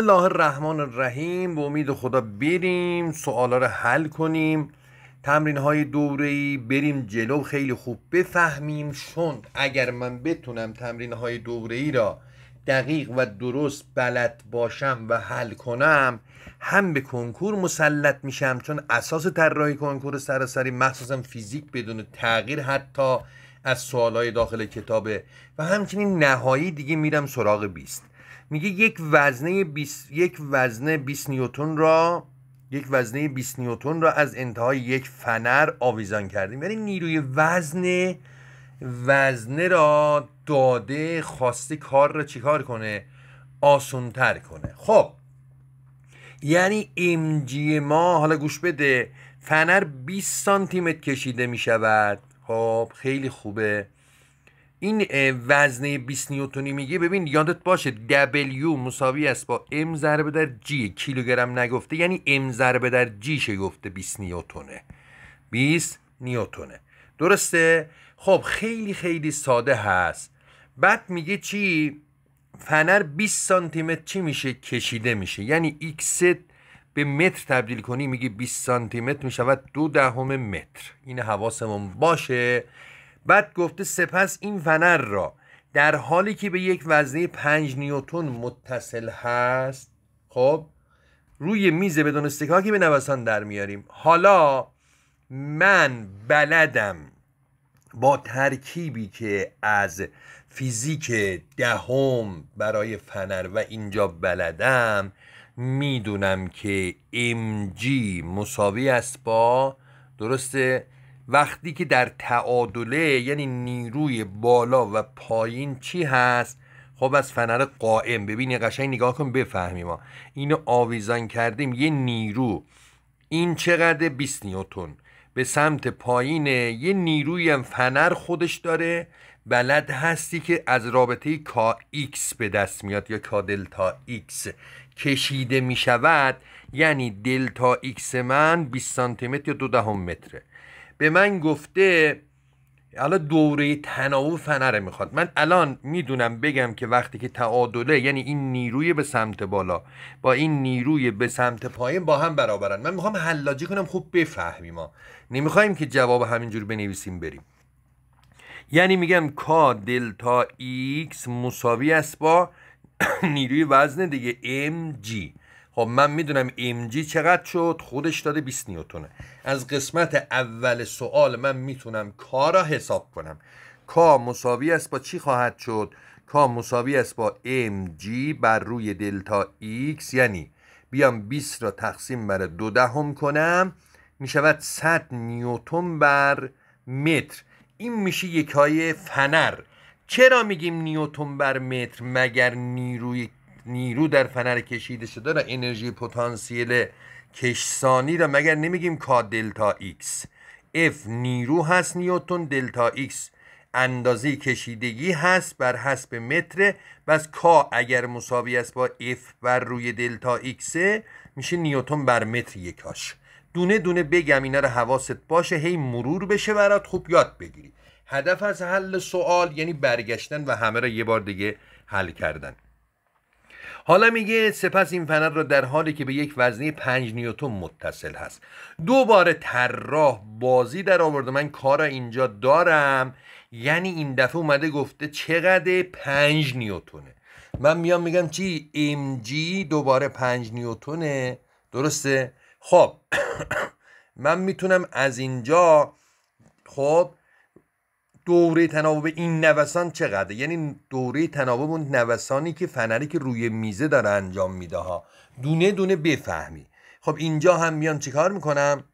الله الرحمن الرحیم به امید خدا بریم سوالا رو حل کنیم تمرین های دوره ای بریم جلو خیلی خوب بفهمیم چون اگر من بتونم تمرین های دوره ای را دقیق و درست بلد باشم و حل کنم هم به کنکور مسلط میشم چون اساس طراحی کنکور سراسری مخصوصا فیزیک بدون تغییر حتی از سوالای داخل کتابه و همچنین نهایی دیگه میرم سراغ بیست میگه یک وزنه 20 یک وزنه 20 نیوتن را یک وزنه 20 نیوتن را از انتهای یک فنر آویزان کردیم یعنی نیروی وزن وزنه را داده خواسته کار را چیکار کنه آسونتر کنه خب یعنی امجی ما حالا گوش بده فنر 20 سانتی متر کشیده می شود خب خیلی خوبه این وزنه 20 نیوتونی میگه ببین یادت باشه W مساوی است با M ضربه در G کیلوگرم نگفته یعنی M ضربه در G شه گفته 20 نیوتونه 20 نیوتونه درسته خب خیلی خیلی ساده هست بعد میگه چی فنر 20 سانتی متر چی میشه کشیده میشه یعنی x به متر تبدیل کنی میگه 20 سانتی متر میشود دو دهم متر این حواسمون باشه بعد گفته سپس این فنر را در حالی که به یک وزنه پنج نیوتون متصل هست خب روی میز بدون استکاکی به نوسان در میاریم حالا من بلدم با ترکیبی که از فیزیک دهم برای فنر و اینجا بلدم میدونم که mg مساوی است با درسته وقتی که در تعادله یعنی نیروی بالا و پایین چی هست خب از فنر قائم ببینی قشنگ نگاه کن بفهمی ما اینو آویزان کردیم یه نیرو این چقدر 20 نیوتن به سمت پایینه یه نیروی هم فنر خودش داره بلد هستی که از رابطه کا ایکس به دست میاد یا کا دلتا ایکس کشیده میشود یعنی دلتا ایکس من 20 سانتی متر یا دو دهم متره به من گفته حالا دوره تناوب فنره میخواد من الان میدونم بگم که وقتی که تعادله یعنی این نیروی به سمت بالا با این نیروی به سمت پایین با هم برابرن من میخوام حلاجی کنم خوب بفهمیم ما نمیخوایم که جواب همینجور بنویسیم بریم یعنی میگم کا دلتا ایکس مساوی است با نیروی وزن دیگه ام جی خب من میدونم جی چقدر شد خودش داده 20 نیوتونه از قسمت اول سوال من میتونم کا را حساب کنم کا مساوی است با چی خواهد شد کا مساوی است با جی بر روی دلتا ایکس یعنی بیام 20 را تقسیم بر دو دهم کنم میشود 100 نیوتون بر متر این میشه یکای فنر چرا میگیم نیوتون بر متر مگر نیروی نیرو در فنر کشیده شده را انرژی پتانسیل کشسانی را مگر نمیگیم کا دلتا ایکس اف نیرو هست نیوتون دلتا ایکس اندازه کشیدگی هست بر حسب متر بس کا اگر مساوی است با اف بر روی دلتا ایکس میشه نیوتون بر متر یکاش دونه دونه بگم اینا رو حواست باشه هی مرور بشه برات خوب یاد بگیری هدف از حل سوال یعنی برگشتن و همه را یه بار دیگه حل کردن حالا میگه سپس این فنر را در حالی که به یک وزنه پنج نیوتون متصل هست دوباره طراح بازی در آورد من کارا اینجا دارم یعنی این دفعه اومده گفته چقدر پنج نیوتونه من میام میگم چی جی دوباره پنج نیوتونه درسته خب من میتونم از اینجا خب دوره تناوب این نوسان چقدره یعنی دوره تناوب اون نوسانی که فنری که روی میزه داره انجام میده ها دونه دونه بفهمی خب اینجا هم میان چیکار میکنم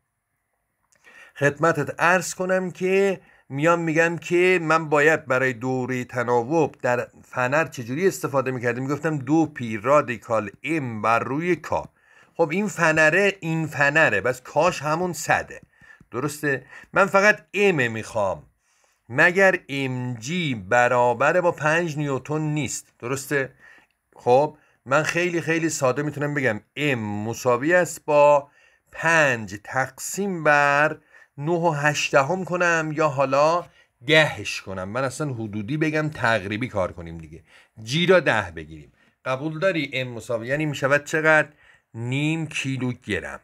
خدمتت عرض کنم که میام میگم که من باید برای دوره تناوب در فنر چجوری استفاده میکردم میگفتم دو پی رادیکال ام بر روی کا خب این فنره این فنره بس کاش همون صده درسته من فقط ام میخوام مگر جی برابر با پنج نیوتون نیست درسته؟ خب من خیلی خیلی ساده میتونم بگم ام مساوی است با پنج تقسیم بر 9 و هم کنم یا حالا دهش کنم من اصلا حدودی بگم تقریبی کار کنیم دیگه جی را ده بگیریم قبول داری ام مساوی یعنی میشود چقدر نیم کیلو گرم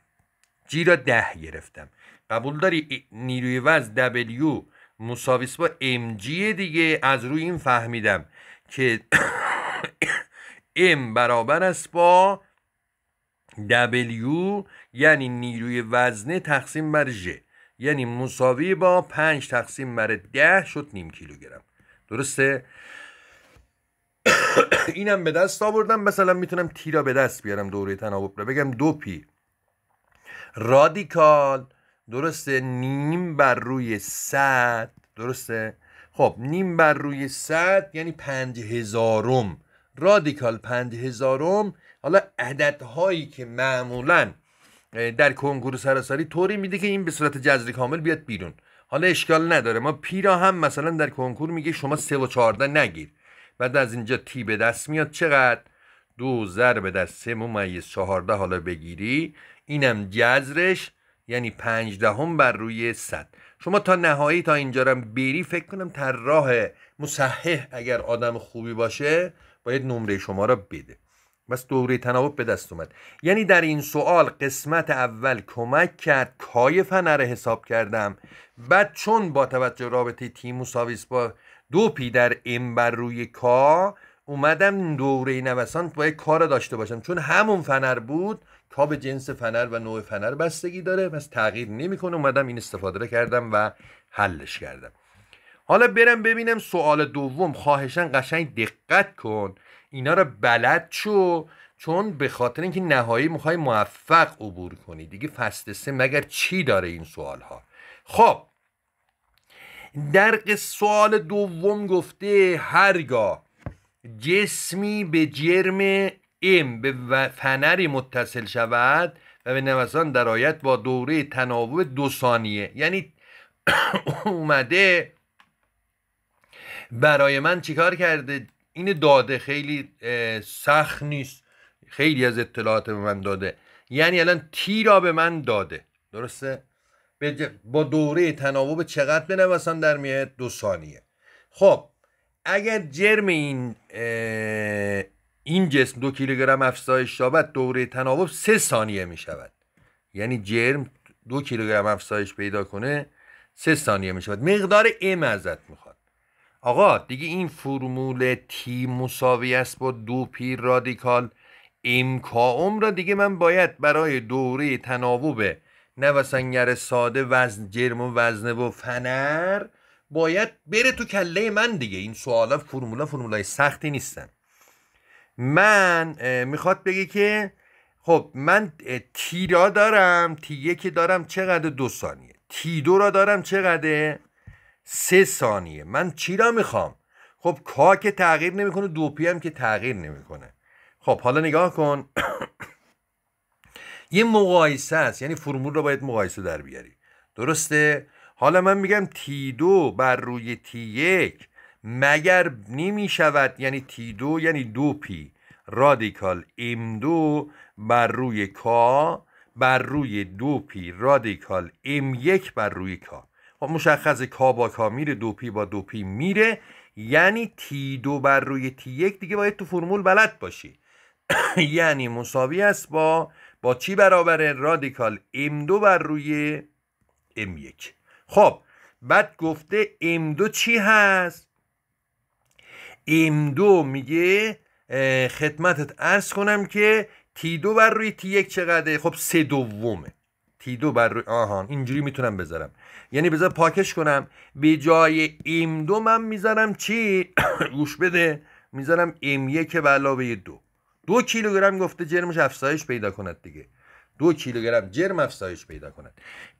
جی را ده گرفتم قبول داری نیروی وزن دبلیو مساویس با ام دیگه از روی این فهمیدم که ام برابر است با دبلیو یعنی نیروی وزنه تقسیم بر ژ یعنی مساوی با 5 تقسیم بر 10 شد نیم کیلوگرم درسته اینم به دست آوردم مثلا میتونم تیرا به دست بیارم دوره تناوب را بگم دو پی رادیکال درسته نیم بر روی صد درسته خب نیم بر روی صد یعنی پنج هزارم رادیکال پنج هزارم حالا عددهایی که معمولا در کنکور سراسری طوری میده که این به صورت جذر کامل بیاد بیرون حالا اشکال نداره ما پیرا هم مثلا در کنکور میگه شما سه و چهارده نگیر بعد از اینجا تی به دست میاد چقدر دو ضرب در سه ممیز چهارده حالا بگیری اینم جذرش یعنی پنج دهم بر روی صد شما تا نهایی تا اینجا رو بری فکر کنم راه مصحح اگر آدم خوبی باشه باید نمره شما را بده بس دوره تناوب به دست اومد یعنی در این سوال قسمت اول کمک کرد کای فنر حساب کردم بعد چون با توجه رابطه تی مساویس با دو پی در ام بر روی کا اومدم دوره نوسان باید کار داشته باشم چون همون فنر بود تا به جنس فنر و نوع فنر بستگی داره پس تغییر نمیکنه اومدم این استفاده رو کردم و حلش کردم حالا برم ببینم سوال دوم خواهشن قشنگ دقت کن اینا رو بلد شو چون به خاطر اینکه نهایی میخوای موفق عبور کنی دیگه فصل سه مگر چی داره این سوال ها خب در سوال دوم گفته هرگاه جسمی به جرم این به فنری متصل شود و به نوسان در آید با دوره تناوب دو ثانیه یعنی اومده برای من چیکار کرده این داده خیلی سخت نیست خیلی از اطلاعات به من داده یعنی الان تی را به من داده درسته با دوره تناوب چقدر به نوسان در میاد دو ثانیه خب اگر جرم این این جسم دو کیلوگرم افزایش یابد دوره تناوب سه ثانیه می شود یعنی جرم دو کیلوگرم افزایش پیدا کنه سه ثانیه می شود مقدار ام ازت میخواد آقا دیگه این فرمول تی مساوی است با دو پی رادیکال امکاوم را دیگه من باید برای دوره تناوب نوسنگر ساده وزن جرم و وزنه و فنر باید بره تو کله من دیگه این سوالا فرمولا فرمولای سختی نیستن من میخواد بگه که خب من تیرا دارم تی یکی دارم چقدر دو ثانیه تی دو را دارم چقدر سه ثانیه من چی را میخوام خب کا که تغییر نمیکنه دو پی هم که تغییر نمیکنه خب حالا نگاه کن یه مقایسه است یعنی فرمول رو باید مقایسه در بیاری درسته حالا من میگم تی دو بر روی تی یک مگر نمیشود یعنی T2 یعنی 2 پی رادیکال M2 بر روی K بر روی 2 پی رادیکال M1 بر روی K خب مشخصه K با کا میره 2 پی با 2 پی میره یعنی T2 بر روی T1 دیگه باید تو فرمول بلد باشی یعنی مساوی است با با چی برابره رادیکال ام 2 بر روی M1 خب بعد گفته M2 چی هست ایم دو میگه خدمتت ارز کنم که تی دو بر روی تی یک چقدره خب سه دومه تی دو بر روی آها اینجوری میتونم بذارم یعنی بذار پاکش کنم به جای ایم دو من میذارم چی گوش بده میذارم ایم یک به علاوه دو دو کیلوگرم گفته جرمش افزایش پیدا کند دیگه دو کیلوگرم جرم افزایش پیدا کند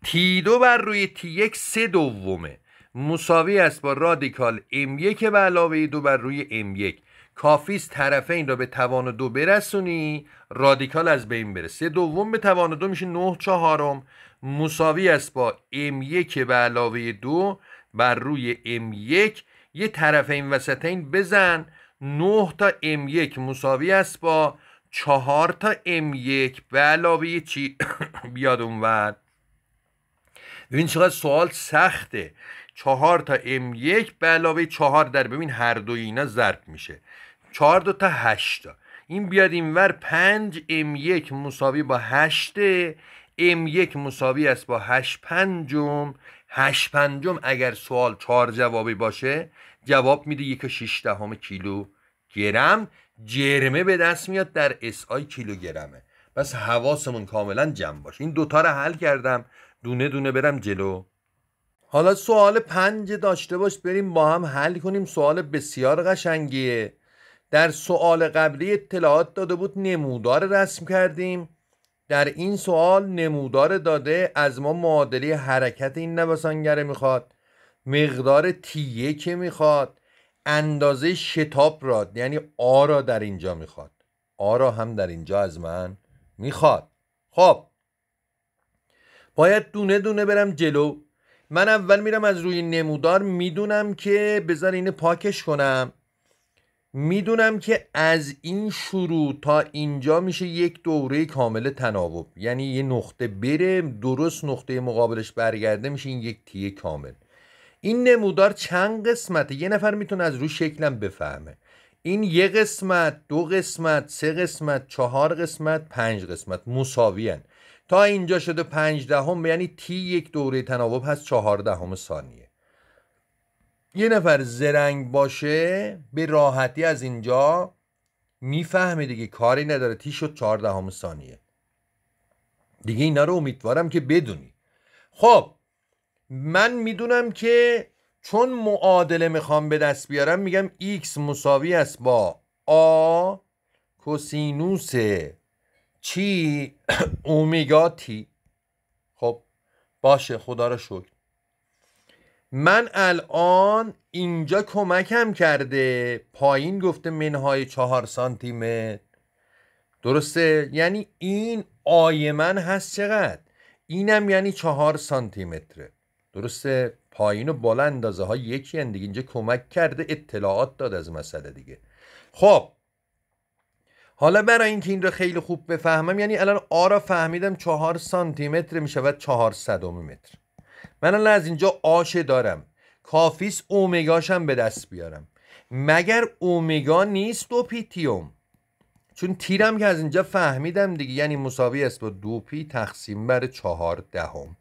تی دو بر روی تی یک سه دومه مساوی است با رادیکال M1 به علاوه دو بر روی M1 کافی کافیست این را به توان دو برسونی رادیکال از بین برسه دوم به توان دو میشه 9 چهارم مساوی است با M1 به علاوه دو بر روی M1 یه طرف این وسط این بزن 9 تا M1 مساوی است با 4 تا M1 به علاوه چی بیاد اون ببین چقدر سوال سخته چهار تا ام یک به علاوه چهار در ببین هر دو اینا ضرب میشه چهار دو تا هشتا این بیاد اینور پنج ام یک مساوی با هشته ام یک مساوی است با هشت پنجم هشت پنجم اگر سوال چهار جوابی باشه جواب میده یک و شیشته همه کیلو گرم جرمه به دست میاد در اس آی کیلو گرمه بس حواسمون کاملا جمع باشه این دوتا رو حل کردم دونه دونه برم جلو حالا سوال پنج داشته باش بریم با هم حل کنیم سوال بسیار قشنگیه در سوال قبلی اطلاعات داده بود نمودار رسم کردیم در این سوال نمودار داده از ما معادله حرکت این نوسانگره میخواد مقدار تیه که میخواد اندازه شتاب را یعنی آ را در اینجا میخواد آ را هم در اینجا از من میخواد خب باید دونه دونه برم جلو من اول میرم از روی نمودار میدونم که بذار اینو پاکش کنم میدونم که از این شروع تا اینجا میشه یک دوره کامل تناوب یعنی یه نقطه بره درست نقطه مقابلش برگرده میشه این یک تیه کامل این نمودار چند قسمته یه نفر میتونه از روی شکلم بفهمه این یه قسمت دو قسمت سه قسمت چهار قسمت پنج قسمت مساوین تا اینجا شده پنج دهم یعنی تی یک دوره تناوب هست چهاردهم ثانیه یه نفر زرنگ باشه به راحتی از اینجا میفهمه دیگه کاری نداره تی شد چهاردهم ثانیه دیگه اینا رو امیدوارم که بدونی خب من میدونم که چون معادله میخوام به دست بیارم میگم x مساوی است با آ کوسینوس چی اومیگا تی خب باشه خدا رو شکر من الان اینجا کمکم کرده پایین گفته منهای چهار سانتی متر درسته یعنی این آی من هست چقدر اینم یعنی چهار سانتی متره درسته پایین و بالا اندازه ها یکی دیگه اینجا کمک کرده اطلاعات داد از مسئله دیگه خب حالا برای اینکه این رو خیلی خوب بفهمم یعنی الان آ را فهمیدم چهار سانتی متر میشود چهار متر من الان از اینجا آشه دارم کافیس اومگاشم به دست بیارم مگر اومگا نیست دو پیتیوم چون تیرم که از اینجا فهمیدم دیگه یعنی مساوی است با دو پی تقسیم بر چهار دهم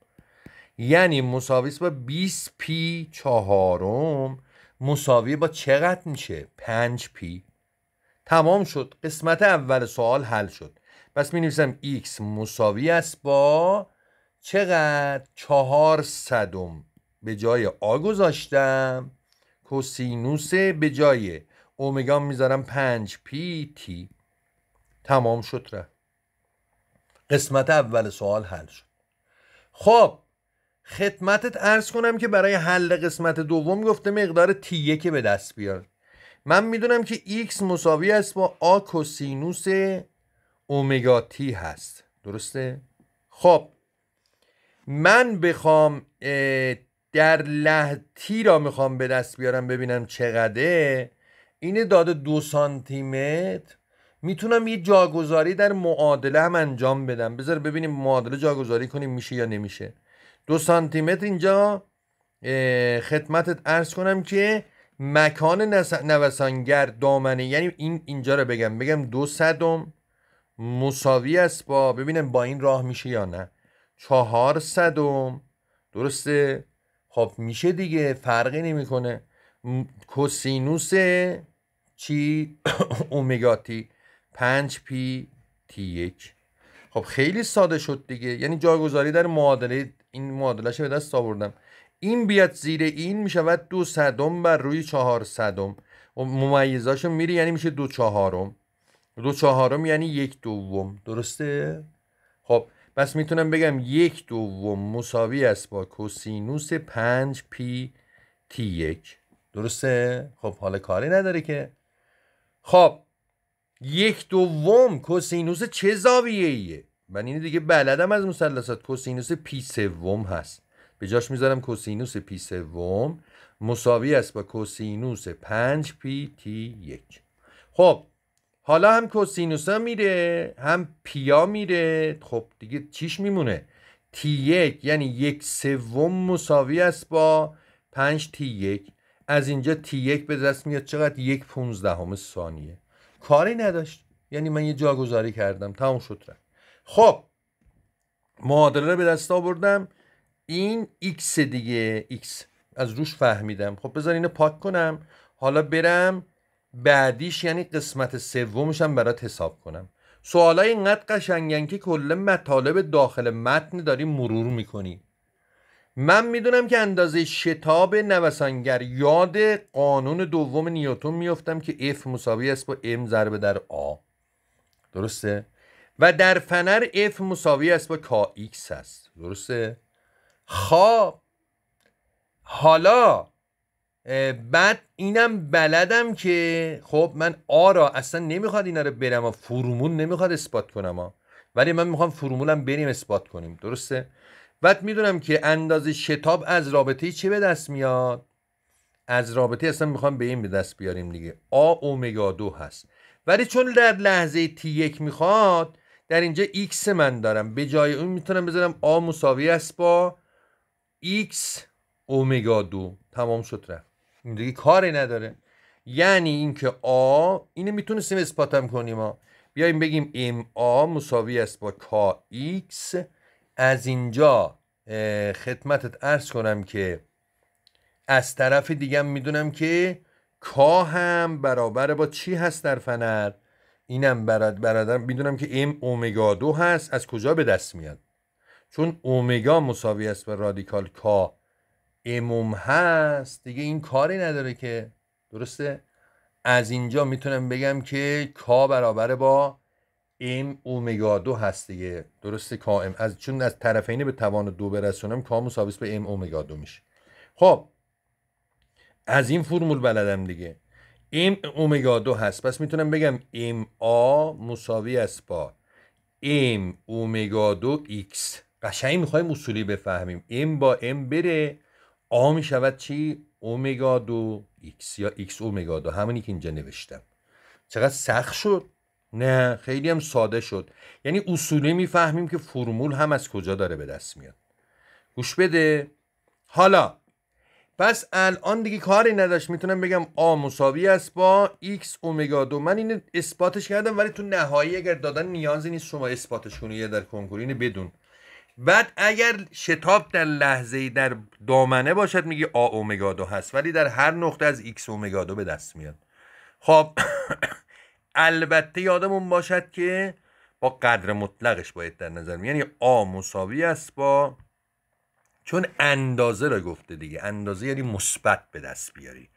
یعنی مساوی است با 20 پی چهارم مساوی با چقدر میشه 5 پی تمام شد قسمت اول سوال حل شد پس می نویسم x مساوی است با چقدر چهار صدم به جای آ گذاشتم کوسینوس به جای اومگا میذارم پنج پی تی تمام شد ره قسمت اول سوال حل شد خب خدمتت ارز کنم که برای حل قسمت دوم گفته مقدار تیه که به دست بیار من میدونم که x مساوی است با آکوسینوس کوسینوس اومگا t هست درسته خب من بخوام در لحتی را میخوام به دست بیارم ببینم چقدره این داده دو سانتی متر میتونم یه جاگذاری در معادله هم انجام بدم بذار ببینیم معادله جاگذاری کنیم میشه یا نمیشه دو سانتی متر اینجا خدمتت عرض کنم که مکان نوسانگر دامنه یعنی این اینجا رو بگم بگم دو صدم مساوی است با ببینم با این راه میشه یا نه چهار صدم درسته خب میشه دیگه فرقی نمیکنه کوسینوس چی اومگا تی پنج پی تی یک خب خیلی ساده شد دیگه یعنی جایگذاری در معادله این معادلهش به دست آوردم این بیاد زیر این میشود دو صدم بر روی چهار صدم خب، ممیزاشو میری یعنی میشه دو چهارم دو چهارم یعنی یک دوم درسته؟ خب پس میتونم بگم یک دوم مساوی است با کوسینوس پنج پی تی یک درسته؟ خب حالا کاری نداره که خب یک دوم کوسینوس چه زاویه ایه؟ من این دیگه بلدم از مثلثات کوسینوس پی سوم هست به جاش میذارم کوسینوس پی سوم مساوی است با کوسینوس 5 پی تی یک خب حالا هم ها میره هم پیا میره خب دیگه چیش میمونه تی یک یعنی یک سوم مساوی است با 5 تی یک از اینجا تی یک به دست میاد چقدر یک پونزدهم ثانیه کاری نداشت یعنی من یه جاگذاری کردم تمام شد رفت خب معادله رو به دست آوردم این x دیگه x از روش فهمیدم خب بذار اینو پاک کنم حالا برم بعدیش یعنی قسمت سومش هم برات حساب کنم های اینقدر قشنگن که کل مطالب داخل متن داری مرور میکنی من میدونم که اندازه شتاب نوسانگر یاد قانون دوم نیوتون میفتم که F مساوی است با M ضربه در A درسته؟ و در فنر F مساوی است با KX است درسته؟ خب حالا بعد اینم بلدم که خب من آ را اصلا نمیخواد اینا رو برم و فرمول نمیخواد اثبات کنم ها ولی من میخوام فرمولم بریم اثبات کنیم درسته بعد میدونم که اندازه شتاب از رابطه چه به دست میاد از رابطه اصلا میخوام به این به دست بیاریم دیگه آ اومگا دو هست ولی چون در لحظه تی یک میخواد در اینجا ایکس من دارم به جای اون میتونم بذارم آ مساوی است با x اومگا دو تمام شد رفت این دیگه کاری نداره یعنی اینکه آ اینو میتونستیم اثباتم کنیم ها بیایم بگیم ام آ مساوی است با کا ایکس از اینجا خدمتت ارز کنم که از طرف دیگم میدونم که کا هم برابر با چی هست در فنر اینم برادر میدونم که ام اومگا دو هست از کجا به دست میاد چون اومگا مساوی است به رادیکال کا اموم هست دیگه این کاری نداره که درسته از اینجا میتونم بگم که کا برابر با ام اومگا دو هست دیگه درسته کا ام از چون از طرفین به توان دو برسونم کا مساوی به ام اومگا دو میشه خب از این فرمول بلدم دیگه ام اومگا دو هست پس میتونم بگم ام آ مساوی است با ام اومگا دو ایکس قشنگ میخوایم اصولی بفهمیم ام با ام بره آ میشود چی اومگا دو ایکس یا ایکس اومگا دو همونی که اینجا نوشتم چقدر سخت شد نه خیلی هم ساده شد یعنی اصولی میفهمیم که فرمول هم از کجا داره به دست میاد گوش بده حالا پس الان دیگه کاری نداشت میتونم بگم آ مساوی است با x اومگا دو من این اثباتش کردم ولی تو نهایی اگر دادن نیازی نیست شما اثباتش کنی یه در کنکور بدون بعد اگر شتاب در لحظه در دامنه باشد میگی آ اومگا دو هست ولی در هر نقطه از ایکس اومگا دو به دست میاد خب البته یادمون باشد که با قدر مطلقش باید در نظر می یعنی آ مساوی است با چون اندازه را گفته دیگه اندازه یعنی مثبت به دست بیاری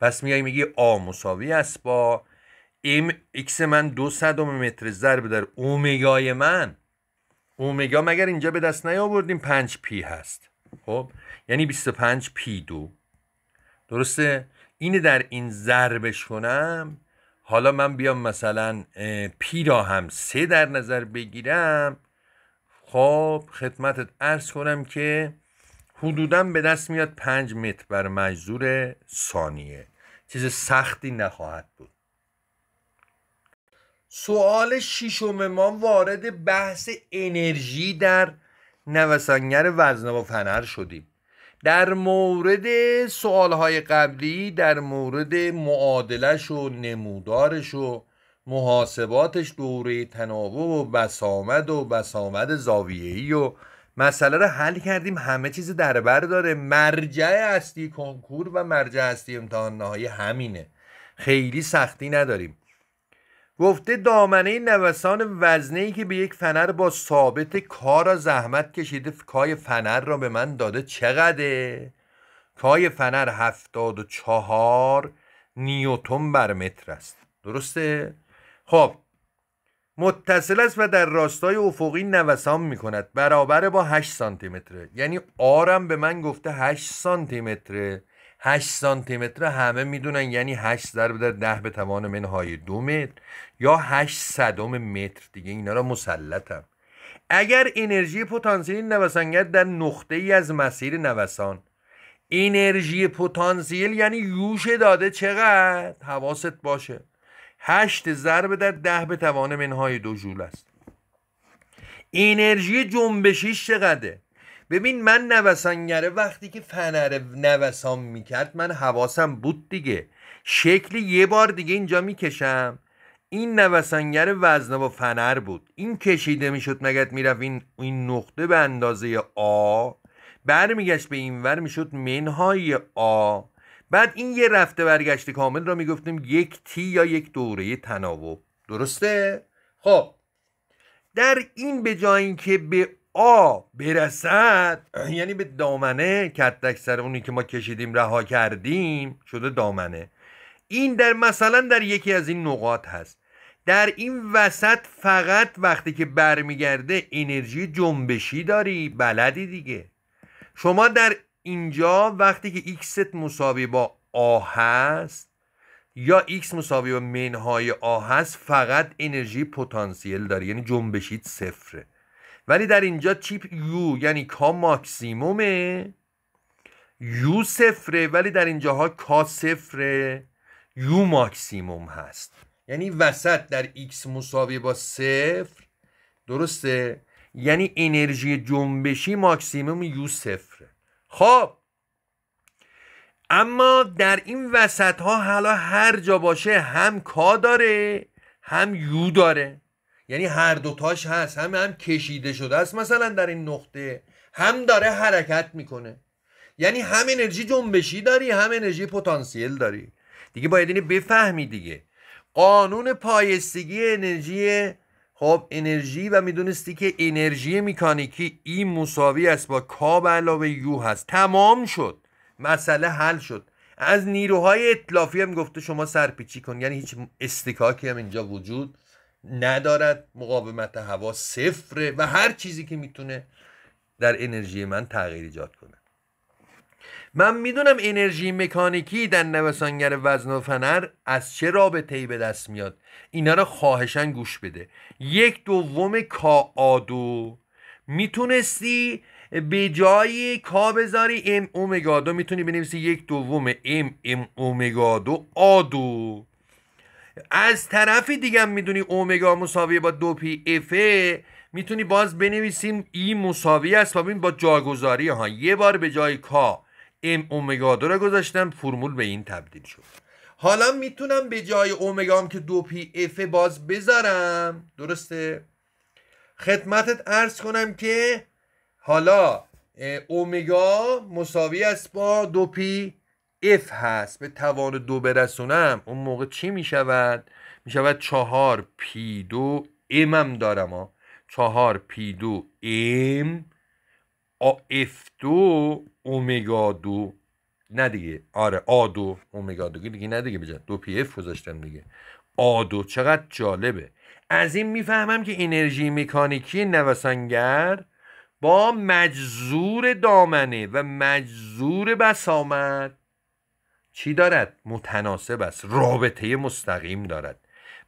پس میای میگی آ مساوی است با ام ایکس من دو صدم متر ضرب در اومگای من اومگا مگر اینجا به دست نیاوردیم 5 پی هست خب یعنی 25 پی دو درسته اینه در این ضربش کنم حالا من بیام مثلا پی را هم سه در نظر بگیرم خب خدمتت ارز کنم که حدودا به دست میاد پنج متر بر مجذور ثانیه چیز سختی نخواهد بود سوال ششم ما وارد بحث انرژی در نوسانگر وزن و فنر شدیم در مورد های قبلی در مورد معادلش و نمودارش و محاسباتش دوره تناوب و بسامد و بسامد زاویه‌ای و مسئله رو حل کردیم همه چیز بر داره مرجع اصلی کنکور و مرجع اصلی امتحان نهایی همینه خیلی سختی نداریم گفته دامنه نوسان وزنه ای که به یک فنر با ثابت کارا زحمت کشیده کای فنر را به من داده چقدره؟ کای فنر هفتاد و چهار نیوتون بر متر است درسته؟ خب متصل است و در راستای افقی نوسان می کند برابر با 8 سانتی متره یعنی آرم به من گفته 8 سانتی متره 8 سانتی متر همه میدونن یعنی 8 ضرب در 10 به توان منهای 2 متر یا 8 صدم متر دیگه اینا را مسلطم اگر انرژی پتانسیل نوسانگر در نقطه ای از مسیر نوسان انرژی پتانسیل یعنی یوش داده چقدر حواست باشه 8 ضرب در 10 به توان منهای 2 جول است انرژی جنبشیش چقدره ببین من نوسانگره وقتی که فنر نوسان میکرد من حواسم بود دیگه شکلی یه بار دیگه اینجا میکشم این نوسانگر وزنه با فنر بود این کشیده میشد مگد میرفت این, این نقطه به اندازه آ برمیگشت به این ور میشد منهای آ بعد این یه رفته برگشت کامل را میگفتیم یک تی یا یک دوره تناوب درسته؟ خب در این به جای اینکه به آ برسد یعنی به دامنه که سر اونی که ما کشیدیم رها کردیم شده دامنه این در مثلا در یکی از این نقاط هست در این وسط فقط وقتی که برمیگرده انرژی جنبشی داری بلدی دیگه شما در اینجا وقتی که ایکست مساوی با آ هست یا x مساوی با منهای آ هست فقط انرژی پتانسیل داری یعنی جنبشید صفره ولی در اینجا چیپ یو یعنی کا ماکسیمومه یو صفره ولی در اینجاها کا صفره یو ماکسیموم هست یعنی وسط در ایکس مساوی با صفر درسته یعنی انرژی جنبشی ماکسیموم یو صفره خب اما در این وسط ها حالا هر جا باشه هم کا داره هم یو داره یعنی هر دوتاش هست هم هم کشیده شده است مثلا در این نقطه هم داره حرکت میکنه یعنی هم انرژی جنبشی داری هم انرژی پتانسیل داری دیگه باید اینو بفهمی دیگه قانون پایستگی انرژی خب انرژی و میدونستی که انرژی میکانیکی ای مساوی است با کاب علاوه یو هست تمام شد مسئله حل شد از نیروهای اطلافی هم گفته شما سرپیچی کن یعنی هیچ استکاکی هم اینجا وجود ندارد مقاومت هوا صفره و هر چیزی که میتونه در انرژی من تغییر ایجاد کنه من میدونم انرژی مکانیکی در نوسانگر وزن و فنر از چه رابطه ای به دست میاد اینا رو خواهشن گوش بده یک دوم کا آدو میتونستی به جای کا بذاری ام اومگا دو میتونی بنویسی یک دوم ام ام اومگا دو آدو از طرف دیگه میدونی اومگا مساوی با دو پی افه میتونی باز بنویسیم ای مساوی است و خب با جاگذاری ها یه بار به جای کا ام اومگا دو را گذاشتم فرمول به این تبدیل شد حالا میتونم به جای هم که دو پی اف باز بذارم درسته خدمتت ارز کنم که حالا اومگا مساوی است با دو پی اف هست به توان دو برسونم اون موقع چی میشود؟ میشود چهار پی دو ام هم دارم ها چهار پی دو ام اف دو اومگا دو نه دیگه آره آ دو اومگا دو دیگه نه دیگه بجن دو پی اف گذاشتم دیگه آ دو چقدر جالبه از این میفهمم که انرژی مکانیکی نوسانگر با مجزور دامنه و مجزور بسامد چی دارد متناسب است رابطه مستقیم دارد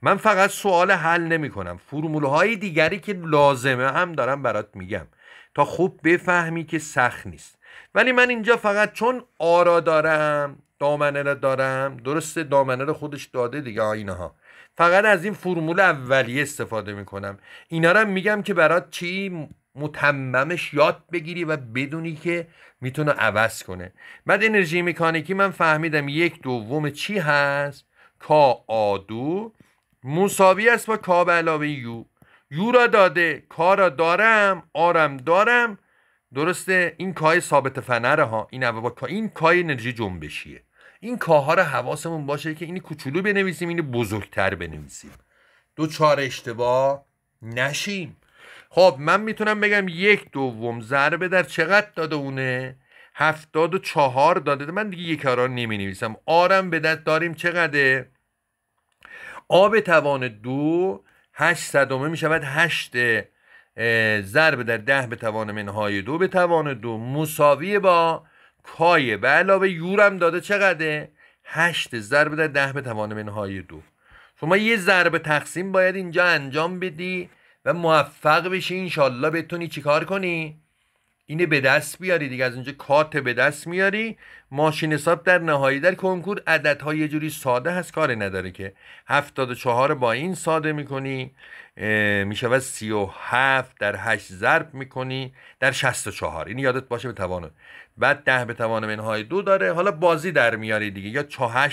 من فقط سوال حل نمی کنم فرمول های دیگری که لازمه هم دارم برات میگم تا خوب بفهمی که سخت نیست ولی من اینجا فقط چون آرا دارم دامنه را دارم درسته دامنه را خودش داده دیگه اینها فقط از این فرمول اولیه استفاده میکنم اینا را میگم که برات چی متممش یاد بگیری و بدونی که میتونه عوض کنه بعد انرژی مکانیکی من فهمیدم یک دوم چی هست کا آدو مساوی است با کا به علاوه یو یو را داده کا را دارم آرم دارم درسته این کای ثابت فنره ها این با کا این کای انرژی جنبشیه این کاها را حواسمون باشه که این کوچولو بنویسیم اینی بزرگتر بنویسیم دو چهار اشتباه نشیم خب من میتونم بگم یک دوم ضربه در چقدر داده اونه هفتاد و چهار داده من دیگه یک آران نمی نویسم آرم به دست داریم چقدره آب توان دو هشت صدومه می شود هشت ضرب در ده به توان منهای دو به توان دو مساوی با کایه به علاوه یورم داده چقدره هشت ضرب در ده به توان منهای دو شما یه ضرب تقسیم باید اینجا انجام بدی و موفق بشی انشالله بتونی چیکار کنی اینه به دست بیاری دیگه از اونجا کارت به دست میاری ماشین حساب در نهایی در کنکور عدت های یه جوری ساده هست کار نداره که چهار با این ساده میکنی میشود 37 در 8 ضرب میکنی در 64 این یادت باشه به توانه بعد 10 به توان منهای دو داره حالا بازی در میاری دیگه یا و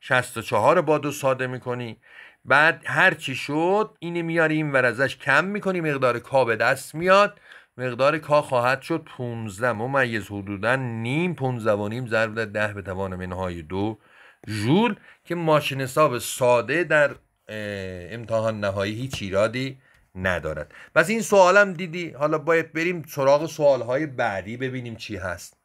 64 با دو ساده میکنی بعد هر چی شد اینه میاریم و ازش کم میکنیم مقدار کا به دست میاد مقدار کا خواهد شد 15 ممیز حدودا نیم 15 و نیم ضرب در ده به توان منهای دو جول که ماشین حساب ساده در امتحان نهایی هیچ ایرادی ندارد پس این سوالم دیدی حالا باید بریم سراغ سوالهای بعدی ببینیم چی هست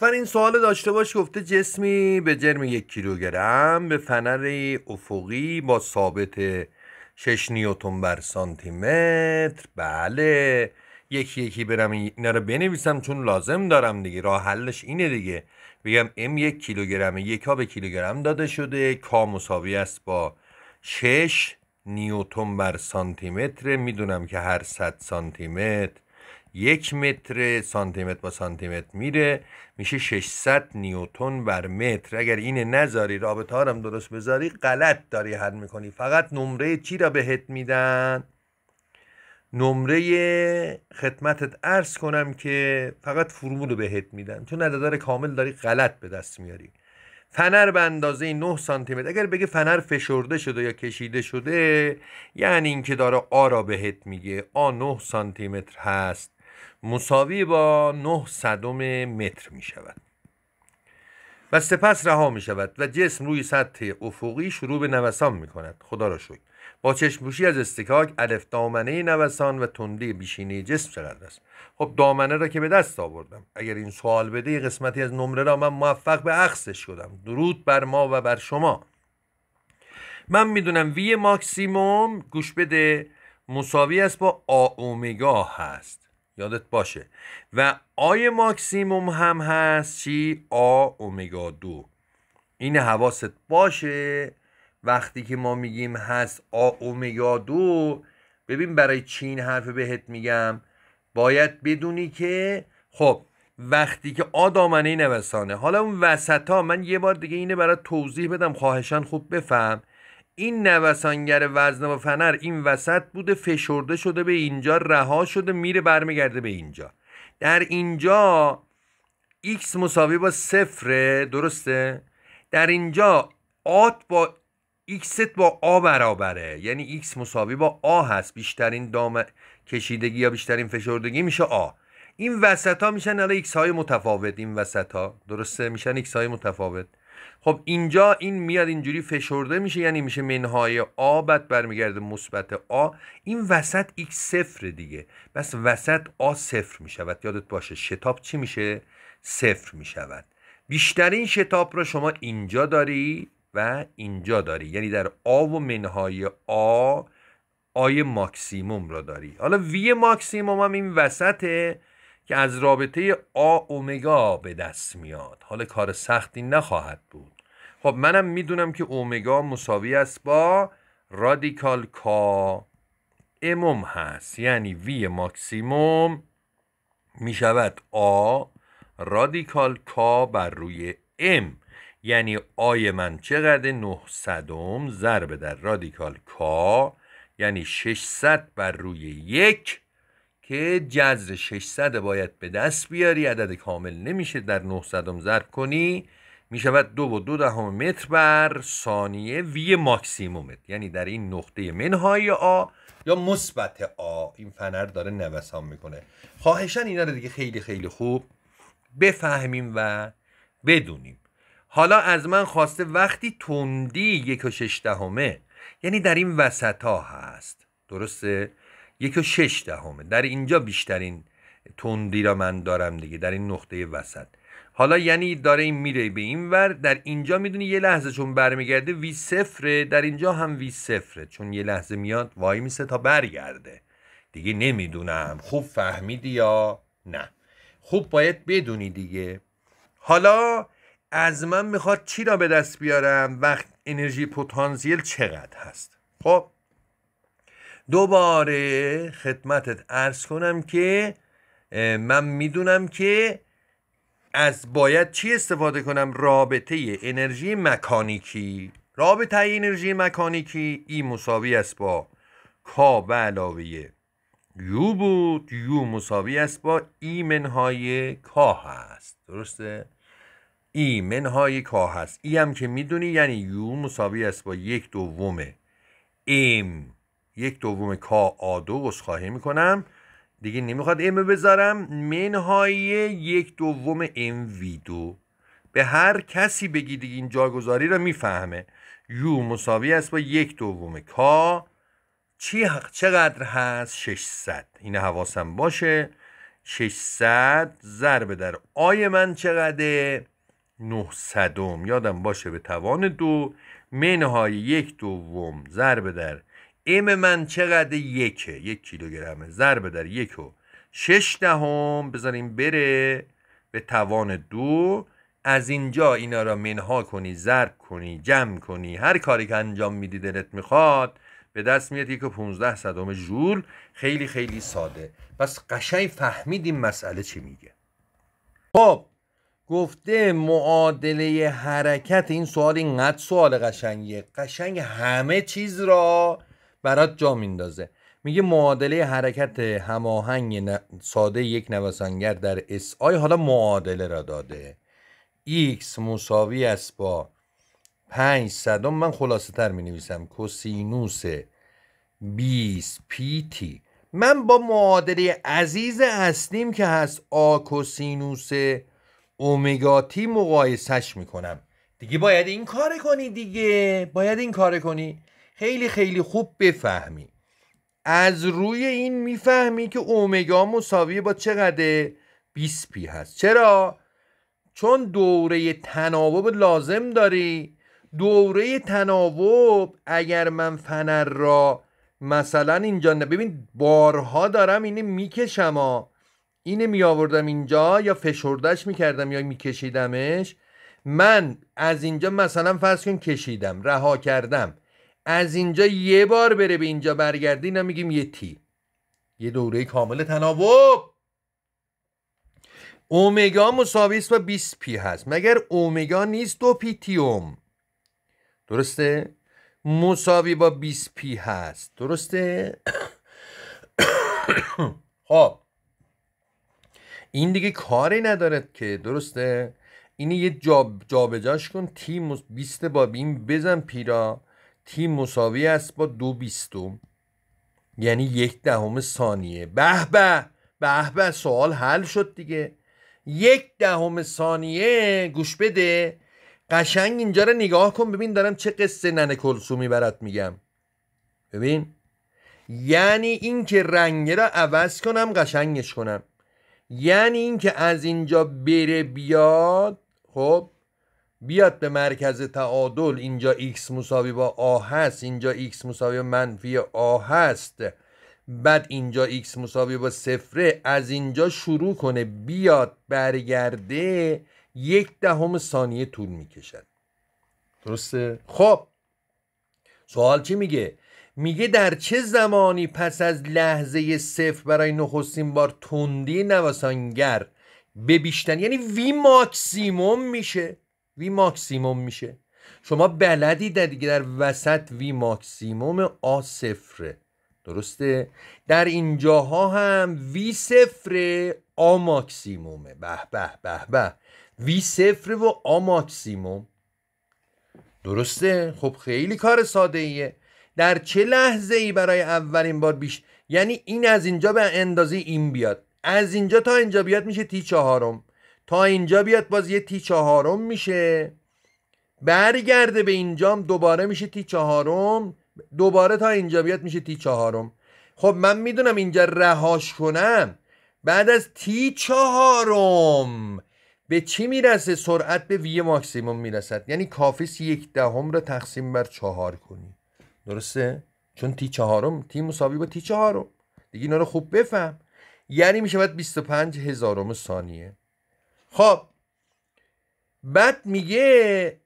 فر این سوال داشته باش گفته جسمی به جرم یک کیلوگرم به فنر افقی با ثابت 6 نیوتن بر سانتی متر بله یکی یکی برم اینا رو بنویسم چون لازم دارم دیگه راه حلش اینه دیگه بگم ام یک یک یکا به کیلوگرم داده شده کا مساوی است با 6 نیوتن بر سانتی متر میدونم که هر صد سانتی متر یک متر سانتیمتر با سانتیمتر میره میشه 600 نیوتون بر متر اگر اینه نذاری رابطه ها هم درست بذاری غلط داری حل میکنی فقط نمره چی را بهت میدن نمره خدمتت ارز کنم که فقط فرمول رو بهت میدن چون عددار کامل داری غلط به دست میاری فنر به اندازه 9 سانتیمتر اگر بگه فنر فشرده شده یا کشیده شده یعنی اینکه داره آ را بهت میگه آ 9 سانتی متر هست مساوی با 9 صدم متر می شود و سپس رها می شود و جسم روی سطح افقی شروع به نوسان می کند خدا را شکر با چشم پوشی از استکاک الف دامنه نوسان و تندی بیشینه جسم چقدر است خب دامنه را که به دست آوردم اگر این سوال بده قسمتی از نمره را من موفق به عکسش شدم درود بر ما و بر شما من میدونم وی ماکسیموم گوش بده مساوی است با آ اومگا هست یادت باشه و آی ماکسیموم هم هست چی آ اومگا دو این حواست باشه وقتی که ما میگیم هست آ اومگا دو ببین برای چین حرف بهت میگم باید بدونی که خب وقتی که آ دامنه نوسانه حالا اون وسط ها من یه بار دیگه اینه برای توضیح بدم خواهشان خوب بفهم این نوسانگر وزن و فنر این وسط بوده فشرده شده به اینجا رها شده میره برمیگرده به اینجا در اینجا x مساوی با صفره درسته در اینجا آت با x با آ برابره یعنی x مساوی با آ هست بیشترین دام کشیدگی یا بیشترین فشردگی میشه آ این وسط ها میشن الان x های متفاوت این وسط ها درسته میشن x های متفاوت خب اینجا این میاد اینجوری فشرده میشه یعنی میشه منهای آ بعد برمیگرده مثبت آ این وسط x صفر دیگه بس وسط آ صفر میشود یادت باشه شتاب چی میشه صفر میشود بیشترین شتاب را شما اینجا داری و اینجا داری یعنی در آ و منهای آ آی ماکسیموم را داری حالا وی ماکسیموم هم این وسطه که از رابطه آ اومگا به دست میاد حالا کار سختی نخواهد بود خب منم میدونم که اومگا مساوی است با رادیکال کا اموم هست یعنی وی ماکسیموم میشود آ رادیکال کا بر روی ام یعنی آی من چقدر 900 ضرب در رادیکال کا یعنی 600 بر روی یک که جذر 600 باید به دست بیاری عدد کامل نمیشه در 900 ضرب کنی می شود دو و دو دهم متر بر ثانیه وی ماکسیمومت یعنی در این نقطه منهای آ یا مثبت آ این فنر داره نوسان میکنه خواهشن اینا رو دیگه خیلی خیلی خوب بفهمیم و بدونیم حالا از من خواسته وقتی تندی یک و شش دهمه یعنی در این وسط ها هست درسته یک و شش دهمه در اینجا بیشترین تندی را من دارم دیگه در این نقطه وسط حالا یعنی داره این میره به این ور در اینجا میدونی یه لحظه چون برمیگرده وی صفره در اینجا هم وی صفره چون یه لحظه میاد وای میسه تا برگرده دیگه نمیدونم خوب فهمیدی یا نه خوب باید بدونی دیگه حالا از من میخواد چی را به دست بیارم وقت انرژی پتانسیل چقدر هست خب دوباره خدمتت ارز کنم که من میدونم که از باید چی استفاده کنم رابطه انرژی مکانیکی رابطه انرژی مکانیکی ای مساوی است با کا به علاوه یو بود یو مساوی است با ای منهای کا هست درسته ای منهای کا هست ای هم که میدونی یعنی یو مساوی است با یک دوم ایم یک دوم کا آدو خواهی میکنم دیگه نمیخواد ام بذارم منهای یک دوم ام وی دو به هر کسی بگید این جاگذاری رو میفهمه یو مساوی است با یک دوم کا چی چقدر هست 600 این حواسم باشه 600 ضرب در آی من چقدره 900 یادم باشه به توان دو منهای یک دوم ضرب در ام من چقدر یکه یک کیلوگرمه ضرب در یک و شش دهم بذاریم بره به توان دو از اینجا اینا را منها کنی ضرب کنی جمع کنی هر کاری که انجام میدی دلت میخواد به دست میاد یک و پونزده صدم جول خیلی خیلی ساده پس قشنگ فهمیدیم مسئله چی میگه خب گفته معادله حرکت این سوال اینقدر سوال قشنگیه قشنگ همه چیز را برات جا میندازه میگه معادله حرکت هماهنگ ساده یک نوسانگر در اس آی حالا معادله را داده x مساوی است با 5 صدم من خلاصه تر می نویسم کوسینوس 20 پی تی من با معادله عزیز اصلیم که هست آ کوسینوس اومگا تی مقایسش میکنم دیگه باید این کار کنی دیگه باید این کار کنی خیلی خیلی خوب بفهمی از روی این میفهمی که اومگا مساویه با چقدر 20 پی هست چرا چون دوره تناوب لازم داری دوره تناوب اگر من فنر را مثلا اینجا ببین بارها دارم اینه میکشم ها اینه میآوردم اینجا یا فشردش میکردم یا میکشیدمش من از اینجا مثلا فرض کن کشیدم رها کردم از اینجا یه بار بره به اینجا برگردی اینا میگیم یه تی یه دوره کامل تناوب اومگا مساوی است با 20 پی هست مگر اومگا نیست دو پی تی اوم درسته مساوی با 20 پی هست درسته خب این دیگه کاری نداره که درسته اینی یه جاب جابجاش کن تی 20 با بیم بزن پیرا تیم مساوی است با دو بیستم یعنی یک دهم ثانیه به به به به سوال حل شد دیگه یک دهم ثانیه گوش بده قشنگ اینجا رو نگاه کن ببین دارم چه قصه ننه کلسومی برات میگم ببین یعنی اینکه رنگ را عوض کنم قشنگش کنم یعنی اینکه از اینجا بره بیاد خب بیاد به مرکز تعادل اینجا x مساوی با آ هست اینجا x مساوی با منفی آ هست بعد اینجا x مساوی با صفره از اینجا شروع کنه بیاد برگرده یک دهم ثانیه طول میکشد درسته خب سوال چی میگه میگه در چه زمانی پس از لحظه صفر برای نخستین بار تندی نوسانگر به بیشتر یعنی وی ماکسیموم میشه وی ماکسیموم میشه شما بلدی در دیگه در وسط وی ماکسیموم آ صفره درسته در اینجاها هم وی صفره آ ماکسیمومه به به به به وی صفر و آ ماکسیموم درسته خب خیلی کار ساده ایه در چه لحظه ای برای اولین بار بیش یعنی این از اینجا به اندازه این بیاد از اینجا تا اینجا بیاد میشه تی چهارم تا اینجا بیاد باز یه تی چهارم میشه برگرده به اینجام دوباره میشه تی چهارم دوباره تا اینجا بیاد میشه تی چهارم خب من میدونم اینجا رهاش کنم بعد از تی چهارم به چی میرسه سرعت به وی ماکسیموم میرسد یعنی کافیس یک دهم ده را تقسیم بر چهار کنی درسته چون تی چهارم تی مساوی با تی چهارم دیگه اینا رو خوب بفهم یعنی میشه باید 25 هزارم ثانیه خب بعد میگه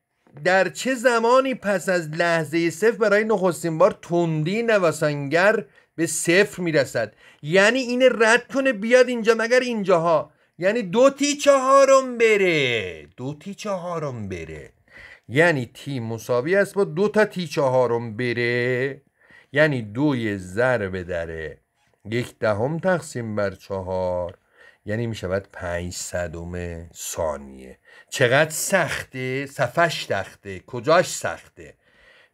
در چه زمانی پس از لحظه صفر برای نخستین بار تندی نوسانگر به صفر میرسد یعنی این رد کنه بیاد اینجا مگر اینجاها یعنی دو تی چهارم بره دو تی چهارم بره یعنی تی مساوی است با دو تا تی چهارم بره یعنی دوی ضرب در یک دهم تقسیم بر چهار یعنی می شود پنج صدم ثانیه چقدر سخته صفش تخته کجاش سخته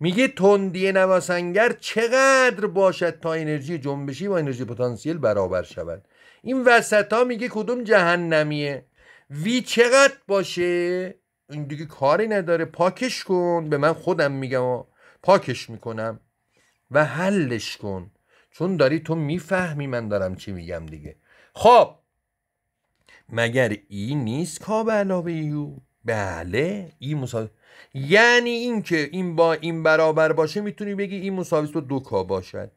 میگه تندی نواسنگر چقدر باشد تا انرژی جنبشی و انرژی پتانسیل برابر شود این وسط ها میگه کدوم جهنمیه وی چقدر باشه این دیگه کاری نداره پاکش کن به من خودم میگم پاکش میکنم و حلش کن چون داری تو میفهمی من دارم چی میگم دیگه خب مگر ای نیست کا به علاوه یو بله ای مساوی یعنی اینکه این با این برابر باشه میتونی بگی این مساوی با دو کا باشد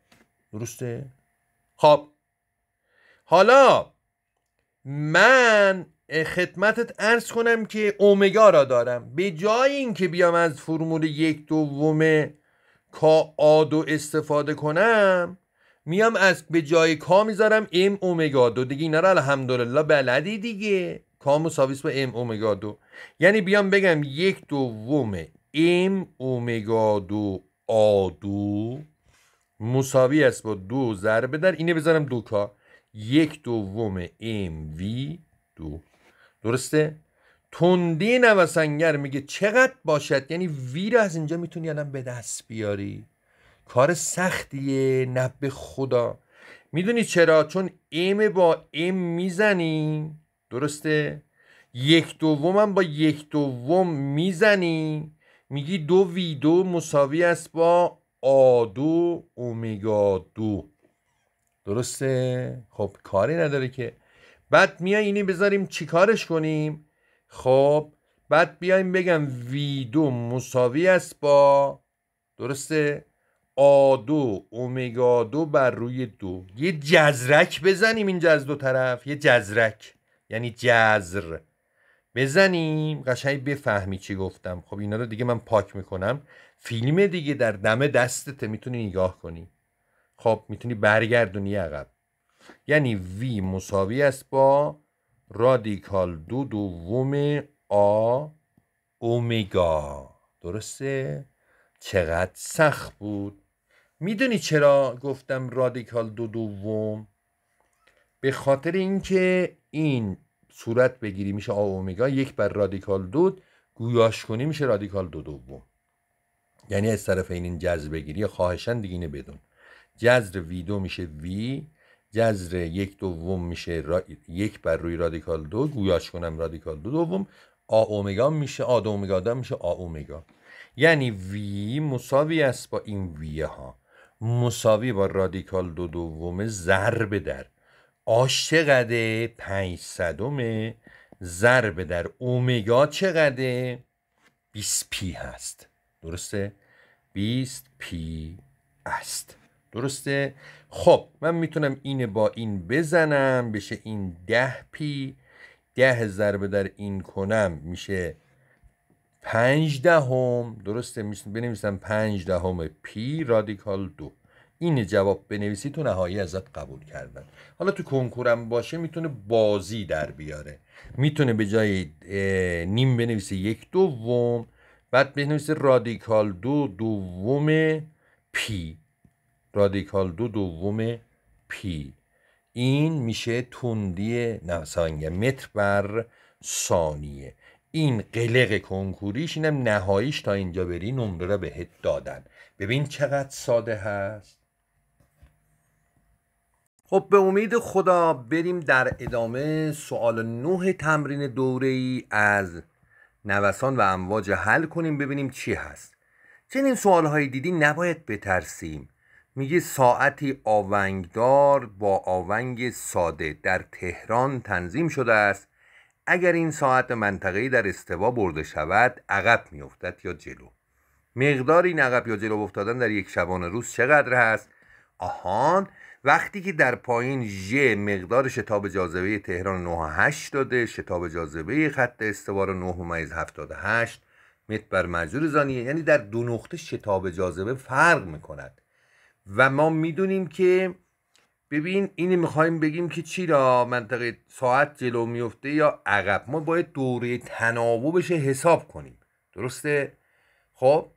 درسته خب حالا من خدمتت ارز کنم که اومگا را دارم به جای اینکه بیام از فرمول یک دوم کا آدو استفاده کنم میام از به جای کا میذارم ام اومگا دو دیگه اینا رو الحمدلله بلدی دیگه کا مساویس با ام اومگا دو یعنی بیام بگم یک دوم ام اومگا دو آ دو مساوی است با دو ضربه در اینه بذارم دو کا یک دوم ام وی دو درسته تندی نوسنگر میگه چقدر باشد یعنی وی رو از اینجا میتونی الان به دست بیاری کار سختیه نه به خدا میدونی چرا چون ام با ام میزنی درسته یک دومم با یک دوم میزنی میگی دو وی دو مساوی است با آ دو اومگا دو درسته خب کاری نداره که بعد میای اینی بذاریم چیکارش کنیم خب بعد بیایم بگم وی دو مساوی است با درسته آدو اومگا دو بر روی دو یه جزرک بزنیم اینجا از دو طرف یه جزرک یعنی جزر بزنیم قشنگ بفهمی چی گفتم خب اینا رو دیگه من پاک میکنم فیلم دیگه در دم دستت میتونی نگاه کنی خب میتونی برگردونی عقب یعنی وی مساوی است با رادیکال دو دوم آ اومگا درسته چقدر سخت بود میدونی چرا گفتم رادیکال دو دوم به خاطر اینکه این صورت بگیری میشه آ اومگا یک بر رادیکال دو گویاش کنی میشه رادیکال دو دوم یعنی از طرف این, این جذر بگیری خواهشن دیگه اینه بدون جذر وی دو میشه وی جذر یک دوم میشه را... یک بر روی رادیکال دو گویاش کنم رادیکال دو دوم آ اومگا میشه آ دو اومگا میشه آ اومگا یعنی وی مساوی است با این ویه ها مساوی با رادیکال دو دومه ضرب در آش چقدره پنج ضربه ضرب در اومگا چقدره 20 پی هست درسته 20 پی است درسته خب من میتونم این با این بزنم بشه این 10 پی ده ضرب در این کنم میشه پنج دهم درسته بنویسم پنج دهم پی رادیکال دو این جواب بنویسی تو نهایی ازت قبول کردن حالا تو کنکورم باشه میتونه بازی در بیاره میتونه به جای نیم بنویسه یک دوم بعد بنویسه رادیکال دو دوم پی رادیکال دو دوم پی این میشه تندی نه متر بر ثانیه این قلق کنکوریش اینم نهاییش تا اینجا بری نمره را بهت دادن ببین چقدر ساده هست خب به امید خدا بریم در ادامه سوال نوه تمرین دوره ای از نوسان و امواج حل کنیم ببینیم چی هست چنین هایی دیدی نباید بترسیم میگه ساعتی آونگدار با آونگ ساده در تهران تنظیم شده است اگر این ساعت منطقه‌ای در استوا برده شود عقب میافتد یا جلو مقدار این عقب یا جلو افتادن در یک شبانه روز چقدر هست آهان وقتی که در پایین ژ مقدار شتاب جاذبه تهران 9.8 داده شتاب جاذبه خط استوا رو 9.78 متر بر مجور زانیه یعنی در دو نقطه شتاب جاذبه فرق میکند و ما میدونیم که ببین اینی میخوایم بگیم که چی را منطقه ساعت جلو میفته یا عقب ما باید دوره تناوبش حساب کنیم درسته خب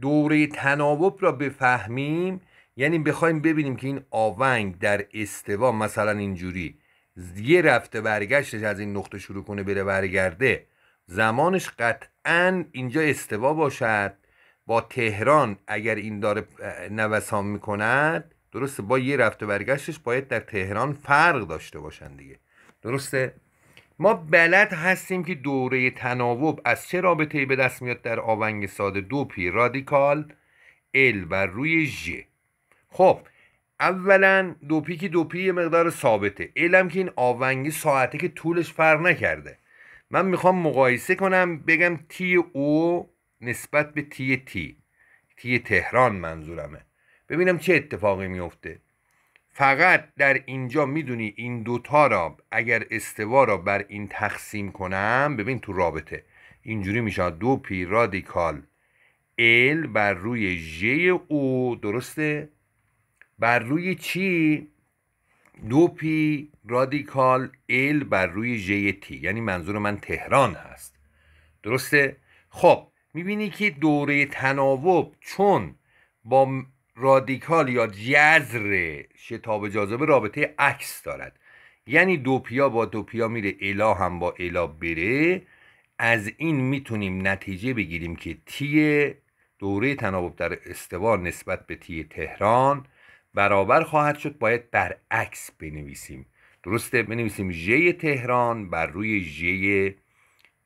دوره تناوب را بفهمیم یعنی بخوایم ببینیم که این آونگ در استوا مثلا اینجوری یه رفته برگشتش از این نقطه شروع کنه بره برگرده زمانش قطعا اینجا استوا باشد با تهران اگر این داره نوسان میکند درسته با یه رفت و برگشتش باید در تهران فرق داشته باشن دیگه درسته ما بلد هستیم که دوره تناوب از چه رابطه‌ای به دست میاد در آونگ ساده دو پی رادیکال ال و روی ژ خب اولا دوپی که دوپی یه مقدار ثابته علم که این آونگی ساعته که طولش فرق نکرده من میخوام مقایسه کنم بگم تی او نسبت به تی تی تی تهران منظورمه ببینم چه اتفاقی میفته فقط در اینجا میدونی این دوتا را اگر استوا را بر این تقسیم کنم ببین تو رابطه اینجوری میشه دو پی رادیکال ال بر روی ژ او درسته بر روی چی دو پی رادیکال ال بر روی J تی یعنی منظور من تهران هست درسته خب میبینی که دوره تناوب چون با رادیکال یا جذر شتاب جاذبه رابطه عکس دارد یعنی دوپیا با دوپیا میره الا هم با الا بره از این میتونیم نتیجه بگیریم که تی دوره تناوب در استوا نسبت به تی تهران برابر خواهد شد باید برعکس بنویسیم درسته بنویسیم ژ تهران بر روی ژ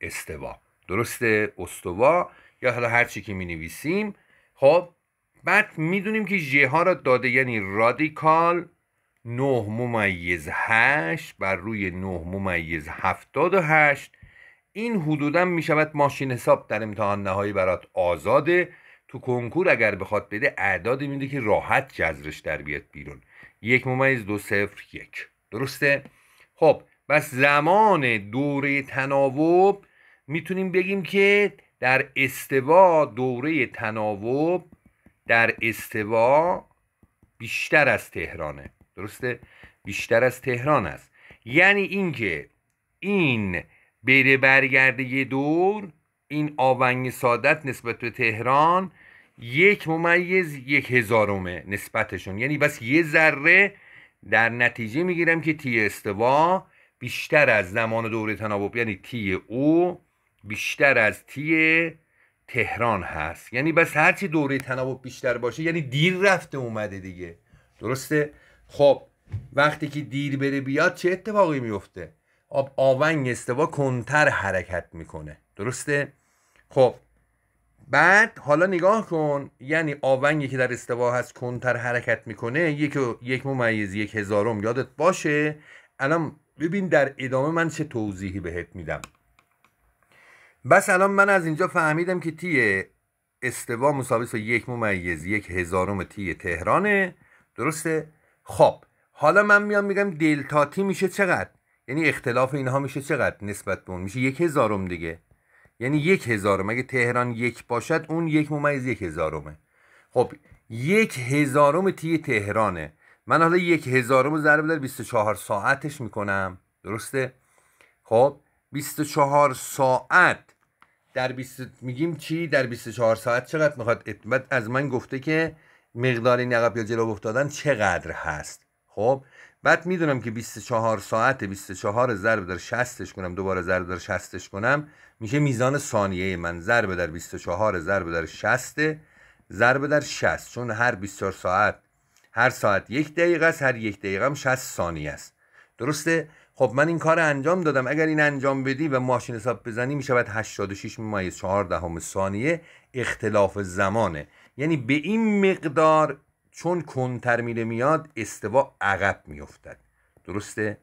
استوا درسته استوا یا حالا هر چی که مینویسیم خب بعد میدونیم که جه ها را داده یعنی رادیکال نه ممیز هشت بر روی نه ممیز هشت این حدودا میشود ماشین حساب در امتحان نهایی برات آزاده تو کنکور اگر بخواد بده اعدادی میده که راحت جذرش در بیاد بیرون یک ممیز دو سفر یک درسته؟ خب بس زمان دوره تناوب میتونیم بگیم که در استوا دوره تناوب در استوا بیشتر از تهرانه درسته بیشتر از تهران است یعنی اینکه این بره برگرده دور این آونگ سادت نسبت به تهران یک ممیز یک هزارمه نسبتشون یعنی بس یه ذره در نتیجه میگیرم که تی استوا بیشتر از زمان دوره تناوب یعنی تی او بیشتر از تی تهران هست یعنی بس هرچی دوره تناوب بیشتر باشه یعنی دیر رفته اومده دیگه درسته خب وقتی که دیر بره بیاد چه اتفاقی میفته آب آونگ استوا کنتر حرکت میکنه درسته خب بعد حالا نگاه کن یعنی آونگی که در استوا هست کنتر حرکت میکنه یک, یک ممیز یک هزارم یادت باشه الان ببین در ادامه من چه توضیحی بهت میدم بس الان من از اینجا فهمیدم که تی استوا مساویس یک ممیز یک هزارم تی تهرانه درسته خب حالا من میام میگم دلتا تی میشه چقدر یعنی اختلاف اینها میشه چقدر نسبت به اون میشه یک هزارم دیگه یعنی یک هزارم اگه تهران یک باشد اون یک ممیز یک هزارمه خب یک هزارم تی تهرانه من حالا یک هزارم رو ضرب در 24 ساعتش میکنم درسته خب 24 ساعت در 20 میگیم چی در 24 ساعت چقدر میخواد بعد از من گفته که مقدار این عقب یا جلو افتادن چقدر هست خب بعد میدونم که 24 ساعت 24 ضرب در 60 کنم دوباره ضرب در 60 کنم میشه میزان ثانیه من ضرب در 24 ضرب در 60 ضرب در 60 چون هر 24 ساعت هر ساعت یک دقیقه است هر یک دقیقه هم 60 ثانیه است درسته خب من این کار انجام دادم اگر این انجام بدی و ماشین حساب بزنی می شود 86 ممیز 14 دهم ثانیه اختلاف زمانه یعنی به این مقدار چون کنتر میره میاد استوا عقب میافتد درسته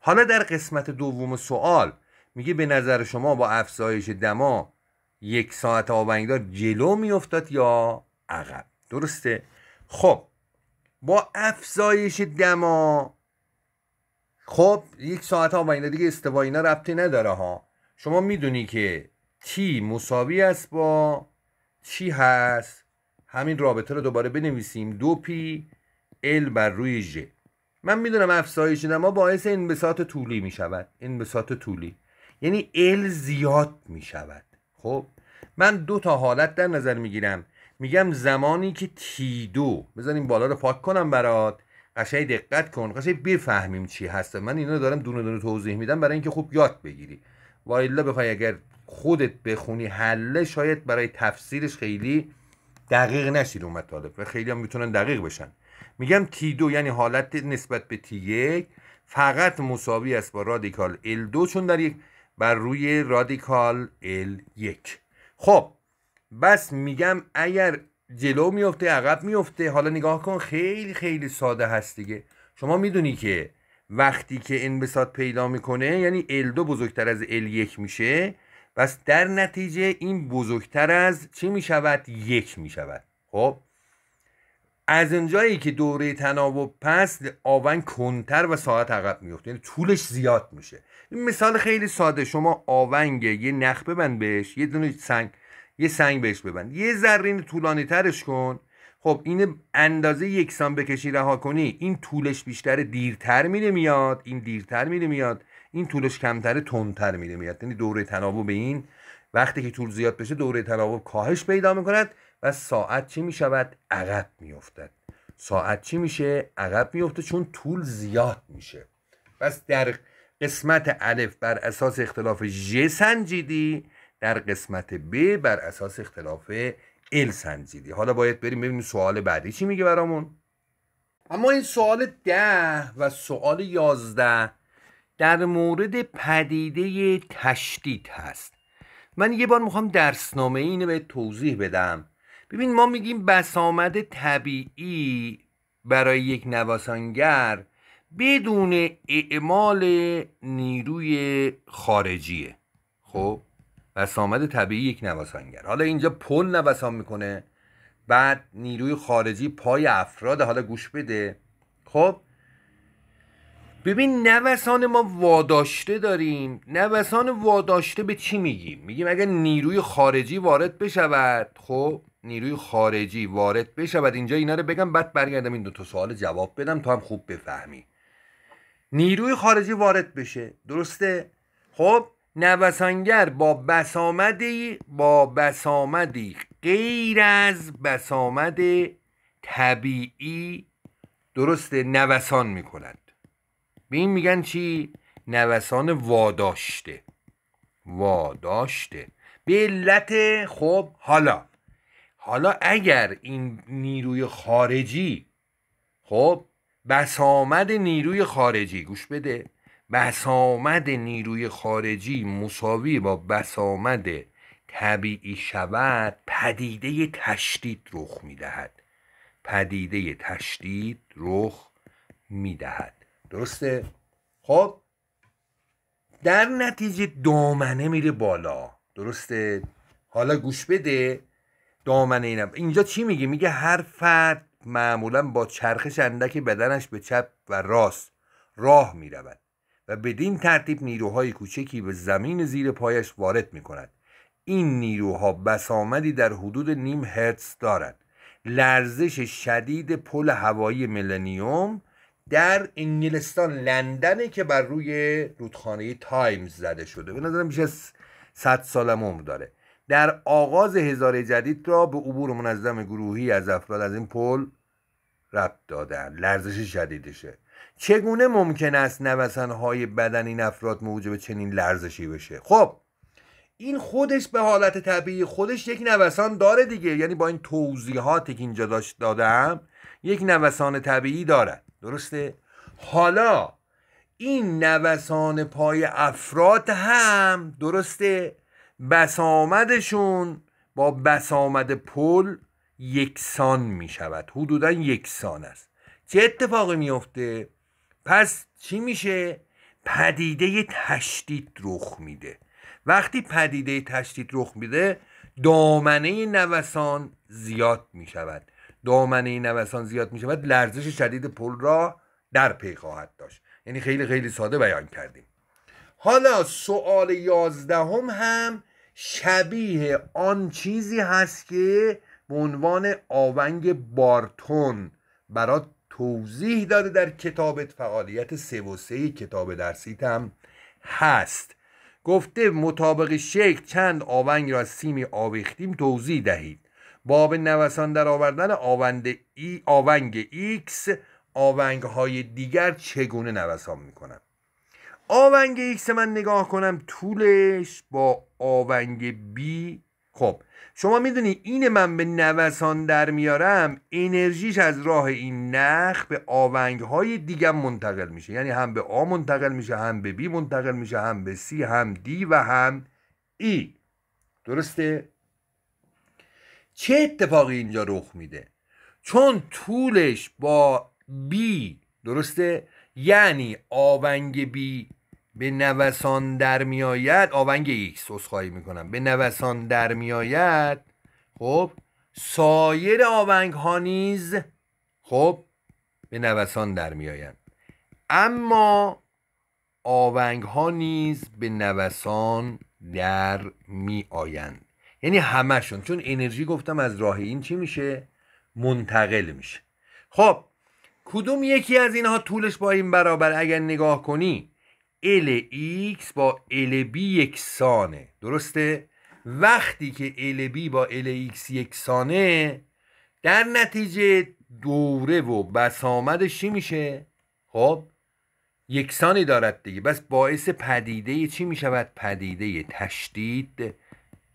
حالا در قسمت دوم سوال میگه به نظر شما با افزایش دما یک ساعت آبنگدار جلو میافتاد یا عقب درسته خب با افزایش دما خب یک ساعت ها و اینا دیگه استوا اینا ربطی نداره ها شما میدونی که تی مساوی است با چی هست همین رابطه رو دوباره بنویسیم دو پی ال بر روی ژ من میدونم افزایش نما باعث انبساط طولی میشود انبساط طولی یعنی ال زیاد میشود خب من دو تا حالت در نظر میگیرم میگم زمانی که تی دو بذاریم بالا رو پاک کنم برات قشنگ دقت کن قشنگ بفهمیم چی هست من اینا دارم دونه دونه توضیح میدم برای اینکه خوب یاد بگیری و الا بخوای اگر خودت بخونی حله شاید برای تفسیرش خیلی دقیق نشید اون مطالب و خیلی هم میتونن دقیق بشن میگم تی دو یعنی حالت نسبت به تی یک فقط مساوی است با رادیکال ال دو چون در یک بر روی رادیکال ال یک خب بس میگم اگر جلو میفته عقب میفته حالا نگاه کن خیلی خیلی ساده هست دیگه شما میدونی که وقتی که انبساط پیدا میکنه یعنی ال 2 بزرگتر از ال 1 میشه پس در نتیجه این بزرگتر از چی میشود یک میشود خب از اونجایی که دوره تناوب پس آون کنتر و ساعت عقب میفته یعنی طولش زیاد میشه این مثال خیلی ساده شما آونگ یه نخ ببند بهش یه دونه سنگ یه سنگ بهش ببند یه ذرین طولانی ترش کن خب این اندازه یکسان بکشی رها کنی این طولش بیشتر دیرتر میره میاد این دیرتر میره میاد این طولش کمتر تندتر میره میاد یعنی دوره تناوب این وقتی که طول زیاد بشه دوره تناوب کاهش پیدا میکند و ساعت چی میشود عقب میافتد ساعت چی میشه عقب میفته چون طول زیاد میشه پس در قسمت الف بر اساس اختلاف ژ سنجیدی در قسمت ب بر اساس اختلاف ال سنجیدی حالا باید بریم ببینیم سوال بعدی چی میگه برامون اما این سوال ده و سوال یازده در مورد پدیده تشدید هست من یه بار میخوام درسنامه اینو به توضیح بدم ببین ما میگیم بسامد طبیعی برای یک نواسانگر بدون اعمال نیروی خارجیه خب و سامد طبیعی یک نوسانگر حالا اینجا پل نوسان میکنه بعد نیروی خارجی پای افراد حالا گوش بده خب ببین نوسان ما واداشته داریم نوسان واداشته به چی میگیم میگیم اگر نیروی خارجی وارد بشود خب نیروی خارجی وارد بشود اینجا اینا رو بگم بعد برگردم این دو تا سوال جواب بدم تا هم خوب بفهمی نیروی خارجی وارد بشه درسته خب نوسانگر با بسامدی با بسامدی غیر از بسامد طبیعی درست نوسان می به این میگن چی؟ نوسان واداشته واداشته به علت خب حالا حالا اگر این نیروی خارجی خب بسامد نیروی خارجی گوش بده بسامد نیروی خارجی مساوی با بسامد طبیعی شود پدیده تشدید رخ میدهد پدیده تشدید رخ میدهد درسته خب در نتیجه دامنه میره بالا درسته حالا گوش بده دامنه اینم اینجا چی میگه میگه هر فرد معمولا با چرخش اندک بدنش به چپ و راست راه میرود و بدین ترتیب نیروهای کوچکی به زمین زیر پایش وارد می کند این نیروها بسامدی در حدود نیم هرتز دارند لرزش شدید پل هوایی ملنیوم در انگلستان لندنه که بر روی رودخانه تایمز زده شده به نظرم بیش از 100 سال عمر داره در آغاز هزار جدید را به عبور منظم گروهی از افراد از این پل ربط دادن لرزش شدیدشه چگونه ممکن است نوسانهای بدن این افراد موجب چنین لرزشی بشه خب این خودش به حالت طبیعی خودش یک نوسان داره دیگه یعنی با این توضیحاتی که اینجا داشت دادم یک نوسان طبیعی دارد درسته حالا این نوسان پای افراد هم درسته بسامدشون با بسامد پل یکسان می شود حدودا یکسان است چه اتفاقی میفته پس چی میشه پدیده تشدید رخ میده وقتی پدیده تشدید رخ میده دامنه نوسان زیاد میشود دامنه نوسان زیاد میشود لرزش شدید پل را در پی خواهد داشت یعنی خیلی خیلی ساده بیان کردیم حالا سوال یازدهم هم, شبیه آن چیزی هست که به عنوان آونگ بارتون برات توضیح داده در کتابت فعالیت سه و سه کتاب درسیت هم هست گفته مطابق شکل چند آونگ را سیمی آویختیم توضیح دهید باب نوسان در آوردن آوند ای آونگ ایکس آونگ های دیگر چگونه نوسان کنم. آونگ ایکس من نگاه کنم طولش با آونگ بی خب شما میدونی این من به نوسان در میارم انرژیش از راه این نخ به آونگ های دیگه منتقل میشه یعنی هم به آ منتقل میشه هم به بی منتقل میشه هم به سی هم دی و هم ای درسته؟ چه اتفاقی اینجا رخ میده؟ چون طولش با بی درسته؟ یعنی آونگ بی به نوسان در میآید آونگ ایکس اسخایی میکنم به نوسان در میآید خب سایر آونگ ها نیز خب به نوسان در میآیند اما آونگ ها نیز به نوسان در میآیند یعنی همشون چون انرژی گفتم از راه این چی میشه منتقل میشه خب کدوم یکی از اینها طولش با این برابر اگر نگاه کنی ال x با ال b یکسانه درسته وقتی که ال b با ال x یکسانه در نتیجه دوره و بسامدش چی میشه خب یکسانی دارد دیگه بس باعث پدیده چی میشود پدیده تشدید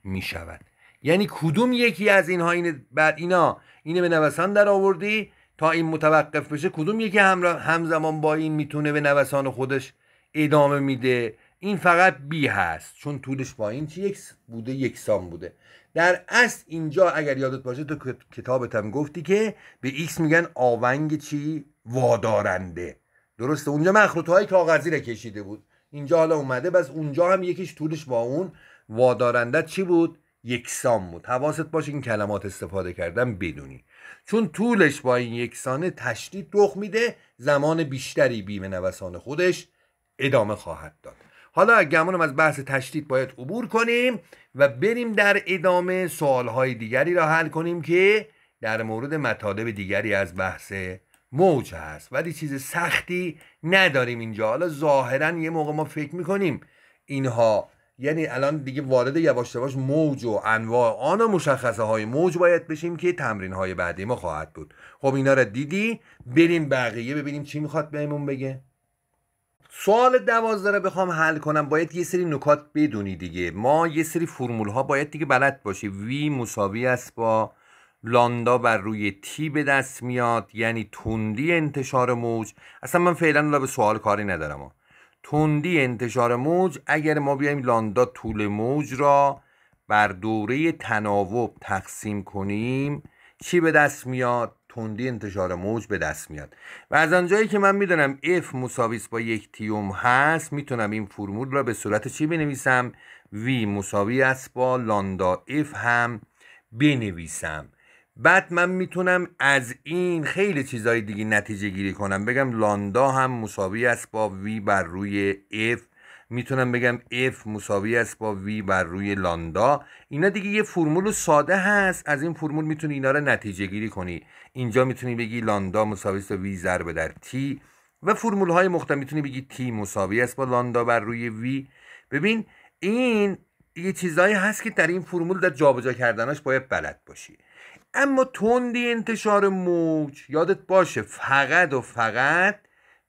میشود یعنی کدوم یکی از اینها اینه بعد اینا اینه به نوسان در آوردی تا این متوقف بشه کدوم یکی همزمان با این میتونه به نوسان خودش ادامه میده این فقط بی هست چون طولش با این چی یک بوده یکسان بوده در اصل اینجا اگر یادت باشه تو هم گفتی که به ایکس میگن آونگ چی وادارنده درسته اونجا مخروط های کاغذی را کشیده بود اینجا حالا اومده بس اونجا هم یکیش طولش با اون وادارنده چی بود یکسان بود حواست باشه این کلمات استفاده کردم بدونی چون طولش با این یکسانه تشدید رخ میده زمان بیشتری بیمه نوسان خودش ادامه خواهد داد حالا گمانم از بحث تشدید باید عبور کنیم و بریم در ادامه سوالهای دیگری را حل کنیم که در مورد مطالب دیگری از بحث موج هست ولی چیز سختی نداریم اینجا حالا ظاهرا یه موقع ما فکر میکنیم اینها یعنی الان دیگه وارد یواش یواش موج و انواع آن و مشخصه های موج باید بشیم که تمرین های بعدی ما خواهد بود خب اینا رو دیدی بریم بقیه ببینیم چی میخواد بهمون بگه سوال دوازده بخوام حل کنم باید یه سری نکات بدونی دیگه ما یه سری فرمول ها باید دیگه بلد باشی وی مساوی است با لاندا بر روی تی به دست میاد یعنی تندی انتشار موج اصلا من فعلا به سوال کاری ندارم تندی انتشار موج اگر ما بیایم لاندا طول موج را بر دوره تناوب تقسیم کنیم چی به دست میاد تندی انتشار موج به دست میاد و از آنجایی که من میدونم F مساویس با یک تیوم هست میتونم این فرمول را به صورت چی بنویسم V مساوی است با لاندا F هم بنویسم بعد من میتونم از این خیلی چیزهای دیگه نتیجه گیری کنم بگم لاندا هم مساوی است با V بر روی F میتونم بگم F مساوی است با V بر روی لاندا اینا دیگه یه فرمول ساده هست از این فرمول میتونی اینا رو نتیجه گیری کنی اینجا میتونی بگی لاندا مساوی است با وی ضربه در تی و فرمول های مختلف میتونی بگی تی مساوی است با لاندا بر روی وی ببین این یه چیزایی هست که در این فرمول در جابجا کردنش باید بلد باشی اما تندی انتشار موج یادت باشه فقط و فقط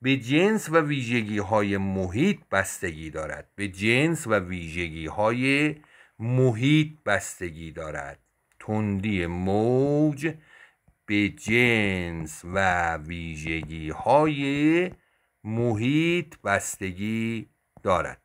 به جنس و ویژگی های محیط بستگی دارد به جنس و ویژگی های محیط بستگی دارد تندی موج به جنس و ویژگی های محیط بستگی دارد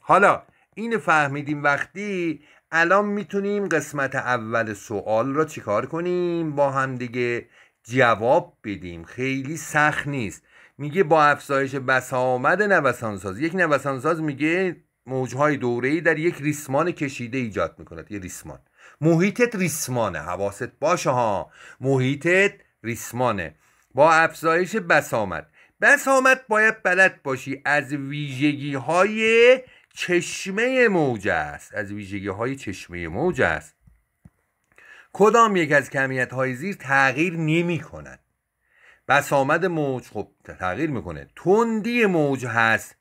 حالا این فهمیدیم وقتی الان میتونیم قسمت اول سوال را چیکار کنیم با هم دیگه جواب بدیم خیلی سخت نیست میگه با افزایش بسامد نوسانساز یک نوسانساز میگه موجهای ای در یک ریسمان کشیده ایجاد میکند یه ریسمان محیطت ریسمانه حواست باشه ها محیطت ریسمانه با افزایش بسامت بسامت باید بلد باشی از ویژگی های چشمه موج است از ویژگی های چشمه موج است کدام یک از کمیت های زیر تغییر نمی کند بسامد موج خب تغییر میکنه تندی موج هست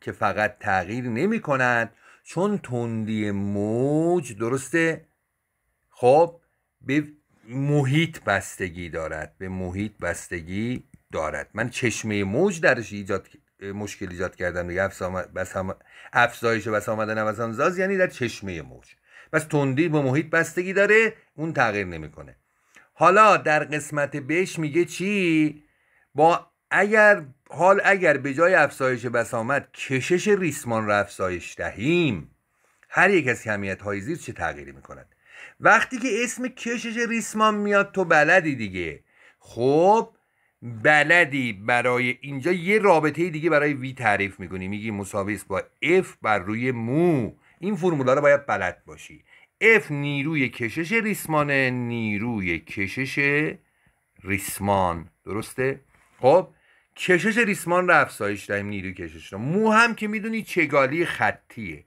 که فقط تغییر نمی کند چون تندی موج درسته خب به محیط بستگی دارد به محیط بستگی دارد من چشمه موج درش ایجاد مشکل ایجاد کردم و افزایش بس آمدن زاز یعنی در چشمه موج پس تندی به محیط بستگی داره اون تغییر نمیکنه حالا در قسمت بهش میگه چی با اگر حال اگر به جای افزایش بسامت کشش ریسمان را افزایش دهیم هر یک از کمیت های زیر چه تغییری میکند وقتی که اسم کشش ریسمان میاد تو بلدی دیگه خب بلدی برای اینجا یه رابطه دیگه برای وی تعریف میکنی میگی مساویس با اف بر روی مو این فرمولا رو باید بلد باشی اف نیروی کشش ریسمان، نیروی کشش ریسمان درسته؟ خب کشش ریسمان رو افزایش دهیم نیروی کشش رو مو هم که میدونی چگالی خطیه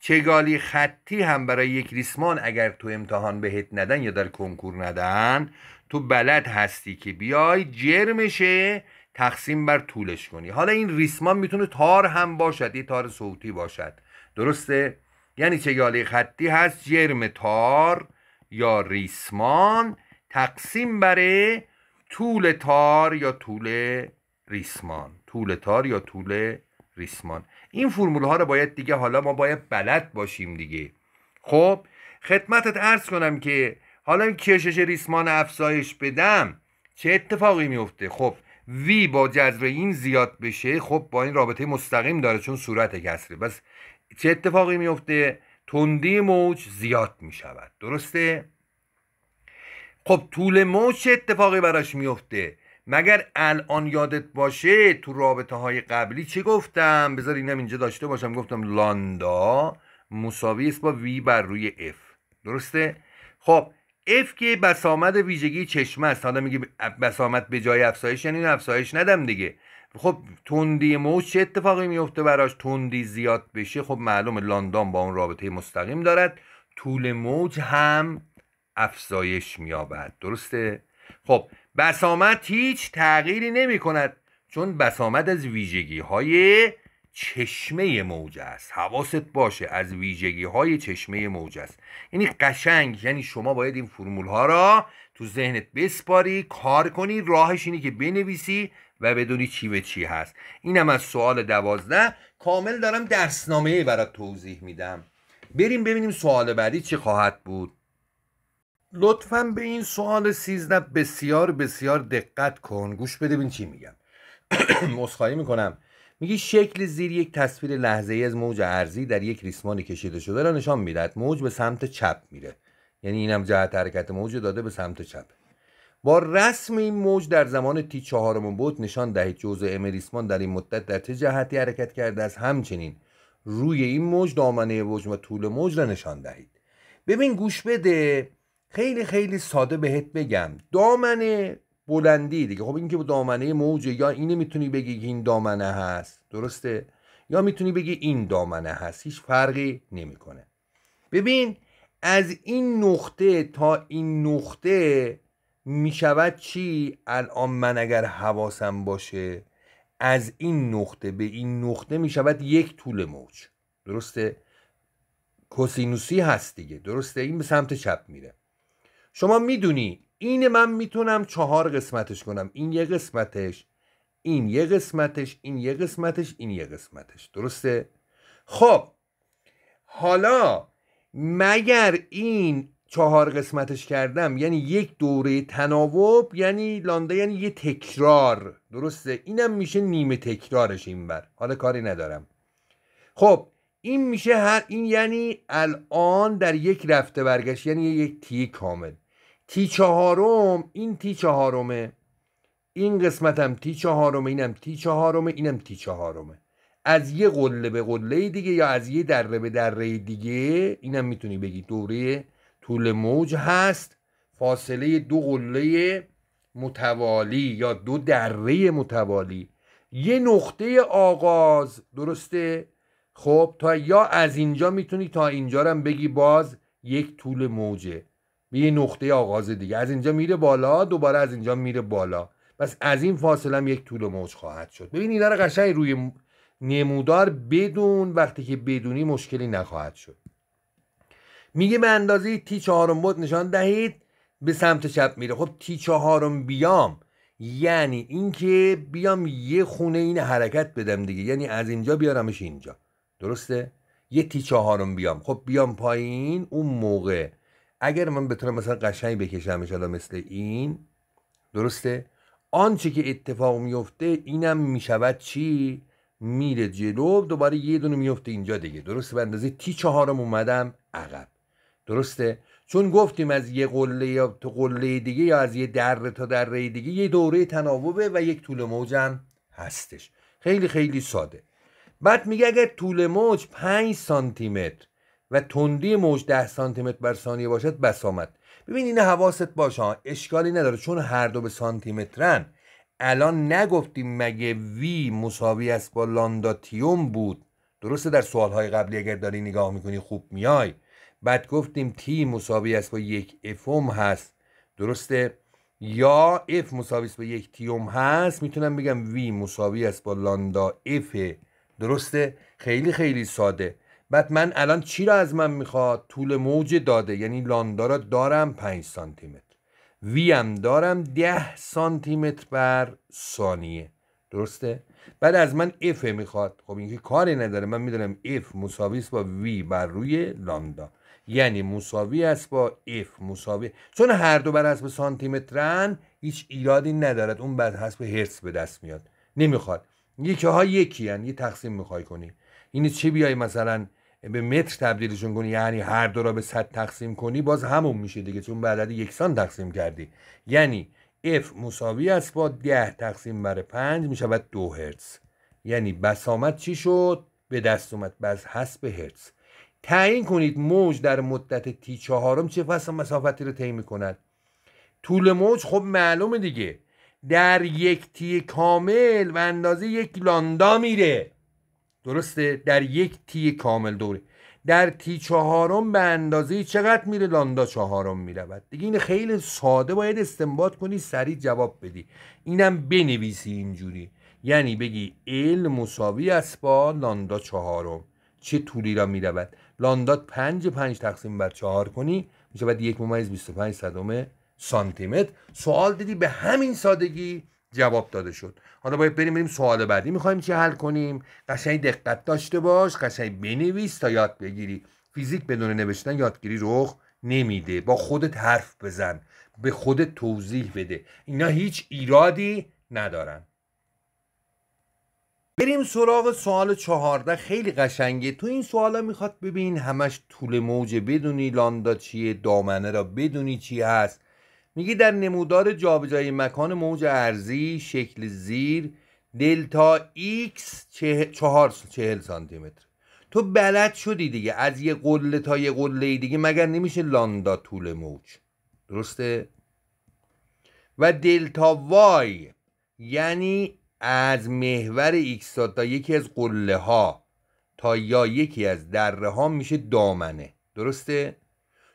چگالی خطی هم برای یک ریسمان اگر تو امتحان بهت ندن یا در کنکور ندن تو بلد هستی که بیای جرمشه تقسیم بر طولش کنی حالا این ریسمان میتونه تار هم باشد یه تار صوتی باشد درسته یعنی چگالی خطی هست جرم تار یا ریسمان تقسیم بر طول تار یا طول ریسمان طول تار یا طول ریسمان این فرمول ها رو باید دیگه حالا ما باید بلد باشیم دیگه خب خدمتت ارز کنم که حالا این کشش ریسمان افزایش بدم چه اتفاقی میفته خب وی با جذر این زیاد بشه خب با این رابطه مستقیم داره چون صورت کسره بس چه اتفاقی میفته تندی موج زیاد میشود درسته خب طول موج چه اتفاقی براش میفته مگر الان یادت باشه تو رابطه های قبلی چی گفتم بذار اینم اینجا داشته باشم گفتم لاندا مساوی است با وی بر روی اف درسته خب اف که بسامد ویژگی چشمه است حالا میگه بسامد به جای افزایش یعنی افزایش ندم دیگه خب تندی موج چه اتفاقی میفته براش تندی زیاد بشه خب معلومه لاندان با اون رابطه مستقیم دارد طول موج هم افزایش مییابد درسته خب بسامد هیچ تغییری نمی کند چون بسامد از ویژگی های چشمه موج است حواست باشه از ویژگی های چشمه موج است یعنی قشنگ یعنی شما باید این فرمول ها را تو ذهنت بسپاری کار کنی راهش اینه که بنویسی و بدونی چی به چی هست اینم از سوال دوازده کامل دارم درسنامه برات توضیح میدم بریم ببینیم سوال بعدی چی خواهد بود لطفا به این سوال سیزده بسیار بسیار دقت کن گوش بده ببین چی میگم مسخایی میکنم میگی شکل زیر یک تصویر لحظه ای از موج ارزی در یک ریسمان کشیده شده را نشان میدهد موج به سمت چپ میره یعنی اینم جهت حرکت موج داده به سمت چپ با رسم این موج در زمان تی چهارم بود نشان دهید جزء ام ریسمان در این مدت در چه جهتی حرکت کرده است همچنین روی این موج دامنه موج و طول موج را نشان دهید ببین گوش بده خیلی خیلی ساده بهت بگم دامنه بلندی دیگه خب این که دامنه موجه یا اینه میتونی بگی که این دامنه هست درسته یا میتونی بگی این دامنه هست هیچ فرقی نمیکنه ببین از این نقطه تا این نقطه میشود چی الان من اگر حواسم باشه از این نقطه به این نقطه میشود یک طول موج درسته کوسینوسی هست دیگه درسته این به سمت چپ میره شما میدونی این من میتونم چهار قسمتش کنم این یه قسمتش این یه قسمتش این یه قسمتش این یه قسمتش درسته خب حالا مگر این چهار قسمتش کردم یعنی یک دوره تناوب یعنی لانده یعنی یه تکرار درسته اینم میشه نیمه تکرارش این بر حالا کاری ندارم خب این میشه هر این یعنی الان در یک رفته برگشت یعنی یک تیه کامل تی چهارم این تی چهارمه این قسمتم تی چهارمه اینم تی چهارمه اینم تی چهارمه از یه قله به قله دیگه یا از یه دره به دره دیگه اینم میتونی بگی دوره طول موج هست فاصله دو قله متوالی یا دو دره متوالی یه نقطه آغاز درسته خب تا یا از اینجا میتونی تا اینجا هم بگی باز یک طول موجه به یه نقطه آغاز دیگه از اینجا میره بالا دوباره از اینجا میره بالا پس از این فاصله هم یک طول موج خواهد شد ببین اینا رو قشنگ روی نمودار بدون وقتی که بدونی مشکلی نخواهد شد میگه به اندازه تی چهارم بود نشان دهید به سمت چپ میره خب تی چهارم بیام یعنی اینکه بیام یه خونه این حرکت بدم دیگه یعنی از اینجا بیارمش اینجا درسته یه تی چهارم بیام خب بیام پایین اون موقع اگر من بتونم مثلا قشنگ بکشم الان مثل این درسته آنچه که اتفاق میفته اینم میشود چی میره جلو دوباره یه دونه میفته اینجا دیگه درسته به اندازه تی چهارم اومدم عقب درسته چون گفتیم از یه قله یا تو قله دیگه یا از یه دره تا دره دیگه یه دوره تناوبه و یک طول موجم هستش خیلی خیلی ساده بعد میگه اگر طول موج 5 سانتی متر و تندی موج 10 سانتی متر بر ثانیه باشد آمد ببین این حواست باشه اشکالی نداره چون هر دو به سانتی مترن الان نگفتیم مگه وی مساوی است با لانداتیوم بود درسته در سوالهای قبلی اگر داری نگاه میکنی خوب میای بعد گفتیم تی مساوی است با یک افوم هست درسته یا اف مساوی است با یک تیوم هست میتونم بگم وی مساوی است با لاندا اف درسته خیلی خیلی ساده بعد من الان چی را از من میخواد طول موج داده یعنی لاندا را دارم 5 سانتی متر وی هم دارم 10 سانتی متر بر ثانیه درسته بعد از من اف میخواد خب این که کاری نداره من میدونم اف مساوی است با وی بر روی لاندا یعنی مساوی است با اف مساوی چون هر دو بر حسب سانتی مترن هیچ ایرادی ندارد اون بر حسب هرس به دست میاد نمیخواد یکی ها یکی هن. یه تقسیم میخوای کنی این چه بیای مثلا به متر تبدیلشون کنی یعنی هر دو را به صد تقسیم کنی باز همون میشه دیگه چون به عدد یکسان تقسیم کردی یعنی F مساوی است با 10 تقسیم بر 5 میشود 2 هرتز یعنی بسامت چی شد به دست اومد بس به هرتز تعیین کنید موج در مدت تی چهارم چه فصل مسافتی رو طی میکند طول موج خب معلومه دیگه در یک تی کامل و اندازه یک لاندا میره درسته در یک تی کامل دوره در تی چهارم به اندازه چقدر میره لاندا چهارم میرود دیگه این خیلی ساده باید استنباط کنی سریع جواب بدی اینم بنویسی اینجوری یعنی بگی ال مساوی است با لاندا چهارم چه طولی را میرود لاندا پنج پنج تقسیم بر چهار کنی میشه بعد یک ممیز 25 صدم سانتیمتر سوال دیدی به همین سادگی جواب داده شد حالا باید بریم بریم سوال بعدی میخوایم که حل کنیم قشنگ دقت داشته باش قشنگ بنویس تا یاد بگیری فیزیک بدون نوشتن یادگیری رخ نمیده با خودت حرف بزن به خودت توضیح بده اینا هیچ ایرادی ندارن بریم سراغ سوال چهارده خیلی قشنگه تو این سوالا میخواد ببین همش طول موج بدونی لاندا چیه دامنه را بدونی چی هست میگه در نمودار جابجایی مکان موج ارزی شکل زیر دلتا ایکس چه... چهار چهل سانتی متر تو بلد شدی دیگه از یه قله تا یه قله دیگه مگر نمیشه لاندا طول موج درسته و دلتا وای یعنی از محور ایکس تا یکی از قله ها تا یا یکی از دره ها میشه دامنه درسته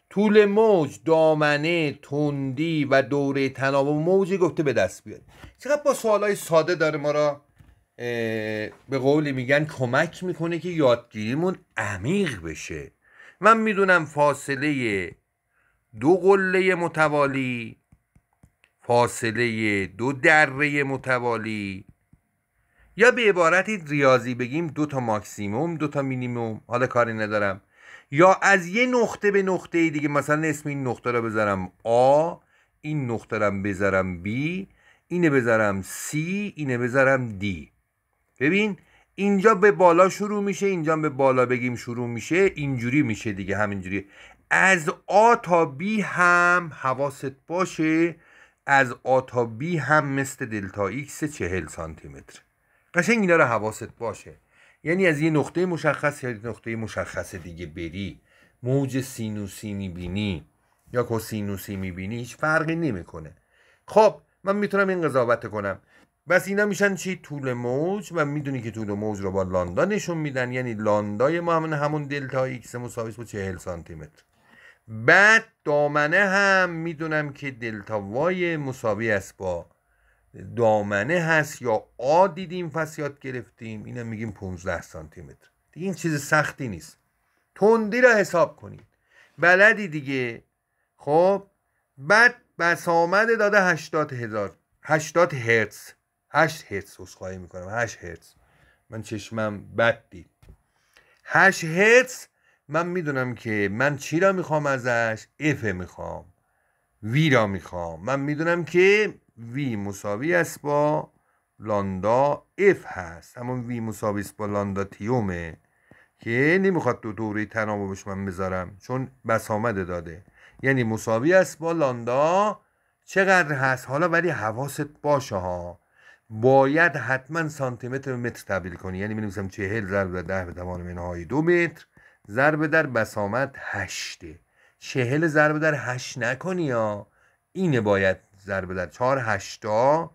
طول موج دامنه تندی و دوره تناوب موجی گفته به دست بیاد چقدر با سوالای ساده داره ما را به قولی میگن کمک میکنه که یادگیریمون عمیق بشه من میدونم فاصله دو قله متوالی فاصله دو دره متوالی یا به عبارتی ریاضی بگیم دو تا ماکسیموم دو تا مینیموم حالا کاری ندارم یا از یه نقطه به نقطه دیگه مثلا اسم این نقطه رو بذارم آ این نقطه رو بذارم بی اینه بذارم سی اینه بذارم دی ببین اینجا به بالا شروع میشه اینجا به بالا بگیم شروع میشه اینجوری میشه دیگه همینجوری از آ تا بی هم حواست باشه از آ تا بی هم مثل دلتا ایکس چهل سانتی متر قشنگ اینا رو حواست باشه یعنی از یه نقطه مشخص یا نقطه مشخص دیگه بری موج سینوسی میبینی یا سینوسی میبینی هیچ فرقی نمیکنه خب من میتونم این قضاوت کنم بس اینا میشن چی طول موج و میدونی که طول موج رو با لاندا نشون میدن یعنی لاندای ما همون همون دلتا ایکس مساوی با 40 سانتی متر بعد دامنه هم میدونم که دلتا وای مساوی است با دامنه هست یا آ دیدیم فسیات گرفتیم اینو میگیم 15 سانتی متر دیگه این چیز سختی نیست تندی را حساب کنید بلدی دیگه خب بعد بسامد داده 80 هزار 80 هرتز 8 هرتز اسخای میکنم 8 هرتز من چشمم بد دید 8 هرتز من میدونم که من چی را میخوام ازش اف میخوام وی را میخوام من میدونم که وی مساوی است با لاندا اف هست همون وی مساوی است با لاندا تیومه که نمیخواد دو دوره تناوبش من بذارم چون بسامده داده یعنی مساوی است با لاندا چقدر هست حالا ولی حواست باشه ها باید حتما سانتی متر به متر تبدیل کنی یعنی بنویسم چهل ضرب در ده به توان منهای دو متر ضرب در بسامت هشته چهل ضرب در هشت نکنی یا اینه باید ضرب در چهار هشتا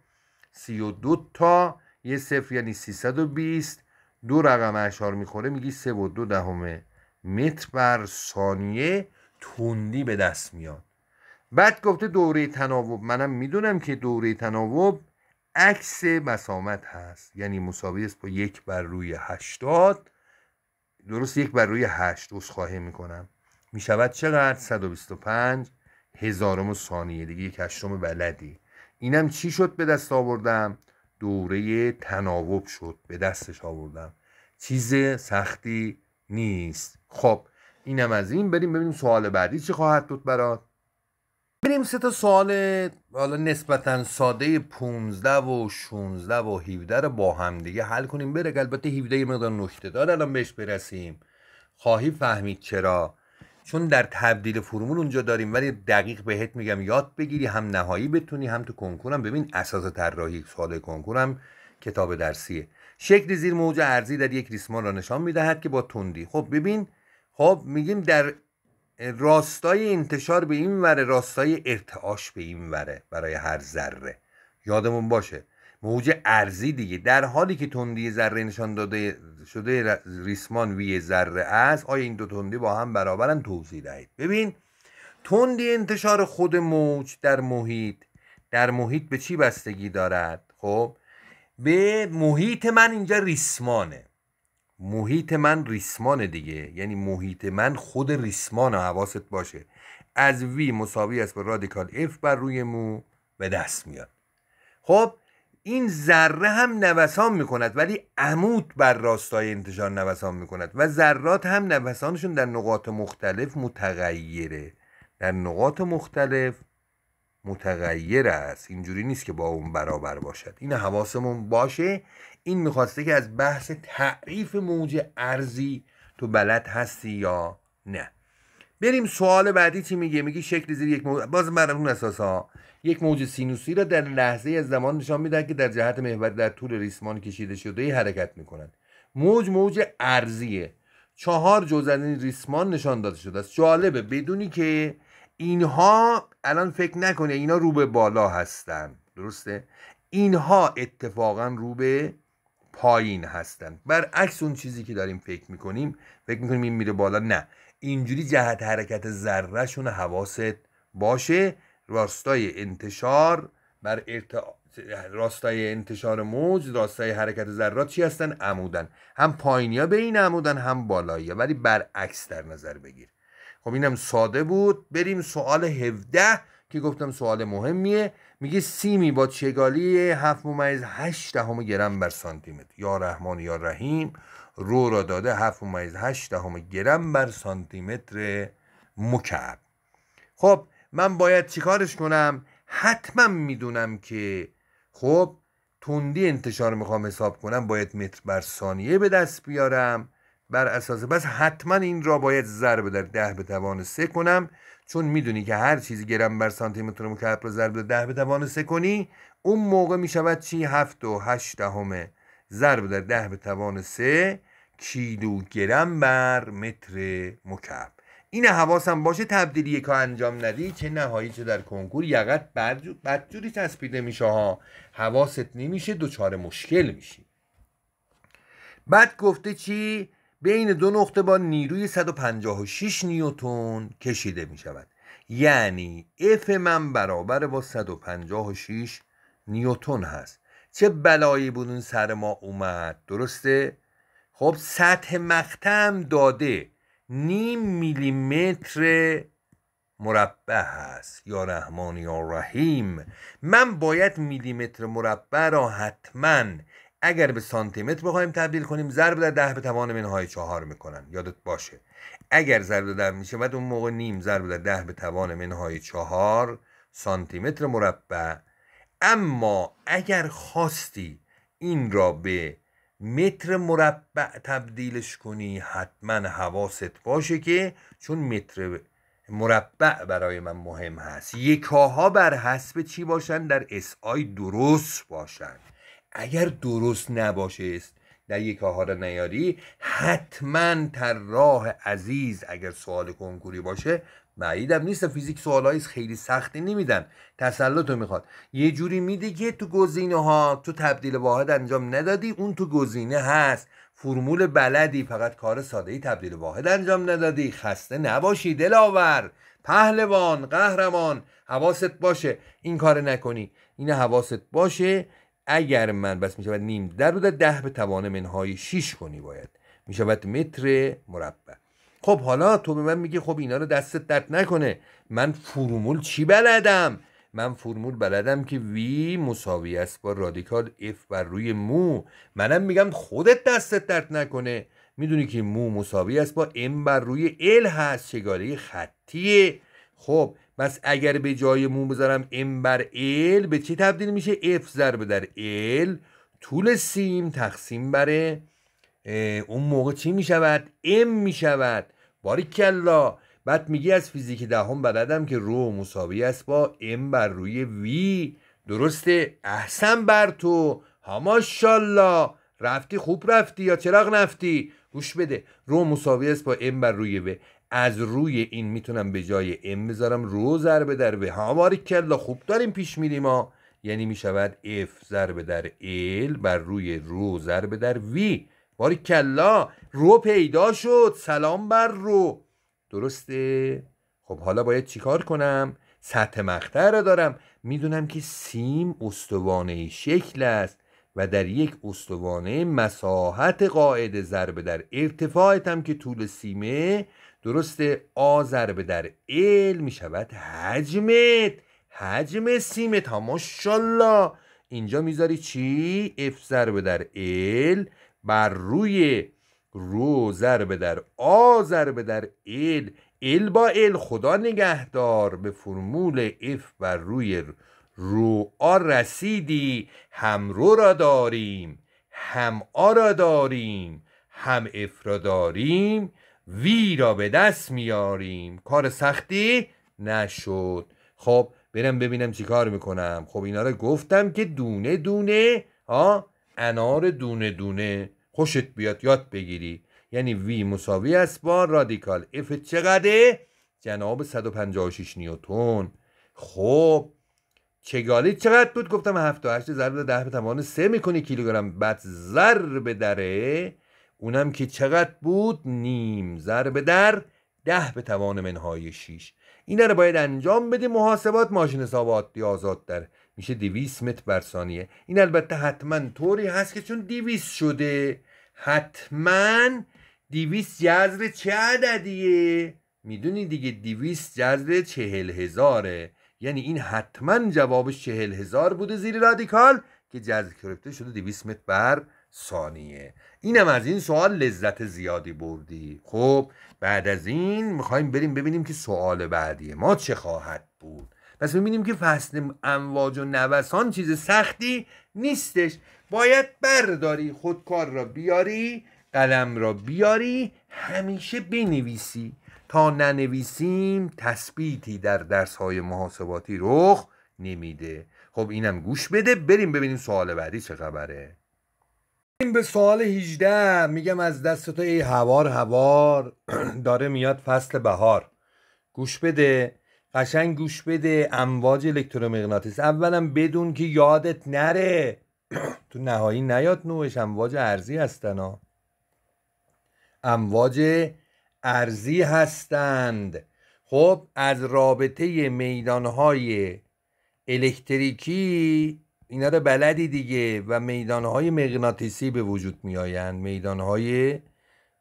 سی و دو تا یه صفر یعنی سد و بیست دو رقم اشار میخوره میگی سه و دو دهم متر بر ثانیه تندی به دست میاد بعد گفته دوره تناوب منم میدونم که دوره تناوب عکس مسامت هست یعنی مساوی است با یک بر روی هشتاد درست یک بر روی هشت از خواهی میکنم میشود چقدر 125 هزارم و ثانیه دیگه یک هشتم بلدی اینم چی شد به دست آوردم دوره تناوب شد به دستش آوردم چیز سختی نیست خب اینم از این بریم ببینیم سوال بعدی چی خواهد بود برات بریم سه تا سوال حالا نسبتا ساده 15 و 16 و 17 رو با هم دیگه حل کنیم بره البته 17 یه مقدار نکته داره الان بهش برسیم خواهی فهمید چرا چون در تبدیل فرمول اونجا داریم ولی دقیق بهت میگم یاد بگیری هم نهایی بتونی هم تو کنکورم ببین اساس طراحی سوال کنکورم کتاب درسیه شکل زیر موج ارزی در یک ریسمان را نشان میدهد که با تندی خب ببین خب میگیم در راستای انتشار به این وره راستای ارتعاش به این وره برای هر ذره یادمون باشه موج ارزی دیگه در حالی که تندی ذره نشان داده شده ریسمان وی ذره است آیا این دو تندی با هم برابرن توضیح دهید ببین تندی انتشار خود موج در محیط در محیط به چی بستگی دارد خب به محیط من اینجا ریسمانه محیط من ریسمانه دیگه یعنی محیط من خود ریسمانه حواست باشه از وی مساوی است به رادیکال اف بر روی مو به دست میاد خب این ذره هم نوسان میکند ولی عمود بر راستای انتشار نوسان میکند و ذرات هم نوسانشون در نقاط مختلف متغیره در نقاط مختلف متغیر است اینجوری نیست که با اون برابر باشد این حواسمون باشه این میخواسته که از بحث تعریف موج ارزی تو بلد هستی یا نه بریم سوال بعدی چی میگه میگه شکل زیر یک موج باز بر اون اساس ها یک موج سینوسی را در لحظه از زمان نشان میده که در جهت محور در طول ریسمان کشیده شده حرکت میکنند موج موج ارزیه چهار جزء از این ریسمان نشان داده شده است جالبه بدونی که اینها الان فکر نکنه اینا رو به بالا هستن درسته اینها اتفاقا رو به پایین هستن برعکس اون چیزی که داریم فکر میکنیم فکر میکنیم این میره بالا نه اینجوری جهت حرکت شون حواست باشه راستای انتشار بر راستای انتشار موج راستای حرکت ذرات چی هستن عمودن هم پایینیا به این عمودن هم بالایی ولی برعکس در نظر بگیر خب اینم ساده بود بریم سوال 17 که گفتم سوال مهمیه میگه سیمی با چگالی 7 ممیز 8 دهم گرم بر سانتی متر یا رحمان یا رحیم رو را داده 7.8 دهم گرم بر سانتی متر مکعب خب من باید چیکارش کنم حتما میدونم که خب تندی انتشار میخوام حساب کنم باید متر بر ثانیه به دست بیارم بر اساس بس حتما این را باید ضرب در ده به توان سه کنم چون میدونی که هر چیزی گرم بر سانتی متر مکعب را ضرب در ده به توان سه کنی اون موقع میشود چی هفت و هشت ضرب در ده به توان سه کیلوگرم بر متر مکعب این حواسم باشه تبدیلی که انجام ندی چه نهایی چه در کنکور یقت بدجوری تسبیده میشه ها حواست نمیشه دچار مشکل میشی بعد گفته چی بین دو نقطه با نیروی 156 نیوتون کشیده می شود یعنی اف من برابر با 156 نیوتون هست چه بلایی بود اون سر ما اومد درسته خب سطح مختم داده نیم میلیمتر مربع هست یا رحمان یا رحیم من باید میلیمتر مربع را حتما اگر به سانتیمتر بخوایم تبدیل کنیم ضرب در ده به توان منهای چهار میکنن یادت باشه اگر ضرب در ده میشه بعد اون موقع نیم ضرب در ده به توان منهای چهار سانتیمتر مربع اما اگر خواستی این را به متر مربع تبدیلش کنی حتما حواست باشه که چون متر مربع برای من مهم هست یکاها بر حسب چی باشن در اس آی درست باشن اگر درست نباشه است در یکاها را نیاری حتما راه عزیز اگر سوال کنکوری باشه بعیدم نیست فیزیک سوالایی خیلی سختی نمیدن تسلط رو میخواد یه جوری میده که تو گزینه ها تو تبدیل واحد انجام ندادی اون تو گزینه هست فرمول بلدی فقط کار ساده ای تبدیل واحد انجام ندادی خسته نباشی دلاور پهلوان قهرمان حواست باشه این کار نکنی این حواست باشه اگر من بس میشود نیم در ده به توان منهای شیش کنی باید میشود متر مربع خب حالا تو به من میگی خب اینا رو دستت درد نکنه من فرمول چی بلدم من فرمول بلدم که وی مساوی است با رادیکال اف بر روی مو منم میگم خودت دستت درد نکنه میدونی که مو مساوی است با ام بر روی ال هست چگاله خطیه خب پس اگر به جای مو بذارم ام بر ال به چی تبدیل میشه اف ضرب در ال طول سیم تقسیم بره؟ اون موقع چی می شود ام می شود باریکلا بعد میگی از فیزیک دهم ده بلدم که رو مساوی است با ام بر روی وی درسته احسن بر تو هماشالله رفتی خوب رفتی یا چراغ نفتی گوش بده رو مساوی است با ام بر روی و از روی این میتونم به جای ام بذارم رو ضربه در و هماری کلا خوب داریم پیش میریم ها یعنی میشود اف ضربه در ال بر روی رو ضربه در وی باری کلا رو پیدا شد سلام بر رو درسته خب حالا باید چیکار کنم سطح مخته را دارم میدونم که سیم استوانه شکل است و در یک استوانه مساحت قاعد ضربه در ارتفاعتم که طول سیمه درسته آ ضربه در ال میشود حجمت حجم سیمت ها ماشالله اینجا میذاری چی؟ اف ضربه در ال بر روی رو ضرب در آ ضرب در ال ال با ال خدا نگهدار به فرمول اف بر روی رو آ رسیدی هم رو را داریم هم آ را داریم هم اف را داریم وی را به دست میاریم کار سختی نشد خب برم ببینم چی کار میکنم خب اینا رو گفتم که دونه دونه ها انار دونه دونه خوشت بیاد یاد بگیری یعنی وی مساوی است با رادیکال اف چقدره جناب 156 نیوتون خب چگالی چقدر بود گفتم 78 ضرب در 10 به توان 3 میکنی کیلوگرم بعد ضرب دره اونم که چقدر بود نیم ضرب در 10 به توان منهای 6 این رو باید انجام بدیم محاسبات ماشین حسابات آزاد داره میشه 200 متر بر ثانیه این البته حتما طوری هست که چون 200 شده حتما 200 جذر چه عددیه میدونی دیگه 200 جذر چهل هزاره یعنی این حتما جوابش چهل هزار بوده زیر رادیکال که جذر کرپته شده 200 متر بر ثانیه اینم از این سوال لذت زیادی بردی خب بعد از این میخوایم بریم ببینیم که سوال بعدی ما چه خواهد بود پس میبینیم که فصل امواج و نوسان چیز سختی نیستش باید برداری خودکار را بیاری قلم را بیاری همیشه بنویسی تا ننویسیم تثبیتی در درس های محاسباتی رخ نمیده خب اینم گوش بده بریم ببینیم سوال بعدی چه خبره این به سوال 18 میگم از دست تو ای هوار هوار داره میاد فصل بهار گوش بده قشنگ گوش بده امواج الکترومغناطیس اولا بدون که یادت نره تو نهایی نیاد نوعش امواج ارزی هستن ها امواج ارزی هستند خب از رابطه میدانهای الکتریکی اینا رو بلدی دیگه و میدانهای مغناطیسی به وجود میآیند میدانهای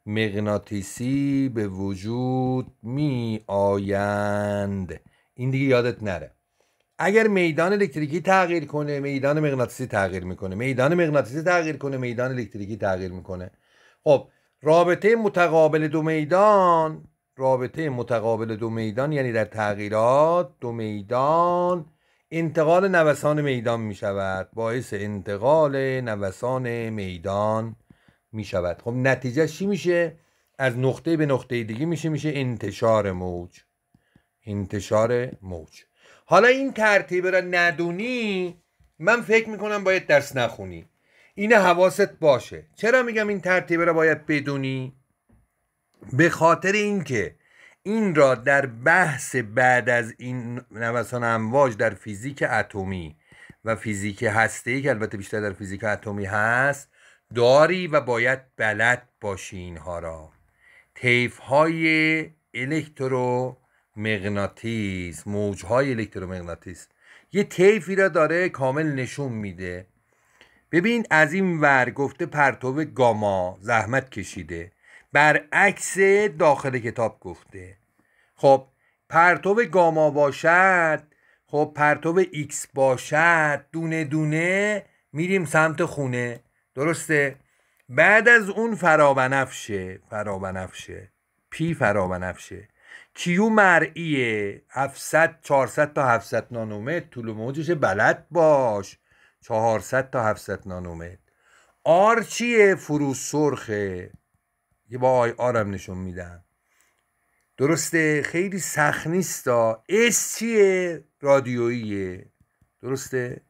مغناطیسی به وجود می آیند این دیگه یادت نره اگر میدان الکتریکی تغییر کنه میدان مغناطیسی تغییر میکنه میدان مغناطیسی تغییر کنه میدان الکتریکی تغییر میکنه خب رابطه متقابل دو میدان رابطه متقابل دو میدان یعنی در تغییرات دو میدان انتقال نوسان میدان می شود باعث انتقال نوسان میدان می شود خب نتیجه چی میشه از نقطه به نقطه دیگه میشه میشه انتشار موج انتشار موج حالا این ترتیبه را ندونی من فکر میکنم باید درس نخونی این حواست باشه چرا میگم این ترتیبه را باید بدونی به خاطر اینکه این را در بحث بعد از این نوسان امواج در فیزیک اتمی و فیزیک هسته که البته بیشتر در فیزیک اتمی هست داری و باید بلد باشی اینها را تیف های مغناطیس، موج های الکترومغناطیس یه طیفی را داره کامل نشون میده ببین از این ور گفته پرتو گاما زحمت کشیده برعکس داخل کتاب گفته خب پرتو گاما باشد خب پرتو ایکس باشد دونه دونه میریم سمت خونه درسته بعد از اون فرابنفشه فرابنفشه پی فرابنفشه کیو مرئیه 700 400 تا 700 نانومتر طول موجش بلد باش 400 تا 700 نانومتر آر چیه فرو سرخه یه با آی آرم نشون میدم درسته خیلی سخت نیستا اس چیه رادیوییه درسته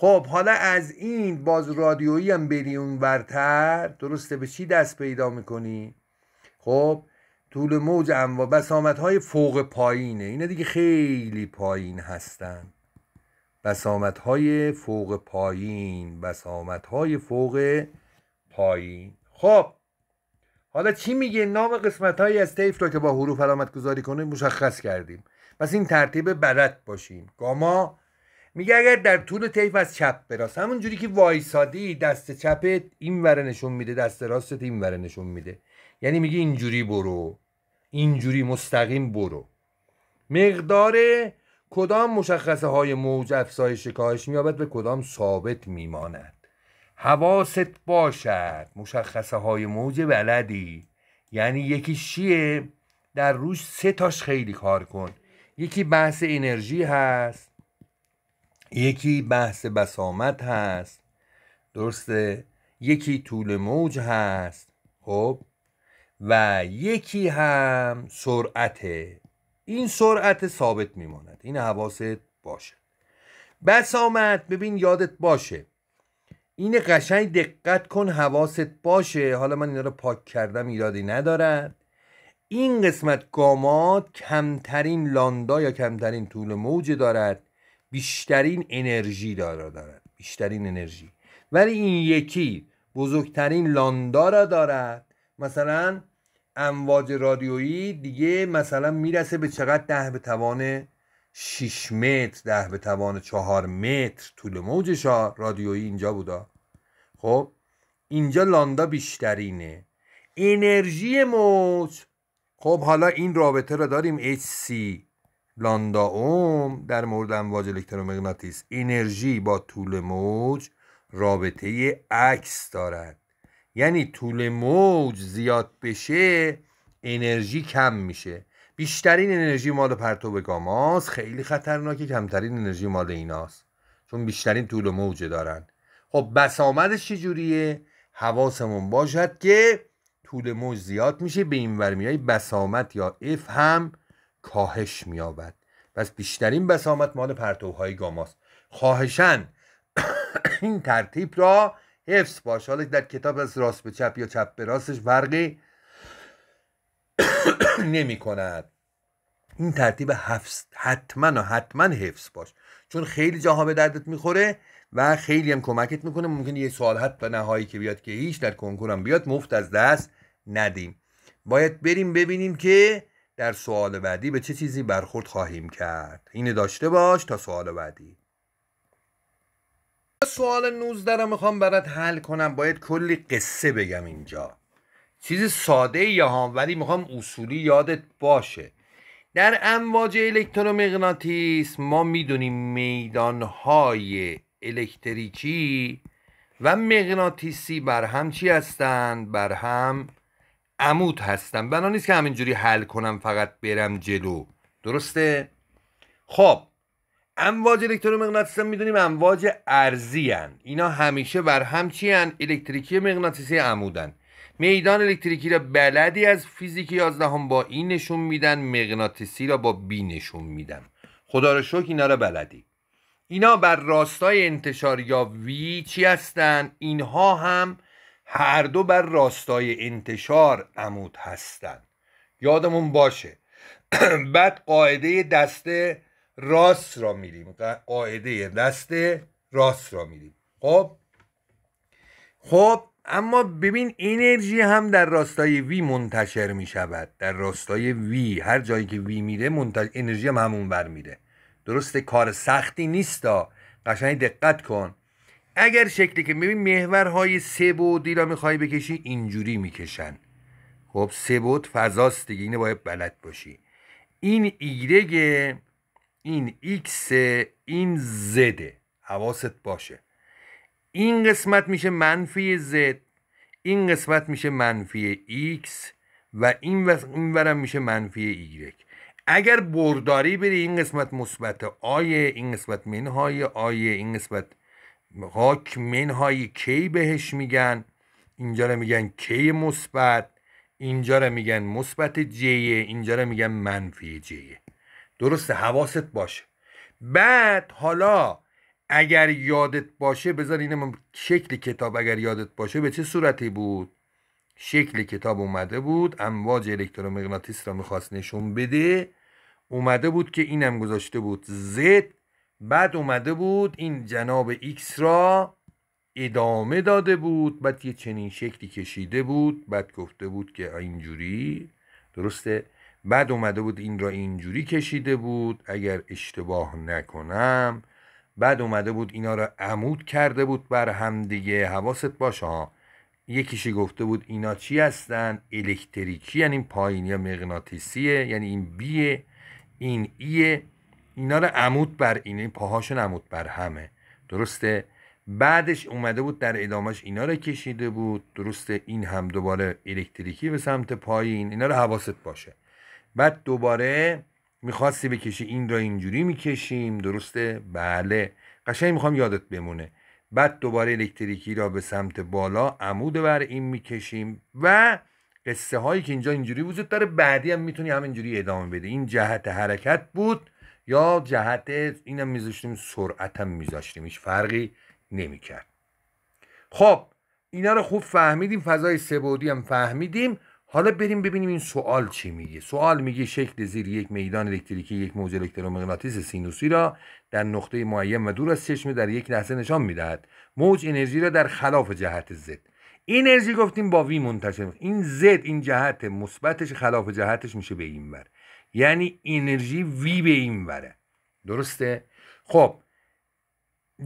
خب حالا از این باز رادیویی هم بری برتر درسته به چی دست پیدا میکنی خب طول موج و بسامت های فوق پایینه اینا دیگه خیلی پایین هستن بسامت های فوق پایین بسامت های فوق پایین خب حالا چی میگه نام قسمت های از طیف را که با حروف علامت گذاری کنه مشخص کردیم پس این ترتیب بلد باشیم گاما میگه اگر در طول طیف از چپ براست همون جوری که وایسادی دست چپت این وره نشون میده دست راستت این وره نشون میده یعنی میگه اینجوری برو اینجوری مستقیم برو مقدار کدام مشخصه های موج افزایش کاهش میابد به کدام ثابت میماند حواست باشد مشخصه های موج بلدی یعنی یکی شیه در روش سه تاش خیلی کار کن یکی بحث انرژی هست یکی بحث بسامت هست درسته یکی طول موج هست خب و یکی هم سرعته این سرعت ثابت میماند این حواست باشه بسامت ببین یادت باشه این قشنگ دقت کن حواست باشه حالا من این رو پاک کردم ایرادی ندارد این قسمت گامات کمترین لاندا یا کمترین طول موج دارد بیشترین انرژی داره دارد بیشترین انرژی ولی این یکی بزرگترین لاندا را دارد مثلا امواج رادیویی دیگه مثلا میرسه به چقدر ده به توان 6 متر ده به توان 4 متر طول موجش رادیویی اینجا بودا خب اینجا لاندا بیشترینه انرژی موج خب حالا این رابطه را داریم HC اوم در مورد امواج الکترومغناطیس انرژی با طول موج رابطه عکس دارد یعنی طول موج زیاد بشه انرژی کم میشه بیشترین انرژی مال پرتو گاماست خیلی خطرناکه کمترین انرژی مال ایناست چون بیشترین طول موج دارن خب بس چجوریه حواسمون باشد که طول موج زیاد میشه به این ورمی های بسامت یا اف هم کاهش میابد پس بیشترین بسامت مال پرتوهای گاماست خواهشن این ترتیب را حفظ باش حالا در کتاب از راست به چپ یا چپ به راستش فرقی نمی کند این ترتیب حفظ حتما و حتما حفظ باش چون خیلی جاها به دردت میخوره و خیلی هم کمکت میکنه ممکن یه سوال حتی نهایی که بیاد که هیچ در کنکورم بیاد مفت از دست ندیم باید بریم ببینیم که در سوال بعدی به چه چیزی برخورد خواهیم کرد اینه داشته باش تا سوال بعدی سوال 19 رو میخوام برات حل کنم باید کلی قصه بگم اینجا چیز ساده یا هم ولی میخوام اصولی یادت باشه در امواج الکترومغناطیس ما میدونیم میدانهای الکتریکی و مغناطیسی بر هم چی هستند بر هم عمود هستم بنا نیست که همینجوری حل کنم فقط برم جلو درسته خب امواج الکترومغناطیسی میدونیم امواج ارزی هن. اینا همیشه بر هم الکتریکی مغناطیسی عمودن میدان الکتریکی را بلدی از فیزیک 11 هم با این نشون میدن مغناطیسی را با بی نشون میدن خدا رو شکر اینا را بلدی اینا بر راستای انتشار یا وی چی هستن اینها هم هر دو بر راستای انتشار عمود هستند یادمون باشه بعد قاعده دست راست را میریم قاعده دست راست را میریم خب خب اما ببین انرژی هم در راستای وی منتشر می شود در راستای وی هر جایی که وی میره انرژی هم همون بر میره درسته کار سختی نیستا قشنگ دقت کن اگر شکلی که ببین های سه بودی را میخوای بکشی اینجوری میکشن خب سه بود فضاست دیگه اینه باید بلد باشی این ایگرگه این ایکس این زده حواست باشه این قسمت میشه منفی زد این قسمت میشه منفی ایکس و این ورم میشه منفی ایگرگ اگر برداری بری این قسمت مثبت آیه این قسمت منهای آیه این قسمت حاک منهای کی بهش میگن اینجا رو میگن کی مثبت اینجا رو میگن مثبت جیه اینجا رو میگن منفی جیه درسته حواست باشه بعد حالا اگر یادت باشه بذار اینم شکل کتاب اگر یادت باشه به چه صورتی بود شکل کتاب اومده بود امواج الکترومغناطیس را میخواست نشون بده اومده بود که اینم گذاشته بود زد بعد اومده بود این جناب ایکس را ادامه داده بود بعد یه چنین شکلی کشیده بود بعد گفته بود که اینجوری درسته بعد اومده بود این را اینجوری کشیده بود اگر اشتباه نکنم بعد اومده بود اینا را عمود کرده بود بر هم دیگه حواست باشه ها یکیشی گفته بود اینا چی هستن الکتریکی یعنی این یا مغناطیسیه یعنی این بیه این ایه اینا رو عمود بر اینه پاهاشون عمود بر همه درسته بعدش اومده بود در ادامهش اینا رو کشیده بود درسته این هم دوباره الکتریکی به سمت پایین اینا رو حواست باشه بعد دوباره میخواستی بکشی این را اینجوری میکشیم درسته بله قشنگ میخوام یادت بمونه بعد دوباره الکتریکی را به سمت بالا عمود بر این میکشیم و قصه هایی که اینجا اینجوری وجود داره بعدی هم میتونی همینجوری ادامه بده این جهت حرکت بود یا جهت اینم میذاشتیم سرعتم میذاشتیم هیچ فرقی نمیکرد خب اینا رو خوب فهمیدیم فضای سبودی هم فهمیدیم حالا بریم ببینیم این سوال چی میگه سوال میگه شکل زیر یک میدان الکتریکی یک موج الکترومغناطیس سینوسی را در نقطه معین و دور از چشمه در یک لحظه نشان میدهد موج انرژی را در خلاف جهت زد انرژی گفتیم با وی منتشر این زد این جهت مثبتش خلاف جهتش میشه به این بر یعنی انرژی وی به این وره درسته خب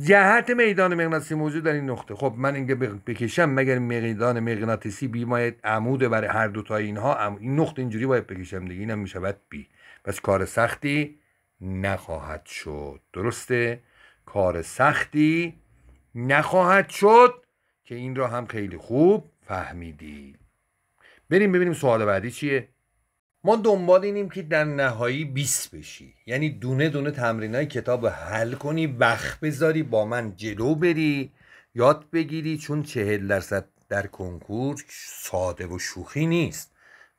جهت میدان مغناطیسی موجود در این نقطه خب من اینکه بکشم مگر میدان مغناطیسی بی ماید عمود برای هر دو تا اینها این نقطه اینجوری باید بکشم دیگه اینم میشود بی پس کار سختی نخواهد شد درسته کار سختی نخواهد شد که این را هم خیلی خوب فهمیدی بریم ببینیم سوال بعدی چیه ما دنبال اینیم که در نهایی 20 بشی یعنی دونه دونه تمرینای کتاب حل کنی وقت بذاری با من جلو بری یاد بگیری چون چهل درصد در کنکور ساده و شوخی نیست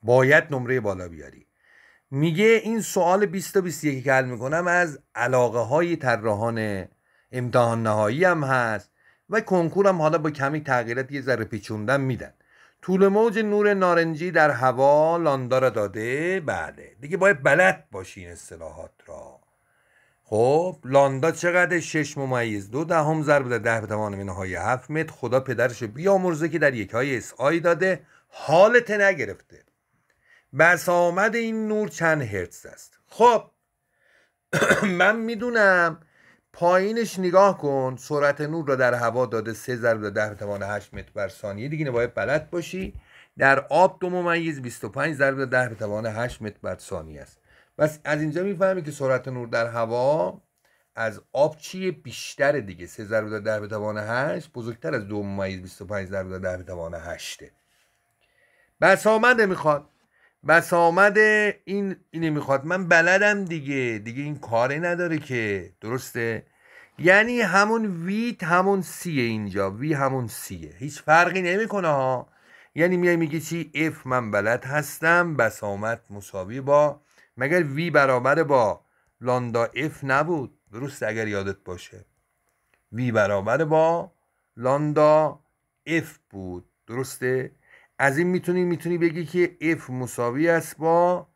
باید نمره بالا بیاری میگه این سوال 20 تا 21 که حل میکنم از علاقه های طراحان امتحان نهایی هم هست و کنکورم حالا با کمی تغییرات یه ذره پیچوندن میدن طول موج نور نارنجی در هوا لاندا را داده بله دیگه باید بلد باشی این اصطلاحات را خب لاندا چقدر شش ممیز دو دهم ضرب در ده به توان منهای هفت متر خدا پدرش بیامرزه که در یک های اس آی داده حالت نگرفته بس آمد این نور چند هرتز است خب من میدونم پایینش نگاه کن سرعت نور را در هوا داده سه ضرب در توان 8 متر بر ثانیه دیگه باید بلد باشی در آب دو ممیز 25 ضرب در به توان 8 متر بر ثانیه است بس از اینجا میفهمی که سرعت نور در هوا از آب چیه بیشتر دیگه 3 ضرب در به توان 8 بزرگتر از 2 ممیز 25 ضرب در به توان 8 میخواد بس این اینه میخواد من بلدم دیگه دیگه این کاره نداره که درسته یعنی همون ویت همون سیه اینجا وی همون سیه هیچ فرقی نمیکنه ها یعنی میای میگی چی اف من بلد هستم بسامت مساوی با مگر وی برابر با لاندا اف نبود درسته اگر یادت باشه وی برابر با لاندا اف بود درسته از این میتونی میتونی بگی که f مساوی است با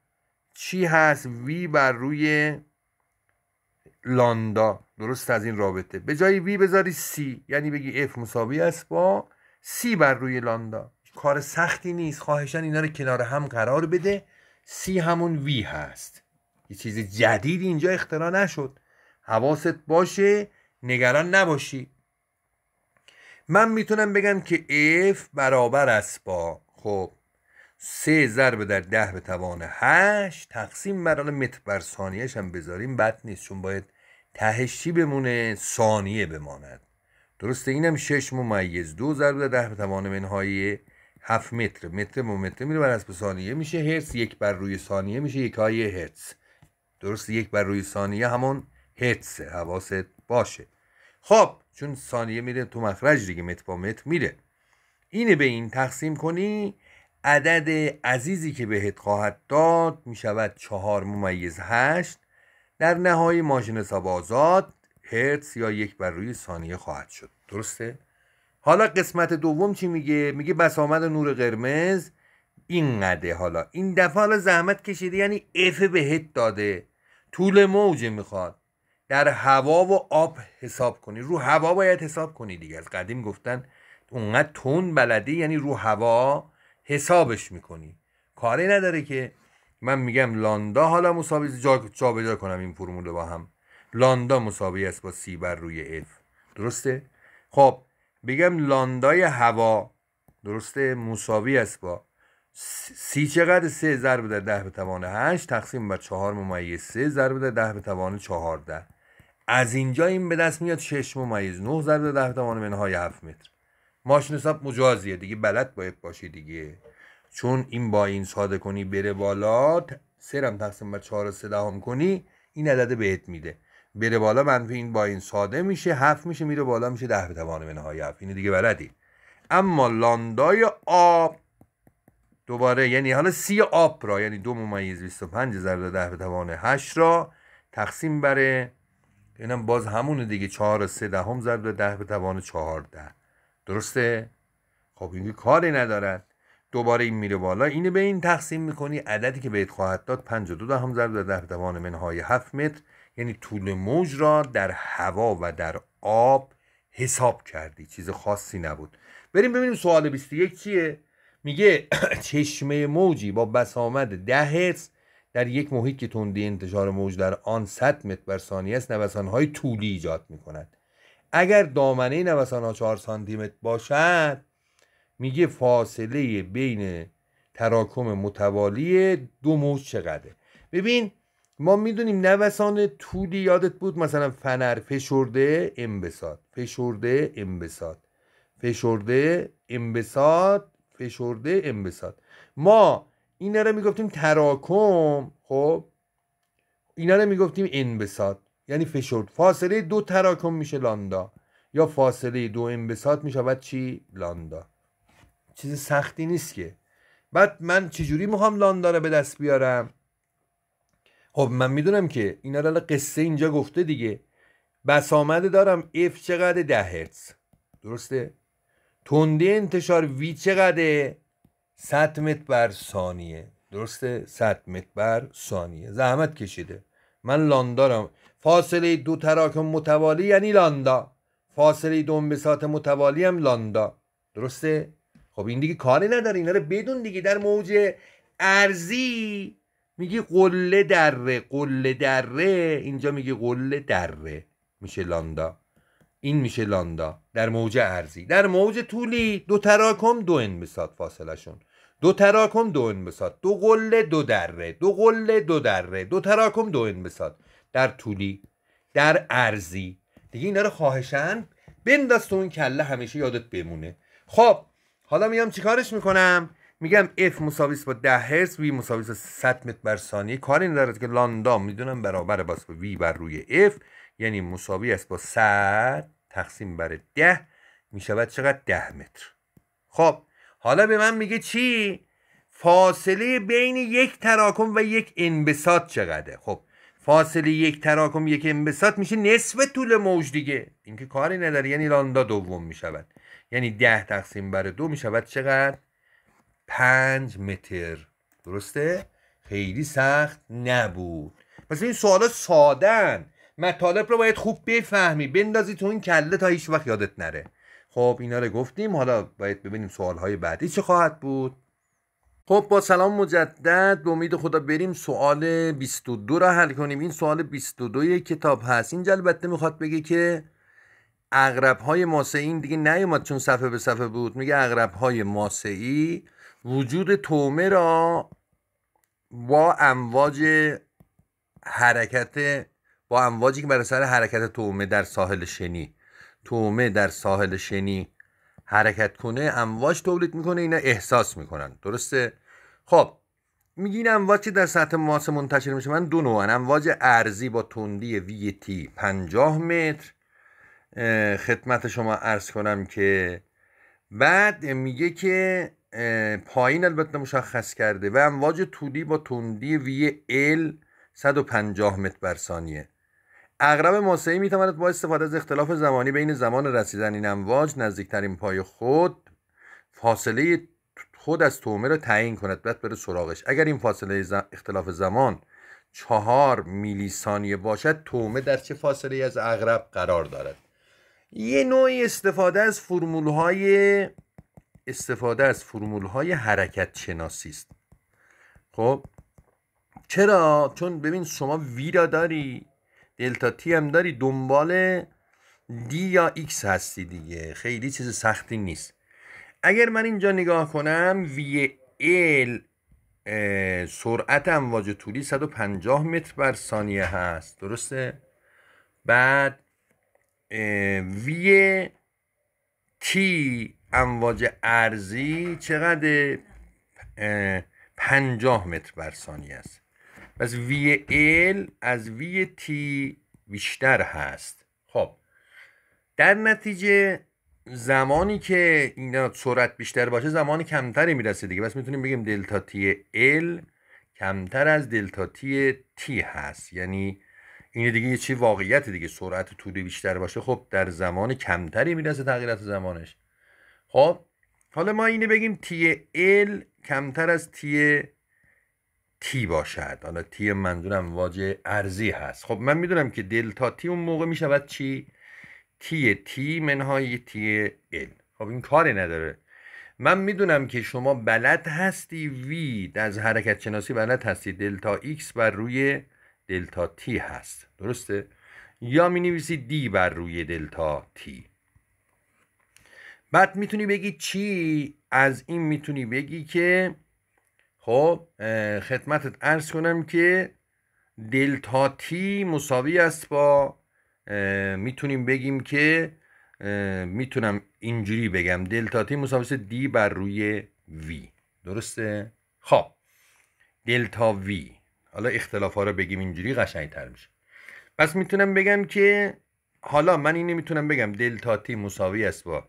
چی هست v بر روی لاندا درست از این رابطه به جای v بذاری c یعنی بگی f مساوی است با c بر روی لاندا کار سختی نیست خواهشان اینا رو کنار هم قرار بده c همون وی هست یه چیز جدید اینجا اختراع نشد حواست باشه نگران نباشی من میتونم بگم که F برابر است با خب سه ضرب در ده به توان هشت تقسیم بر متر بر ثانیهش هم بذاریم بد نیست چون باید تهش چی بمونه ثانیه بماند درسته اینم شش ممیز دو ضرب در ده به توان منهای هفت متر متر مومتر متر میره بر به ثانیه میشه هرتز یک بر روی ثانیه میشه یک های هرتز درسته یک بر روی ثانیه همون هرسه حواست باشه خب چون ثانیه میره تو مخرج دیگه متر با متر میره اینه به این تقسیم کنی عدد عزیزی که بهت خواهد داد میشود چهار ممیز هشت در نهایی ماشین حساب آزاد هرتز یا یک بر روی ثانیه خواهد شد درسته؟ حالا قسمت دوم چی میگه؟ میگه بسامد نور قرمز این قده حالا این دفعه حالا زحمت کشیده یعنی اف بهت داده طول موجه میخواد در هوا و آب حساب کنی رو هوا باید حساب کنی دیگه از قدیم گفتن اونقدر تون بلدی یعنی رو هوا حسابش میکنی کاری نداره که من میگم لاندا حالا مساوی جا, جا بجا کنم این فرمول با هم لاندا مساوی است با سی بر روی اف درسته خب بگم لاندای هوا درسته مساوی است با سی چقدر سه ضرب در ده به توان هشت تقسیم بر چهار ممیز سه ضرب در ده به توان چهارده از اینجا این به دست میاد 6 ممیز 9 ضرب در 10 توان منهای 7 متر ماشین حساب مجازیه دیگه بلد باید باشی دیگه چون این با این ساده کنی بره بالا سرم تقسیم بر 4 3 دهم کنی این عدد بهت میده بره بالا منفی این با این ساده میشه 7 میشه میره بالا میشه 10 به توان منهای 7 این دیگه بلدی اما لاندای آب دوباره یعنی حالا سی آب را یعنی دو ممیز 25 ضرب در 10 به توان 8 را تقسیم بره اینم باز همونه دیگه چهار سه دهم زرد به ده به توان ده درسته خب اینکه کاری ندارد دوباره این میره بالا اینه به این تقسیم میکنی عددی که بهت خواهد داد 52 هم زرد و ده توان منهای 7 متر یعنی طول موج را در هوا و در آب حساب کردی چیز خاصی نبود بریم ببینیم سوال 21 چیه میگه چشمه موجی با بسامد ده هرتز در یک محیط که تندی انتشار موج در آن 100 متر بر ثانیه است نوسانهای طولی ایجاد می کند اگر دامنه نوسان ها 4 متر باشد میگه فاصله بین تراکم متوالی دو موج چقدره ببین ما میدونیم نوسان طولی یادت بود مثلا فنر فشرده انبساط فشرده انبساط فشرده انبساط فشرده انبساط ما اینا رو میگفتیم تراکم خب اینا رو میگفتیم انبساط یعنی فشرد فاصله دو تراکم میشه لاندا یا فاصله دو انبساط بعد چی لاندا چیز سختی نیست که بعد من چجوری میخوام لاندا رو به دست بیارم خب من میدونم که اینا رو قصه اینجا گفته دیگه بسامده دارم اف چقدر ده هرتز درسته تنده انتشار وی چقدره 100 متر بر ثانیه درسته 100 متر بر ثانیه زحمت کشیده من لاندارم فاصله دو تراکم متوالی یعنی لاندا فاصله دو انبساط متوالی هم لاندا درسته خب این دیگه کاری نداره اینا رو بدون دیگه در موج ارزی میگی قله دره قله دره اینجا میگی قله دره میشه لاندا این میشه لاندا در موج ارزی در موج طولی دو تراکم دو انبساط فاصله شون دو تراکم دو انبساط دو قله دو دره دو قله دو دره دو تراکم دو انبساط در طولی در ارزی دیگه اینا رو خواهشن بنداز تو اون کله همیشه یادت بمونه خب حالا میام چیکارش میکنم میگم F مساوی با 10 هرتز وی مساوی با 100 متر بر ثانیه کاری نداره که لاندا میدونم برابر باز با V بر روی F یعنی مساوی است با 100 تقسیم بر 10 میشود چقدر 10 متر خب حالا به من میگه چی فاصله بین یک تراکم و یک انبساط چقدره خب فاصله یک تراکم یک انبساط میشه نصف طول موج دیگه اینکه کاری نداره یعنی لاندا دوم میشود یعنی ده تقسیم بر دو میشود چقدر پنج متر درسته خیلی سخت نبود پس این سوال سادن مطالب رو باید خوب بفهمی بندازی تو این کله تا هیچ وقت یادت نره خب اینا رو گفتیم حالا باید ببینیم های بعدی چه خواهد بود خب با سلام مجدد به امید خدا بریم سوال 22 را حل کنیم این سوال 22 کتاب هست این البته میخواد بگه که اغرب های ماسعی دیگه نیومد چون صفحه به صفحه بود میگه اغرب های ماسعی وجود تومه را با امواج حرکت با امواجی که برای سر حرکت تومه در ساحل شنی تومه در ساحل شنی حرکت کنه امواج تولید میکنه اینا احساس میکنن درسته خب میگی این امواج که در سطح ماسه منتشر میشه من دو نوعن امواج ارزی با تندی وی تی 50 متر خدمت شما عرض کنم که بعد میگه که پایین البته مشخص کرده و امواج تودی با تندی وی ال 150 متر بر ثانیه اغرب ماسعی میتواند با استفاده از اختلاف زمانی بین زمان رسیدن این امواج نزدیکترین پای خود فاصله خود از تومه را تعیین کند بعد بره سراغش اگر این فاصله اختلاف زمان چهار میلی ثانیه باشد تومه در چه فاصله از اغرب قرار دارد یه نوعی استفاده از فرمول های استفاده از فرمول های حرکت شناسی است خب چرا چون ببین شما وی را داری دلتا تی هم داری دنبال دی یا ایکس هستی دیگه خیلی چیز سختی نیست اگر من اینجا نگاه کنم وی ال سرعت امواج طولی 150 متر بر ثانیه هست درسته بعد وی تی امواج ارزی چقدر 50 متر بر ثانیه است پس وی ال از وی تی بیشتر هست خب در نتیجه زمانی که اینا سرعت بیشتر باشه زمان کمتری میرسه دیگه بس میتونیم بگیم دلتا تی ال کمتر از دلتا تی تی هست یعنی این دیگه یه چی واقعیت دیگه سرعت طولی بیشتر باشه خب در زمان کمتری میرسه تغییرات زمانش خب حالا ما اینه بگیم تی ال کمتر از تی تی باشد حالا تی منظورم واجه ارزی هست خب من میدونم که دلتا تی اون موقع میشود چی تی تی منهای تی ال خب این کاری نداره من میدونم که شما بلد هستی وی از حرکت شناسی بلد هستی دلتا ایکس بر روی دلتا تی هست درسته یا می نویسی دی بر روی دلتا تی بعد میتونی بگی چی از این میتونی بگی که خب خدمتت ارز کنم که دلتا تی مساوی است با میتونیم بگیم که میتونم اینجوری بگم دلتا تی مساوی است دی بر روی وی درسته؟ خب دلتا وی حالا اختلاف ها رو بگیم اینجوری قشنگ تر میشه پس میتونم بگم که حالا من اینه میتونم بگم دلتا تی مساوی است با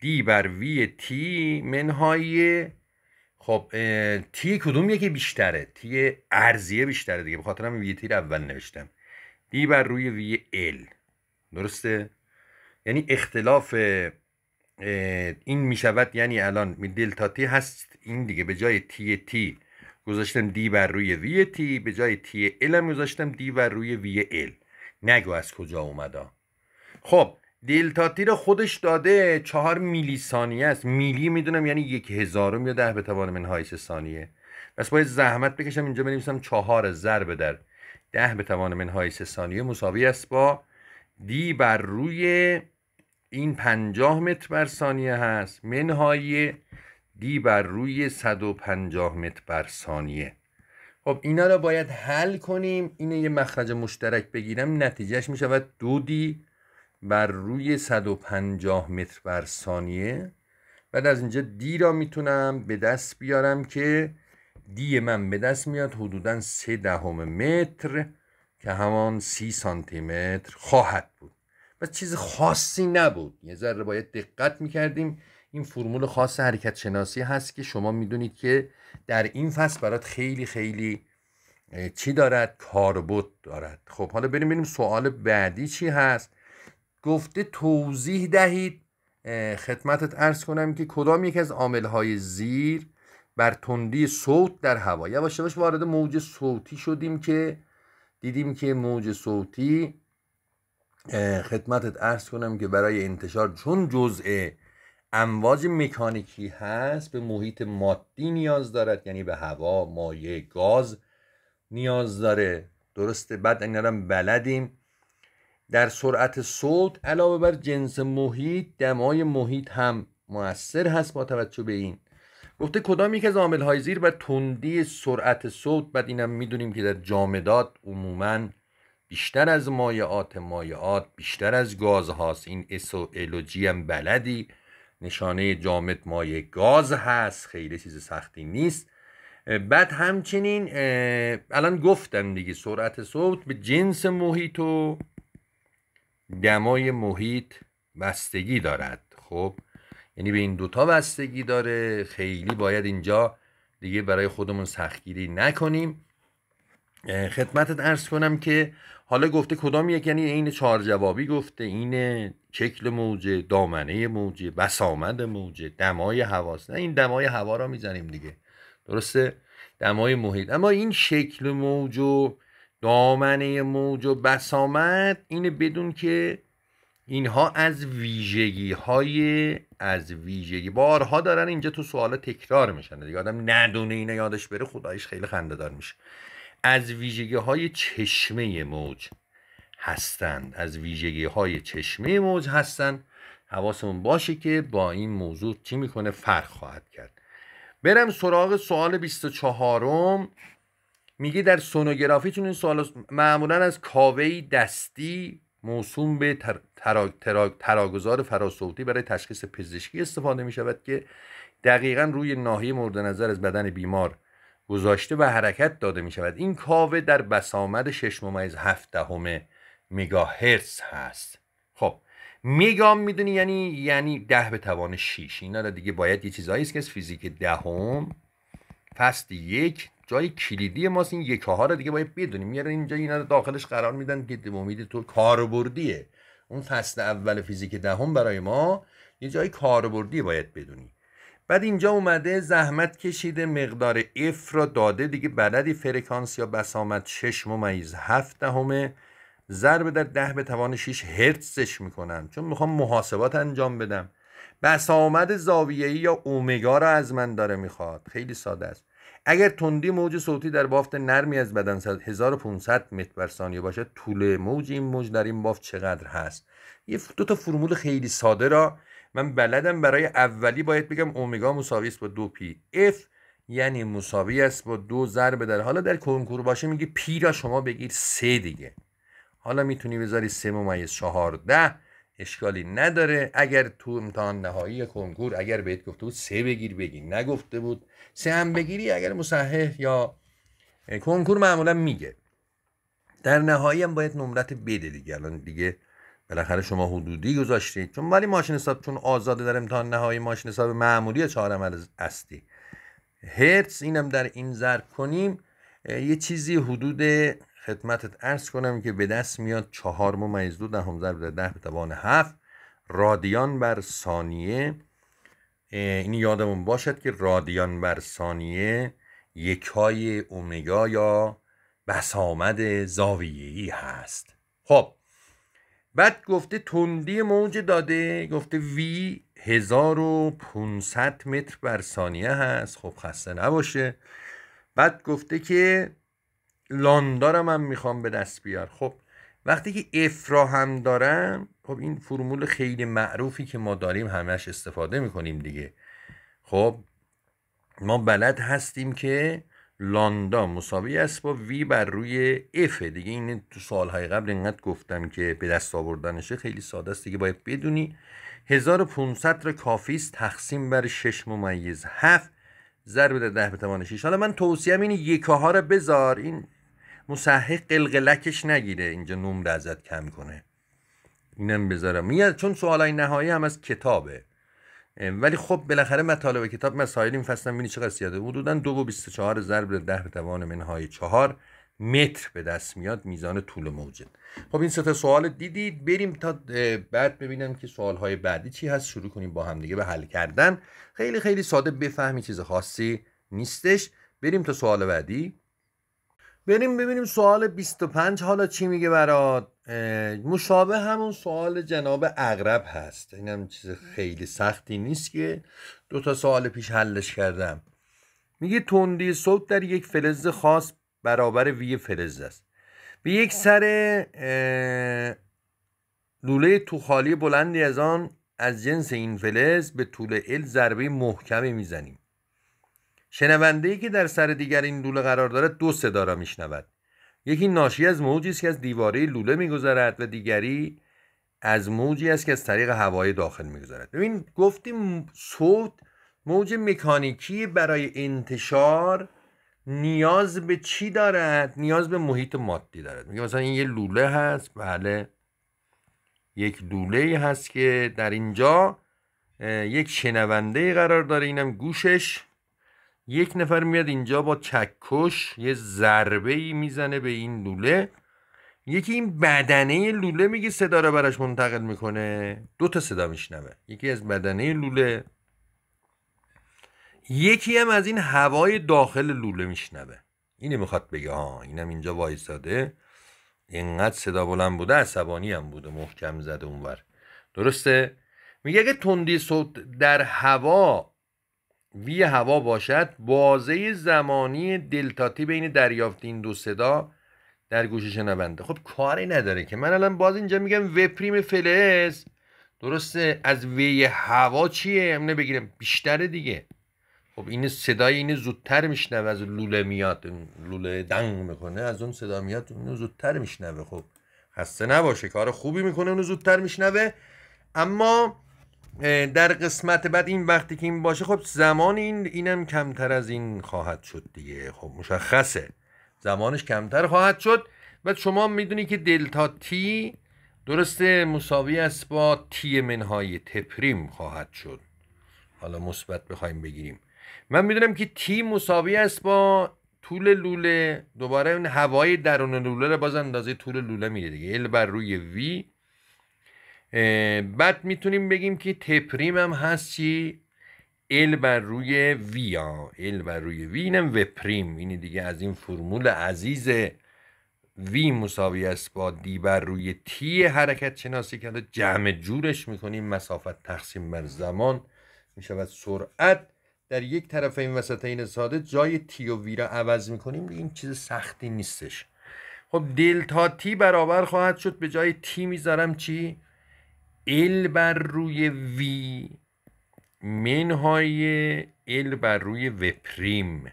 دی بر وی تی منهای خب تی کدوم یکی بیشتره تی ارزیه بیشتره دیگه بخاطر وی تی اول نوشتم دی بر روی وی ال درسته یعنی اختلاف این میشود یعنی الان می دلتا تی هست این دیگه به جای تی تی گذاشتم دی بر روی وی تی به جای تی ال هم گذاشتم دی بر روی وی ال نگو از کجا اومدا خب دلتاتی رو خودش داده چهار میلی ثانیه است میلی میدونم یعنی یک هزارم یا ده به توان منهایش ثانیه پس باید زحمت بکشم اینجا بنویسم چهار ضرب در ده به توان منهایش ثانیه مساوی است با دی بر روی این پنجاه متر بر ثانیه هست منهای دی بر روی پنجاه متر بر ثانیه خب اینا رو باید حل کنیم اینه یه مخرج مشترک بگیرم نتیجهش می شود دو دی بر روی 150 متر بر ثانیه بعد از اینجا دی را میتونم به دست بیارم که دی من به دست میاد حدودا سه دهم متر که همان 30 سانتی متر خواهد بود و چیز خاصی نبود یه ذره باید دقت میکردیم این فرمول خاص حرکت شناسی هست که شما میدونید که در این فصل برات خیلی خیلی چی دارد کاربوت دارد خب حالا بریم ببینیم سوال بعدی چی هست گفته توضیح دهید خدمتت ارز کنم که کدام یک از های زیر بر تندی صوت در هوا یواش یواش وارد موج صوتی شدیم که دیدیم که موج صوتی خدمتت ارز کنم که برای انتشار چون جزء امواج مکانیکی هست به محیط مادی نیاز دارد یعنی به هوا مایع گاز نیاز داره درسته بعد اینا بلدیم در سرعت صوت علاوه بر جنس محیط دمای محیط هم موثر هست با توجه به این گفته کدام یک از عامل های زیر و تندی سرعت صوت بعد اینم میدونیم که در جامدات عموما بیشتر از مایعات مایعات بیشتر از گاز هاست این الوجی هم بلدی نشانه جامد مایع گاز هست خیلی چیز سختی نیست بعد همچنین الان گفتم دیگه سرعت صوت به جنس محیط و دمای محیط بستگی دارد خب یعنی به این دوتا بستگی داره خیلی باید اینجا دیگه برای خودمون سختگیری نکنیم خدمتت ارز کنم که حالا گفته کدام یک یعنی این چهار جوابی گفته این چکل موجه دامنه موجه بسامد موجه دمای هواست نه این دمای هوا را میزنیم دیگه درسته دمای محیط اما این شکل موج و دامنه موج و بسامت اینه بدون که اینها از ویژگی های از ویژگی بارها دارن اینجا تو سوال تکرار میشن دیگه آدم ندونه اینه یادش بره خدایش خیلی خندهدار میشه از ویژگی های چشمه موج هستند از ویژگی های چشمه موج هستند حواسمون باشه که با این موضوع چی میکنه فرق خواهد کرد برم سراغ سوال 24 م میگه در سونوگرافیتون این سوال معمولا از کاوه دستی موسوم به ترا... ترا... تراگزار فراسوتی برای تشخیص پزشکی استفاده می شود که دقیقا روی ناحیه مورد نظر از بدن بیمار گذاشته و حرکت داده می شود این کاوه در بسامد 6 ممیز 7 مگاهرتز هست خب میگام میدونی یعنی یعنی ده به توان 6 اینا دیگه باید یه چیزایی است که از فیزیک دهم ده فصل یک جای کلیدی ماست این یک ها رو دیگه باید بدونیم میارن اینجا اینا رو داخلش قرار میدن که امید تو کاربردیه اون فصل اول فیزیک دهم برای ما یه جای کاربردی باید بدونی بعد اینجا اومده زحمت کشیده مقدار اف را داده دیگه بلدی فرکانس یا بسامت 6 ممیز 7 دهم ضرب در ده به توان 6 هرتزش میکنم چون میخوام محاسبات انجام بدم بسامد زاویه‌ای یا اومگا را از من داره میخواد خیلی ساده است اگر تندی موج صوتی در بافت نرمی از بدن 1500 متر بر ثانیه باشه طول موج این موج در این بافت چقدر هست یه دو تا فرمول خیلی ساده را من بلدم برای اولی باید بگم اومگا مساوی است با دو پی اف یعنی مساوی است با دو ضرب در حالا در کنکور باشه میگه پی را شما بگیر سه دیگه حالا میتونی بذاری سه ممیز چهارده اشکالی نداره اگر تو امتحان نهایی کنکور اگر بهت گفته بود سه بگیر بگی نگفته بود سه هم بگیری اگر مصحح یا کنکور معمولا میگه در نهایی هم باید نمرت بده دیگه الان دیگه بالاخره شما حدودی گذاشتید چون ولی ماشین حساب چون آزاده در امتحان نهایی ماشین حساب معمولی چهار عمل هستی هرتز اینم در این ضرب کنیم یه چیزی حدود خدمتت ارز کنم که به دست میاد چهار ممیز دو دهم ضرب در ده به توان هفت رادیان بر ثانیه این یادمون باشد که رادیان بر ثانیه یکای اومگا یا بسامد زاویه ای هست خب بعد گفته تندی موج داده گفته وی 1500 متر بر ثانیه هست خب خسته نباشه بعد گفته که را من میخوام به دست بیار خب وقتی که افرا هم دارم خب این فرمول خیلی معروفی که ما داریم همش استفاده میکنیم دیگه خب ما بلد هستیم که لاندا مساوی است با وی بر روی اف دیگه این تو سالهای قبل اینقدر گفتم که به دست آوردنشه خیلی ساده است دیگه باید بدونی 1500 را کافی است تقسیم بر 6 ممیز 7 ضرب در 10 به توان 6 حالا من توصیه‌ام این یکاها را بذار این مصحح قلقلکش نگیره اینجا نمره ازت کم کنه اینم بذارم میاد چون سوالای نهایی هم از کتابه ولی خب بالاخره مطالب کتاب مسائل این فصل میبینی چقدر زیاده حدودا دو و 24 ضرب ده به توان منهای چهار متر به دست میاد میزان طول موجه خب این سه سوال دیدید بریم تا بعد ببینم که سوال های بعدی چی هست شروع کنیم با هم دیگه به حل کردن خیلی خیلی ساده بفهمی چیز خاصی نیستش بریم تا سوال بعدی بریم ببینیم سوال 25 حالا چی میگه برات مشابه همون سوال جناب اغرب هست اینم چیز خیلی سختی نیست که دو تا سوال پیش حلش کردم میگه تندی صوت در یک فلز خاص برابر وی فلز است به یک سر لوله توخالی بلندی از آن از جنس این فلز به طول ال ضربه محکمی میزنیم شنونده که در سر دیگر این لوله قرار دارد دو صدا را میشنود یکی ناشی از موجی است که از دیواره لوله میگذرد و دیگری از موجی است که از طریق هوای داخل میگذارد ببین گفتیم صوت موج مکانیکی برای انتشار نیاز به چی دارد نیاز به محیط مادی دارد میگه مثلا این یه لوله هست بله یک لوله هست که در اینجا یک شنونده قرار داره اینم گوشش یک نفر میاد اینجا با چکش یه ضربه ای میزنه به این لوله یکی این بدنه لوله میگه صدا رو براش منتقل میکنه دو تا صدا میشنوه یکی از بدنه لوله یکی هم از این هوای داخل لوله میشنوه اینه میخواد بگه ها اینم اینجا وایساده اینقدر صدا بلند بوده عصبانی هم بوده محکم زده اونور درسته میگه اگه تندی صوت در هوا وی هوا باشد بازه زمانی دلتاتی بین دریافت این دو صدا در گوش شنونده خب کاری نداره که من الان باز اینجا میگم و پریم فلز درسته از وی هوا چیه امنه بگیرم بیشتره دیگه خب این صدای این زودتر میشنوه از لوله میاد لوله دنگ میکنه از اون صدا میاد اونو زودتر میشنوه خب خسته نباشه کار خوبی میکنه اونو زودتر میشنوه اما در قسمت بعد این وقتی که این باشه خب زمان این اینم کمتر از این خواهد شد دیگه خب مشخصه زمانش کمتر خواهد شد و شما میدونی که دلتا تی درسته مساوی است با تی منهای تپریم خواهد شد حالا مثبت بخوایم بگیریم من میدونم که تی مساوی است با طول لوله دوباره اون هوای درون لوله رو باز اندازه طول لوله میده دیگه ال بر روی وی بعد میتونیم بگیم که تپریم هم هست چی ال بر روی وی ها ال بر روی وی اینم و پریم این دیگه از این فرمول عزیز وی مساوی است با دی بر روی تی حرکت شناسی کرده جمع جورش میکنیم مسافت تقسیم بر زمان میشود سرعت در یک طرف این وسط این ساده جای تی و وی را عوض میکنیم این چیز سختی نیستش خب دلتا تی برابر خواهد شد به جای تی میذارم چی؟ ال بر روی وی منهای ال بر روی و پریم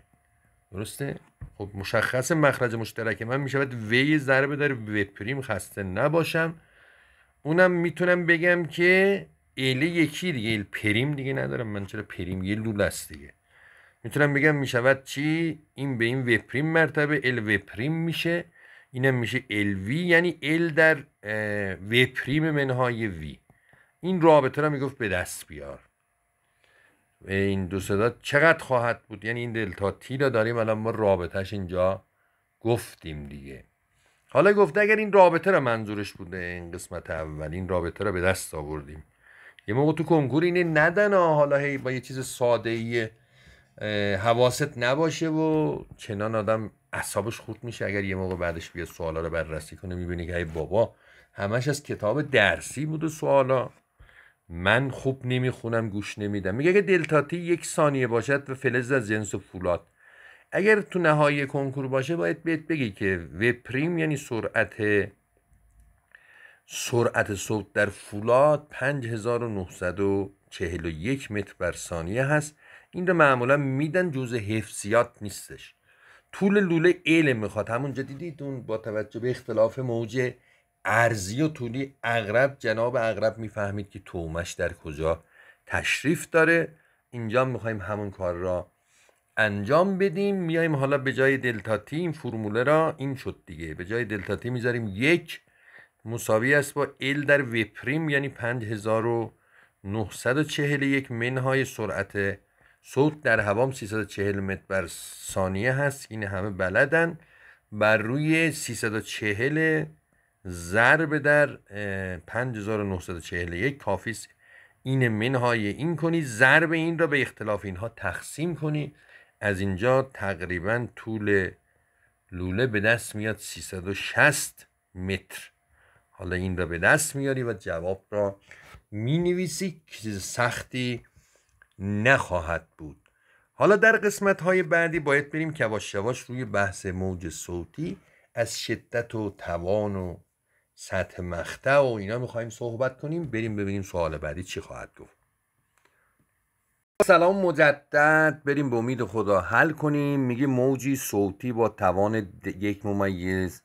درسته؟ خب مشخص مخرج مشترک من میشود وی ضربه در و پریم خسته نباشم اونم میتونم بگم که ال یکی دیگه ال پریم دیگه ندارم من چرا پریم یه لول است دیگه میتونم بگم میشود چی این به این و پریم مرتبه ال و پریم میشه اینم میشه ال وی یعنی ال در و پریم منهای وی این رابطه را میگفت به دست بیار این دو صدا چقدر خواهد بود یعنی این دلتا تی را داریم الان ما رابطهش اینجا گفتیم دیگه حالا گفته اگر این رابطه را منظورش بوده این قسمت اول این رابطه را به دست آوردیم یه موقع تو کنکور اینه ندن حالا هی با یه چیز ساده ای حواست نباشه و چنان آدم اصابش خورد میشه اگر یه موقع بعدش بیا سوالا رو بررسی کنه میبینی که ای بابا همش از کتاب درسی بود و سوالا من خوب نمیخونم گوش نمیدم میگه اگه دلتاتی یک ثانیه باشد و فلز از جنس فولاد اگر تو نهایی کنکور باشه باید بهت بگی که پریم یعنی سرعت سرعت صوت در فولاد 5941 متر بر ثانیه هست این رو معمولا میدن جزء حفظیات نیستش طول لوله علم میخواد همونجا دیدیدون با توجه به اختلاف موجه ارزی و طولی اغرب جناب اغرب میفهمید که تومش در کجا تشریف داره اینجا میخوایم همون کار را انجام بدیم میایم حالا به جای دلتا تی این فرموله را این شد دیگه به جای دلتا تی میذاریم یک مساوی است با ال در وپریم یعنی 5941 منهای سرعت صوت در هوام 340 متر بر ثانیه هست این همه بلدن بر روی 340 ضرب در 5941 کافیس این منهای این کنی ضرب این را به اختلاف اینها تقسیم کنی از اینجا تقریبا طول لوله به دست میاد 360 متر حالا این را به دست میاری و جواب را می نویسی که سختی نخواهد بود حالا در قسمت های بعدی باید بریم که شواش روی بحث موج صوتی از شدت و توان و سطح مخته و اینا میخوایم صحبت کنیم بریم ببینیم سوال بعدی چی خواهد گفت سلام مجدد بریم به امید خدا حل کنیم میگه موجی صوتی با توان یک ممیز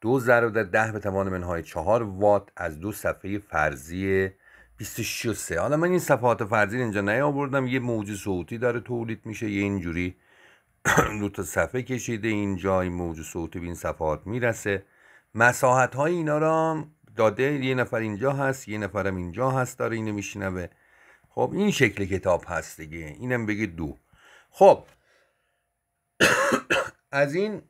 دو ضرب در ده به توان منهای چهار وات از دو صفحه فرضی 26 حالا من این صفحات فرضی اینجا نیاوردم یه موج صوتی داره تولید میشه یه اینجوری دو تا صفحه کشیده اینجا این موج صوتی به این صفحات میرسه مساحت های اینا را داده یه نفر اینجا هست یه نفرم اینجا هست داره اینو میشنوه خب این شکل کتاب هست دیگه اینم بگه دو خب از این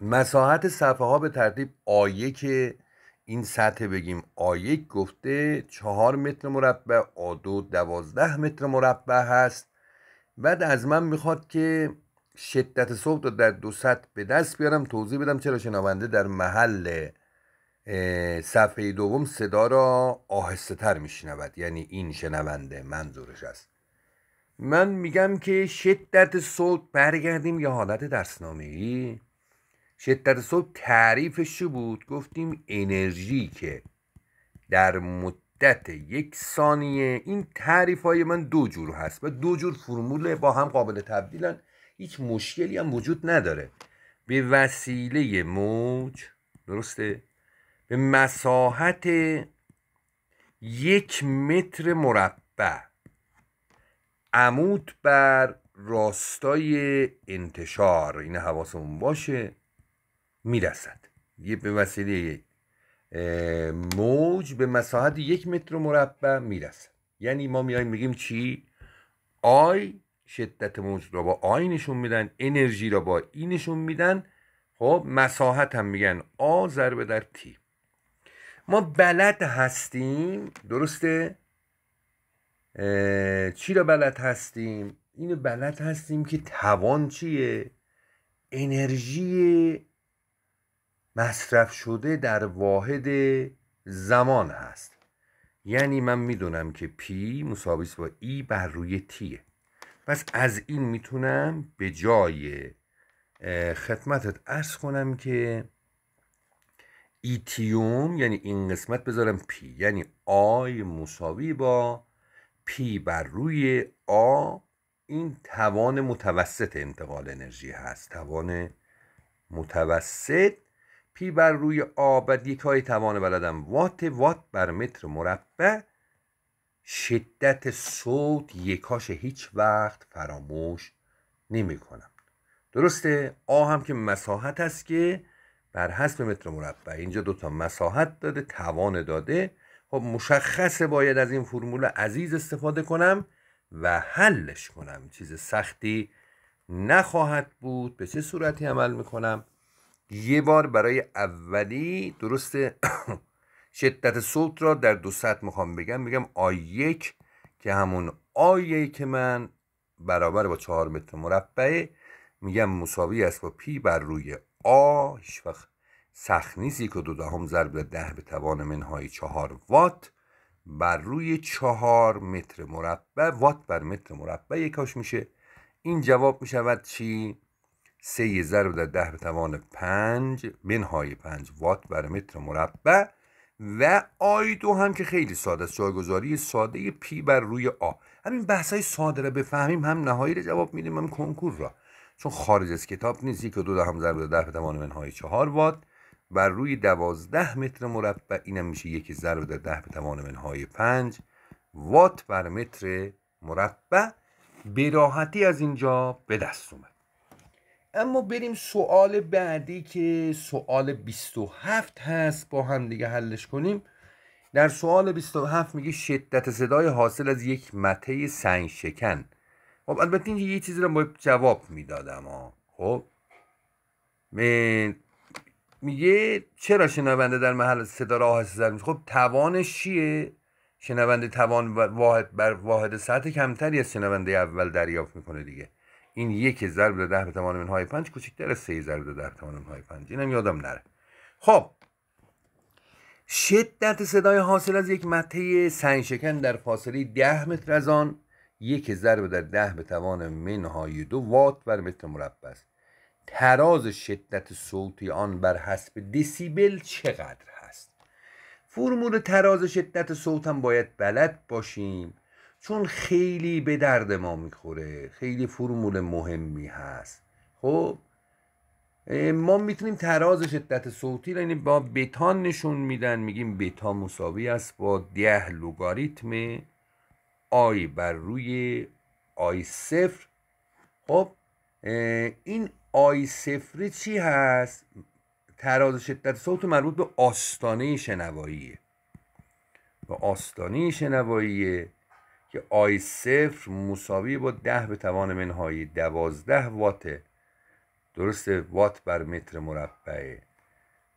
مساحت صفحه ها به ترتیب آیه که این سطح بگیم آیک گفته چهار متر مربع آدو دوازده متر مربع هست بعد از من میخواد که شدت صوت رو در دو سطح به دست بیارم توضیح بدم چرا شنونده در محل صفحه دوم صدا را آهسته تر میشنود یعنی این شنونده منظورش است من میگم که شدت صوت برگردیم یه حالت درسنامه ای شدت صوت تعریفش بود گفتیم انرژی که در مدت یک ثانیه این تعریف های من دو جور هست و دو جور فرموله با هم قابل تبدیلن هیچ مشکلی هم وجود نداره به وسیله موج درسته به مساحت یک متر مربع عمود بر راستای انتشار این حواسمون باشه میرسد یه به وسیله موج به مساحت یک متر مربع میرسد یعنی ما میایم میگیم چی آی شدت موج را با آی نشون میدن انرژی را با ای نشون میدن خب مساحت هم میگن آ ضربه در تی ما بلد هستیم درسته چی را بلد هستیم اینو بلد هستیم که توان چیه انرژی مصرف شده در واحد زمان هست یعنی من میدونم که پی مساویس با ای بر روی تیه پس از این میتونم به جای خدمتت ارز کنم که ایتیوم یعنی این قسمت بذارم پی یعنی آی مساوی با پی بر روی آ این توان متوسط انتقال انرژی هست توان متوسط پی بر روی آ بعد یک توان بلدم وات وات بر متر مربع شدت صوت یکاش هیچ وقت فراموش نمی کنم درسته آ هم که مساحت است که بر حسب متر مربع اینجا دوتا مساحت داده توان داده خب مشخصه باید از این فرمول عزیز استفاده کنم و حلش کنم چیز سختی نخواهد بود به چه صورتی عمل میکنم یه بار برای اولی درسته شدت صوت را در دو سطح میخوام بگم میگم آی یک که همون آیه که من برابر با چهار متر مربعه میگم مساوی است با پی بر روی آ هیچ وقت سخت نیست یک و دو دهم ضرب ده به توان منهای چهار وات بر روی چهار متر مربع وات بر متر مربع یکاش میشه این جواب میشود چی؟ سه ضرب در ده به توان پنج منهای پنج وات بر متر مربع و آی دو هم که خیلی ساده است جایگذاری ساده پی بر روی آ همین بحث های ساده را بفهمیم هم نهایی را جواب میدیم هم کنکور را چون خارج از کتاب نیست که دو ده هم ضرب در توان منهای چهار وات بر روی دوازده متر مربع اینم میشه یکی ضرب در ده به توان منهای پنج وات بر متر مربع براحتی راحتی از اینجا به دست اومد اما بریم سوال بعدی که سوال 27 هست با هم دیگه حلش کنیم در سوال 27 میگه شدت صدای حاصل از یک مته سنگ شکن خب البته اینجا یه چیزی رو باید جواب میدادم ها خب میگه چرا شنونده در محل صدا حاصل زد خب توانش چیه شنونده توان واحد بر واحد سطح کمتری از شنونده اول دریافت میکنه دیگه این یک ضرب در ده به توان منهای پنج کوچکتر از سه ضرب در ده به توان منهای پنج اینم یادم نره خب شدت صدای حاصل از یک مته سنگشکن در فاصله ده متر از آن یک ضرب در ده به توان منهای دو وات بر متر مربع است تراز شدت صوتی آن بر حسب دسیبل چقدر هست فرمول تراز شدت صوت هم باید بلد باشیم چون خیلی به درد ما میخوره خیلی فرمول مهمی هست خب ما میتونیم تراز شدت صوتی رو یعنی با بتان نشون میدن میگیم بتا مساوی است با ده لوگاریتم آی بر روی آی صفر خب این آی صفر چی هست تراز شدت صوت مربوط به آستانه شنواییه به آستانه شنواییه که آی صفر مساوی با ده به توان منهای دوازده واته درسته وات بر متر مربعه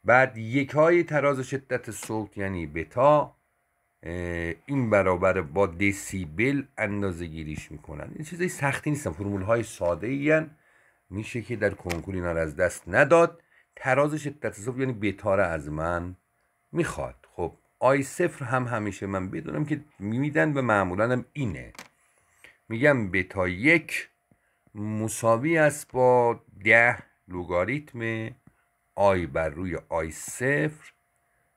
بعد یک های تراز شدت صوت یعنی بتا این برابر با دسیبل اندازه گیریش میکنن این چیزای سختی نیستن فرمول های ساده این میشه که در کنکور اینا از دست نداد تراز شدت صوت یعنی بتا از من میخواد آی صفر هم همیشه من بدونم که میدن و معمولا هم اینه میگم بتا یک مساوی است با ده لوگاریتم آی بر روی آی صفر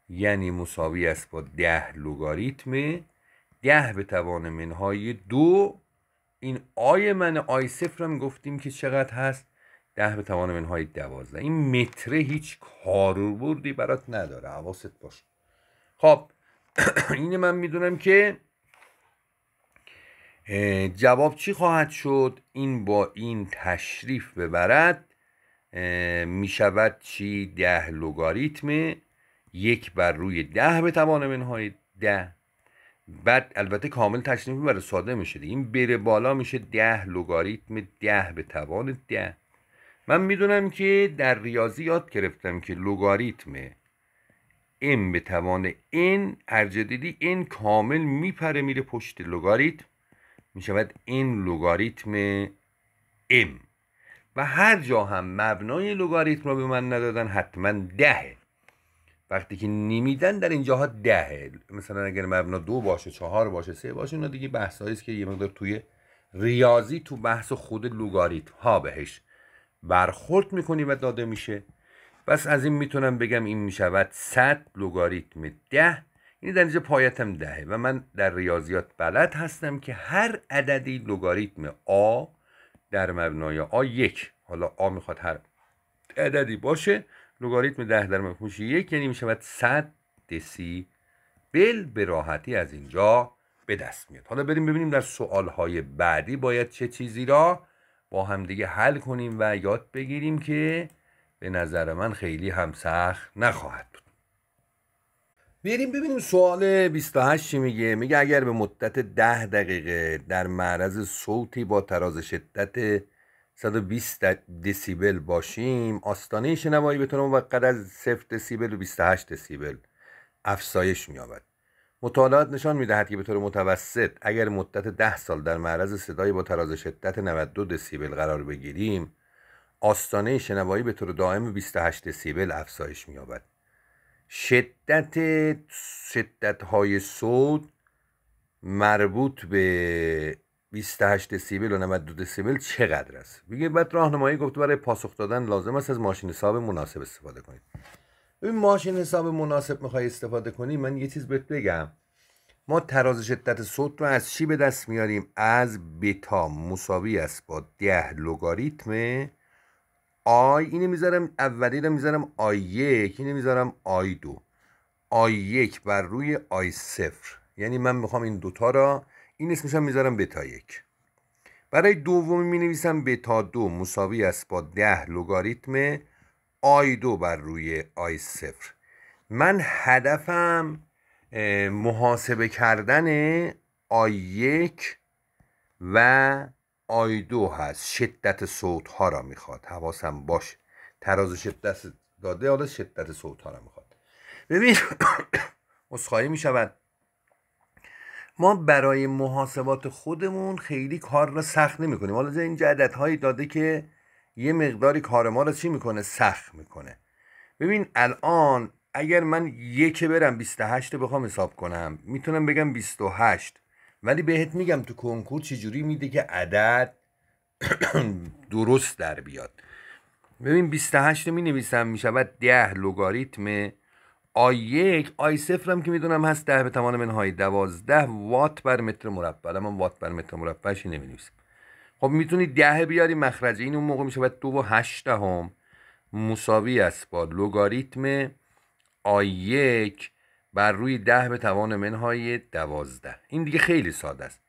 یعنی مساوی است با ده لوگاریتم ده به توان منهای دو این آی من آی صفر هم گفتیم که چقدر هست ده به توان منهای دوازده این متره هیچ کاربردی برات نداره حواست باشه خب این من میدونم که جواب چی خواهد شد این با این تشریف ببرد میشود چی ده لوگاریتم یک بر روی ده به توان منهای ده بعد البته کامل تشریف برای ساده میشه این بره بالا میشه ده لوگاریتم ده به توان ده من میدونم که در ریاضی یاد گرفتم که لوگاریتم ام به توان هر جدیدی این کامل میپره میره پشت لگاریتم میشود این لگاریتم ام و هر جا هم مبنای لگاریتم رو به من ندادن حتما دهه وقتی که نمیدن در اینجاها دهه مثلا اگر مبنا دو باشه چهار باشه سه باشه اینا دیگه بحث است که یه مقدار توی ریاضی تو بحث خود لگاریتم ها بهش برخورد میکنی و داده میشه بس از این میتونم بگم این میشود 100 لوگاریتم 10 این یعنی در اینجا پایتم دهه و من در ریاضیات بلد هستم که هر عددی لوگاریتم آ در مبنای آ یک حالا آ میخواد هر عددی باشه لوگاریتم ده در مبنای یک یعنی میشود 100 دسی بل به راحتی از اینجا به دست میاد حالا بریم ببینیم در های بعدی باید چه چیزی را با همدیگه حل کنیم و یاد بگیریم که به نظر من خیلی هم سخت نخواهد بود بریم ببینیم سوال 28 چی میگه میگه اگر به مدت 10 دقیقه در معرض صوتی با تراز شدت 120 دسیبل باشیم آستانه شنوایی به طور موقت از 0 دسیبل و 28 دسیبل افزایش میابد مطالعات نشان میدهد که به طور متوسط اگر مدت 10 سال در معرض صدایی با تراز شدت 92 دسیبل قرار بگیریم آستانه شنوایی به طور دائم 28 دسیبل افزایش می‌یابد شدت شدت های صوت مربوط به 28 دسیبل و 92 دسیبل چقدر است میگه بعد راهنمایی گفت برای پاسخ دادن لازم است از ماشین حساب مناسب استفاده کنید این ماشین حساب مناسب میخوای استفاده کنی من یه چیز بهت بگم ما تراز شدت صوت رو از چی به دست میاریم از بتا مساوی است با ده لگاریتم آی اینو میذارم اولی رو میذارم آی یک اینو میذارم آی دو آی یک بر روی آی صفر یعنی من میخوام این دوتا را این اسمش هم میذارم بتا یک برای دومی می نویسم بتا دو مساوی است با ده لوگاریتم آی دو بر روی آی صفر من هدفم محاسبه کردن آی یک و آیدو هست شدت صوت ها را میخواد حواسم باش تراز شدت داده حالا شدت صوت ها را میخواد ببین مسخایی میشود ما برای محاسبات خودمون خیلی کار را سخت نمی کنیم حالا این جدت هایی داده که یه مقداری کار ما را چی میکنه سخت میکنه ببین الان اگر من یک برم 28 رو بخوام حساب کنم میتونم بگم 28 ولی بهت میگم تو کنکور چجوری میده که عدد درست در بیاد ببین 28 می نویسم می شود 10 لگاریتم آی یک آی صفر هم که میدونم هست 10 به توان منهای 12 وات بر متر مربع اما وات بر متر مربعش نمی نویسم خب میتونی ده بیاری مخرج این اون موقع می شود 2 و 8 هم مساوی است با لگاریتم آی یک بر روی ده به توان منهای دوازده این دیگه خیلی ساده است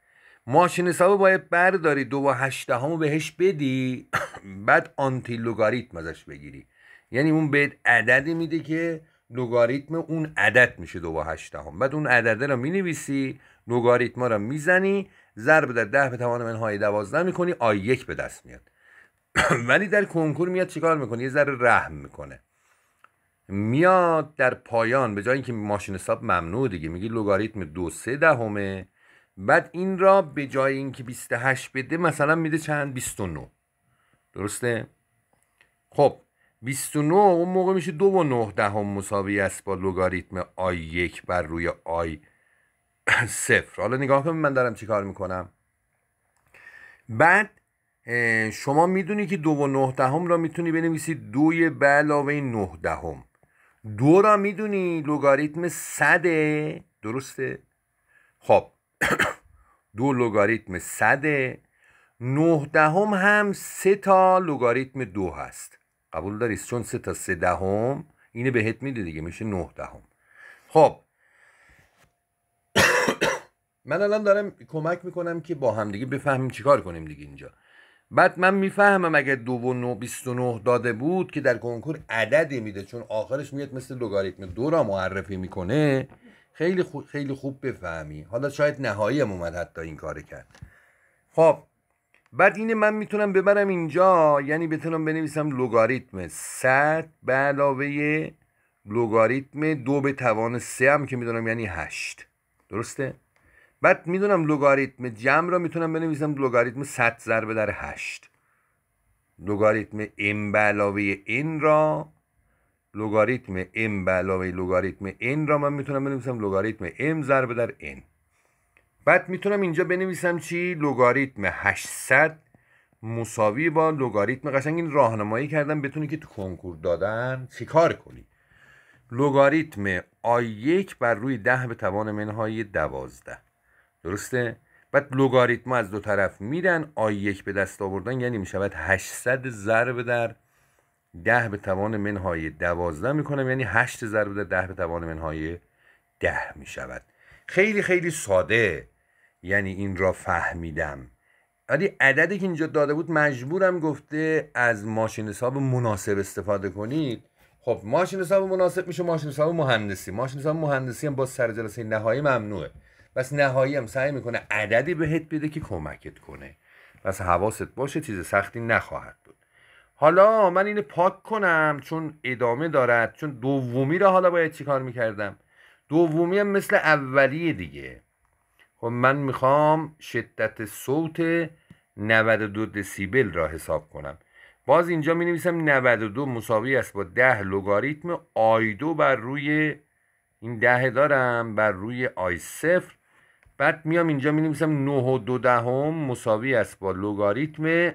ماشین حساب باید برداری دو و هشته همو بهش بدی بعد آنتی لوگاریتم ازش بگیری یعنی اون بهت عددی میده که لوگاریتم اون عدد میشه دو و هشته بعد اون عدده را مینویسی لوگاریتما را میزنی ضرب در ده به توان منهای دوازده میکنی آی یک به دست میاد ولی در کنکور میاد چیکار میکنه یه ذره رحم میکنه میاد در پایان به جای اینکه ماشین حساب ممنوع دیگه میگه لوگاریتم دو سه دهمه بعد این را به جای اینکه 28 بده مثلا میده چند 29 درسته خب 29 اون موقع میشه دو و 9 دهم مساوی است با لوگاریتم آی یک بر روی آی صفر حالا نگاه کنید من دارم چیکار میکنم بعد شما میدونی که دو و نه دهم را میتونی بنویسی دوی به علاوه نه دهم دو را میدونی لوگاریتم صده درسته خب دو لوگاریتم صده نه دهم هم سه تا لوگاریتم دو هست قبول داری چون سه تا سه دهم اینه بهت میده دیگه میشه نه دهم خب من الان دارم کمک میکنم که با همدیگه بفهمیم چیکار کنیم دیگه اینجا بعد من میفهمم اگه دو و نو بیست و نه داده بود که در کنکور عددی میده چون آخرش میاد مثل لوگاریتم دو را معرفی میکنه خیلی خوب, خیلی خوب بفهمی حالا شاید نهایی هم اومد حتی این کار کرد خب بعد اینه من میتونم ببرم اینجا یعنی بتونم بنویسم لوگاریتم 100 به علاوه لوگاریتم دو به توان سه هم که میدونم یعنی هشت درسته؟ بعد میدونم لوگاریتم جمع را میتونم بنویسم لوگاریتم 100 ضرب در 8 لوگاریتم ام به علاوه این را لوگاریتم ام به علاوه لوگاریتم این را من میتونم بنویسم لوگاریتم ام ضرب در این بعد میتونم اینجا بنویسم چی لوگاریتم 800 مساوی با لوگاریتم قشنگ این راهنمایی کردم بتونی که تو کنکور دادن چیکار کنی لوگاریتم آی یک بر روی ده به توان منهای دوازده درسته بعد لوگاریتم از دو طرف میرن آی یک به دست آوردن یعنی میشود 800 ضرب در ده به توان منهای دوازده میکنم یعنی 8 ضرب در ده به توان منهای ده میشود خیلی خیلی ساده یعنی این را فهمیدم ولی عددی که اینجا داده بود مجبورم گفته از ماشین حساب مناسب استفاده کنید خب ماشین حساب مناسب میشه ماشین حساب مهندسی ماشین حساب مهندسی هم با سر جلسه نهایی ممنوعه بس نهایی هم سعی میکنه عددی بهت بده که کمکت کنه بس حواست باشه چیز سختی نخواهد بود حالا من اینو پاک کنم چون ادامه دارد چون دومی را حالا باید چیکار میکردم دومی هم مثل اولیه دیگه خب من میخوام شدت صوت 92 دسیبل را حساب کنم باز اینجا می نویسم 92 مساوی است با 10 لوگاریتم آی بر روی این ده دارم بر روی آی بعد میام اینجا می نویسم 9 و دو دهم مساوی است با لوگاریتم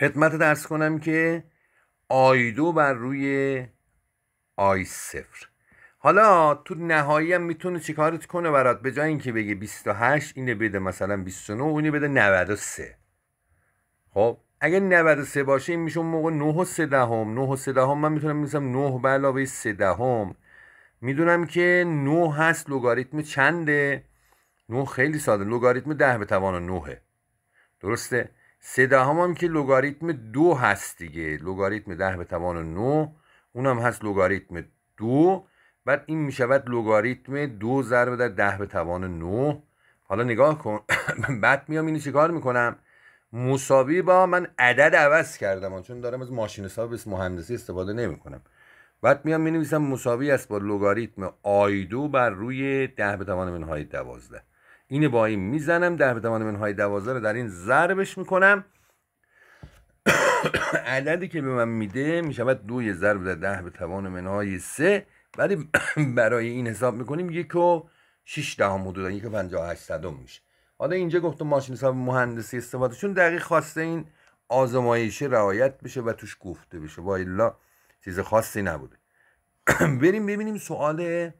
خدمت درس کنم که آی دو بر روی آی صفر حالا تو نهایی هم میتونه چیکارت کنه برات به جای اینکه بگه 28 اینه بده مثلا 29 اونی بده 93 خب اگه 93 باشه این میشه موقع 9 و 3 دهم 9 و 3 دهم من میتونم بنویسم 9 به علاوه 3 دهم میدونم که 9 هست لوگاریتم چنده 9 خیلی ساده لوگاریتم 10 به توان 9 درسته سه دهم هم که لوگاریتم دو هست دیگه لوگاریتم ده به توان 9 اونم هست لوگاریتم دو بعد این میشود لوگاریتم دو ضرب در 10 به توان 9 حالا نگاه کن بعد میام اینو چیکار میکنم مساوی با من عدد عوض کردم چون دارم از ماشین حساب مهندسی استفاده نمیکنم بعد میام می مساوی است با لوگاریتم دو بر روی ده به توان منهای دوازده اینه با این میزنم ده به توان منهای دوازده رو در این ضربش میکنم عددی که به من میده میشود دوی ضرب در ده به توان منهای سه ولی برای این حساب میکنیم یک و شیش دهم حدودا یک و هم حالا اینجا گفتم ماشین حساب مهندسی چون دقیق خواسته این آزمایشی رعایت بشه و توش گفته بشه با چیز خاصی نبوده بریم ببینیم سوال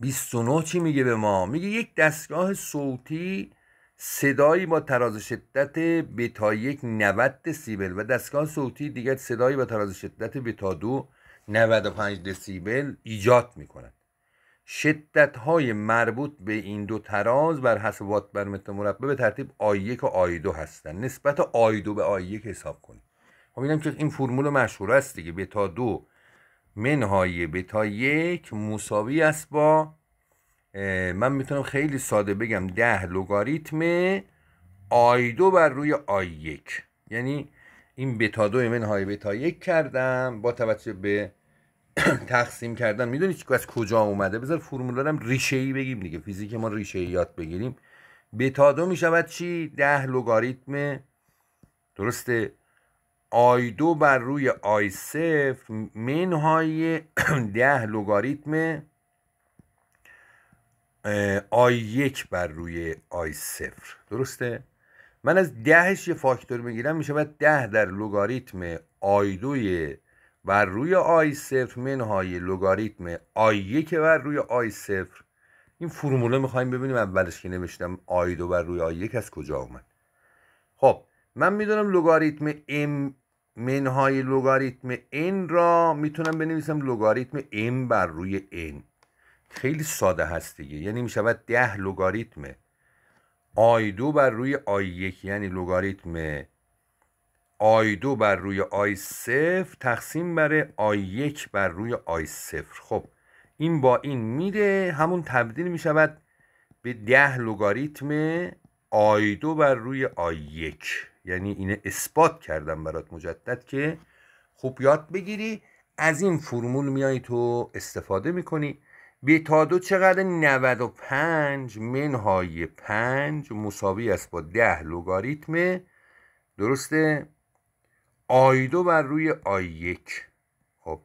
29 چی میگه به ما میگه یک دستگاه صوتی صدایی با تراز شدت بتا یک 90 دسیبل و دستگاه صوتی دیگر صدایی با تراز شدت بتا دو 95 دسیبل ایجاد میکنند شدت های مربوط به این دو تراز بر حسب وات بر متر مربع به ترتیب آی1 و آی2 هستند نسبت آی2 به آی1 حساب کنید خب اینم که این فرمول مشهور است دیگه بتا دو منهای بتا یک مساوی است با من میتونم خیلی ساده بگم ده لوگاریتم آی دو بر روی آی یک یعنی این بتا دو منهای بتا یک کردم با توجه به تقسیم کردن میدونی از کجا اومده بذار فرمولارم ریشه ای بگیم دیگه فیزیک ما ریشه ای یاد بگیریم بتا دو میشود چی ده لوگاریتم درسته I2 بر روی I0 منهای 10 لگاریتم ا I1 بر روی I0 درسته من از 10ش فاکتور میگیرم میشه بعد 10 در لگاریتم I2 بر روی I0 منهای لگاریتم I1 بر روی I0 این فرموله میخوایم ببینیم اولش که نوشتم I2 بر روی I1 از کجا اومد خب من میدونم لگاریتم M منهای لوگاریتم این را میتونم بنویسم لوگاریتم m بر روی n خیلی ساده هست دیگه یعنی میشود ده لوگاریتم آی دو بر روی آی یک یعنی لوگاریتم آی دو بر روی آی صفر تقسیم بر آی یک بر روی آی صفر خب این با این میره همون تبدیل میشود به ده لوگاریتم آی دو بر روی آی یک یعنی اینه اثبات کردم برات مجدد که خوب یاد بگیری از این فرمول میای تو استفاده میکنی دو چقدر 95 منهای 5 مساوی است با 10 لوگاریتم درسته آی دو بر روی آی یک خب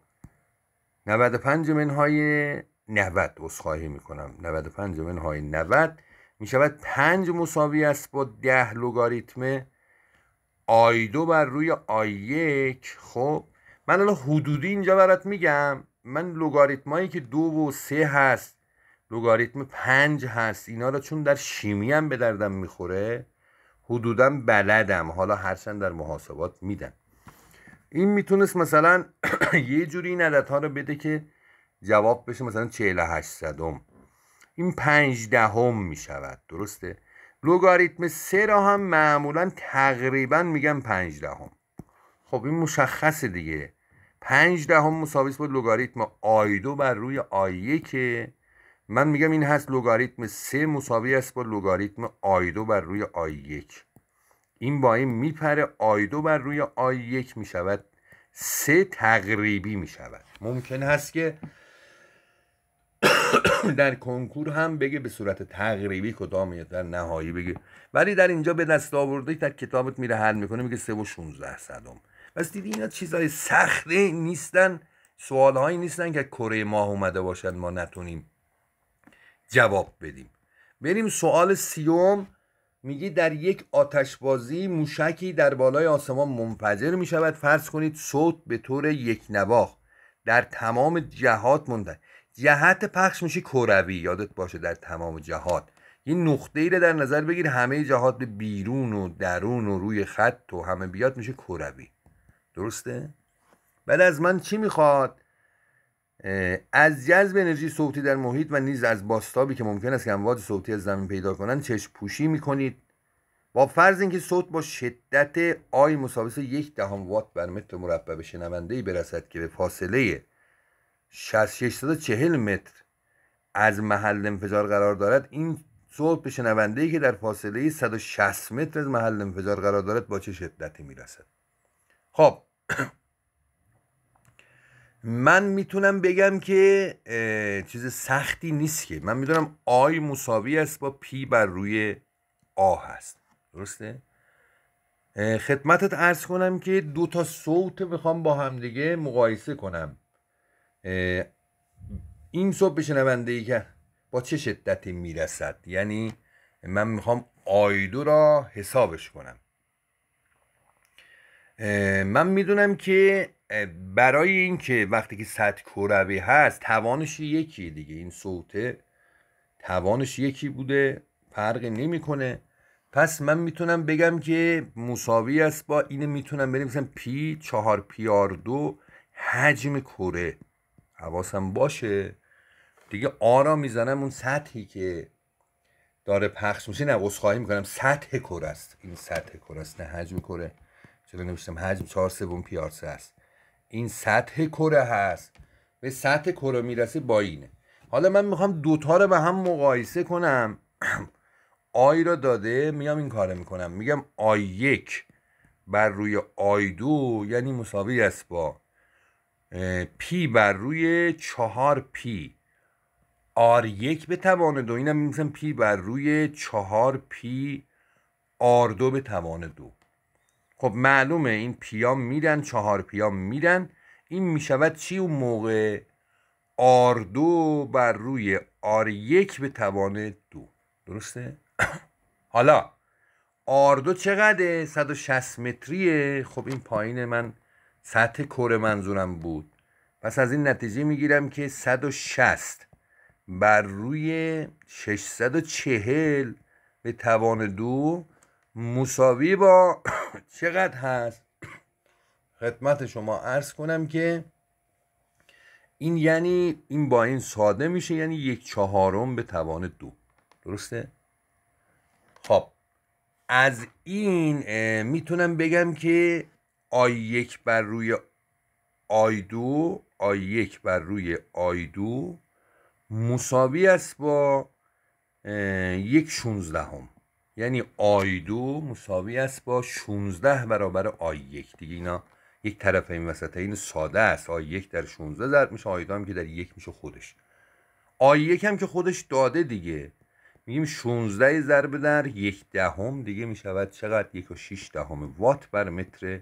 95 منهای 90 خواهی میکنم 95 منهای 90 میشود 5 مساوی است با 10 لوگاریتم آی دو بر روی آی یک خب من الان حدودی اینجا برات میگم من لوگاریتمایی که دو و سه هست لوگاریتم پنج هست اینا را چون در شیمی هم به دردم میخوره حدودا بلدم حالا هرچند در محاسبات میدم این میتونست مثلا یه جوری این ها رو بده که جواب بشه مثلا 48 صدم این پنج دهم میشود درسته لوگاریتم را هم معمولا تقریبا میگم 5 دهم خب این مشخصه دیگه 5 دهم مساوی است با لگاریتم I2 بر روی I1 من میگم این هست لگاریتم 3 مساوی است با لگاریتم I2 بر روی I1 این با این میپره I2 بر روی I1 میشود 3 تقریبی میشود ممکن است که در کنکور هم بگه به صورت تقریبی کدام در نهایی بگه ولی در اینجا به دست آورده در کتابت میره حل میکنه میگه سه و 16 صدم پس دیدی اینا چیزهای سخته نیستن سوالهایی نیستن که کره ماه اومده باشن ما نتونیم جواب بدیم بریم سوال سیوم میگی در یک آتشبازی موشکی در بالای آسمان منفجر میشود فرض کنید صوت به طور یک نواخ در تمام جهات جهت پخش میشه کروی یادت باشه در تمام جهات یه نقطه ای رو در نظر بگیر همه جهات به بیرون و درون و روی خط و همه بیاد میشه کروی درسته بعد از من چی میخواد از جذب انرژی صوتی در محیط و نیز از باستابی که ممکن است که امواج صوتی از زمین پیدا کنند چشم پوشی میکنید با فرض اینکه صوت با شدت آی مساویس یک دهم وات بر متر مربع به شنونده برسد که به فاصله 6640 متر از محل انفجار قرار دارد این صوت به شنونده ای که در فاصله 160 متر از محل انفجار قرار دارد با چه شدتی میرسد خب من میتونم بگم که چیز سختی نیست که من میدونم آی مساوی است با پی بر روی آ هست درسته خدمتت ارز کنم که دو تا صوت میخوام با همدیگه مقایسه کنم این صبح شنونده ای که با چه شدتی میرسد یعنی من میخوام آیدو را حسابش کنم من میدونم که برای اینکه وقتی که صد کروی هست توانش یکی دیگه این صوته توانش یکی بوده فرقی نمیکنه پس من میتونم بگم که مساوی است با اینه میتونم بریم مثلا پی چهار پی آر دو حجم کره حواسم باشه دیگه آرا میزنم اون سطحی که داره پخش میشه نه خواهی میکنم سطح کره است این سطح کره است نه حجم کره چرا نوشتم حجم چهار سوم پیارسه است این سطح کره هست به سطح کره میرسه با اینه حالا من میخوام دوتا رو به هم مقایسه کنم آی را داده میام این کاره میکنم میگم آی یک بر روی آی دو یعنی مساوی است با پی بر روی چهار پی آر یک به توان دو اینم میمیسن پی بر روی چهار پی آر دو به توان دو خب معلومه این پیام میرن چهار پیام میرن این میشود چی اون موقع آر دو بر روی آر یک به توان دو درسته؟ حالا آر دو چقدره؟ 160 متریه خب این پایین من سطح کره منظورم بود پس از این نتیجه میگیرم که 160 بر روی 640 به توان دو مساوی با چقدر هست خدمت شما عرض کنم که این یعنی این با این ساده میشه یعنی یک چهارم به توان دو درسته؟ خب از این میتونم بگم که آی یک بر روی آی دو آی یک بر روی آی دو مساوی است با یک هم یعنی آی دو مساوی است با شونزده برابر آی یک دیگه اینا یک طرف این وسط این ساده است آی یک در شونزده ضرب میشه آی هم که در یک میشه خودش آی یک هم که خودش داده دیگه میگیم شونزده ضرب در یک دهم دیگه میشود چقدر یک و شیش دهم وات بر متر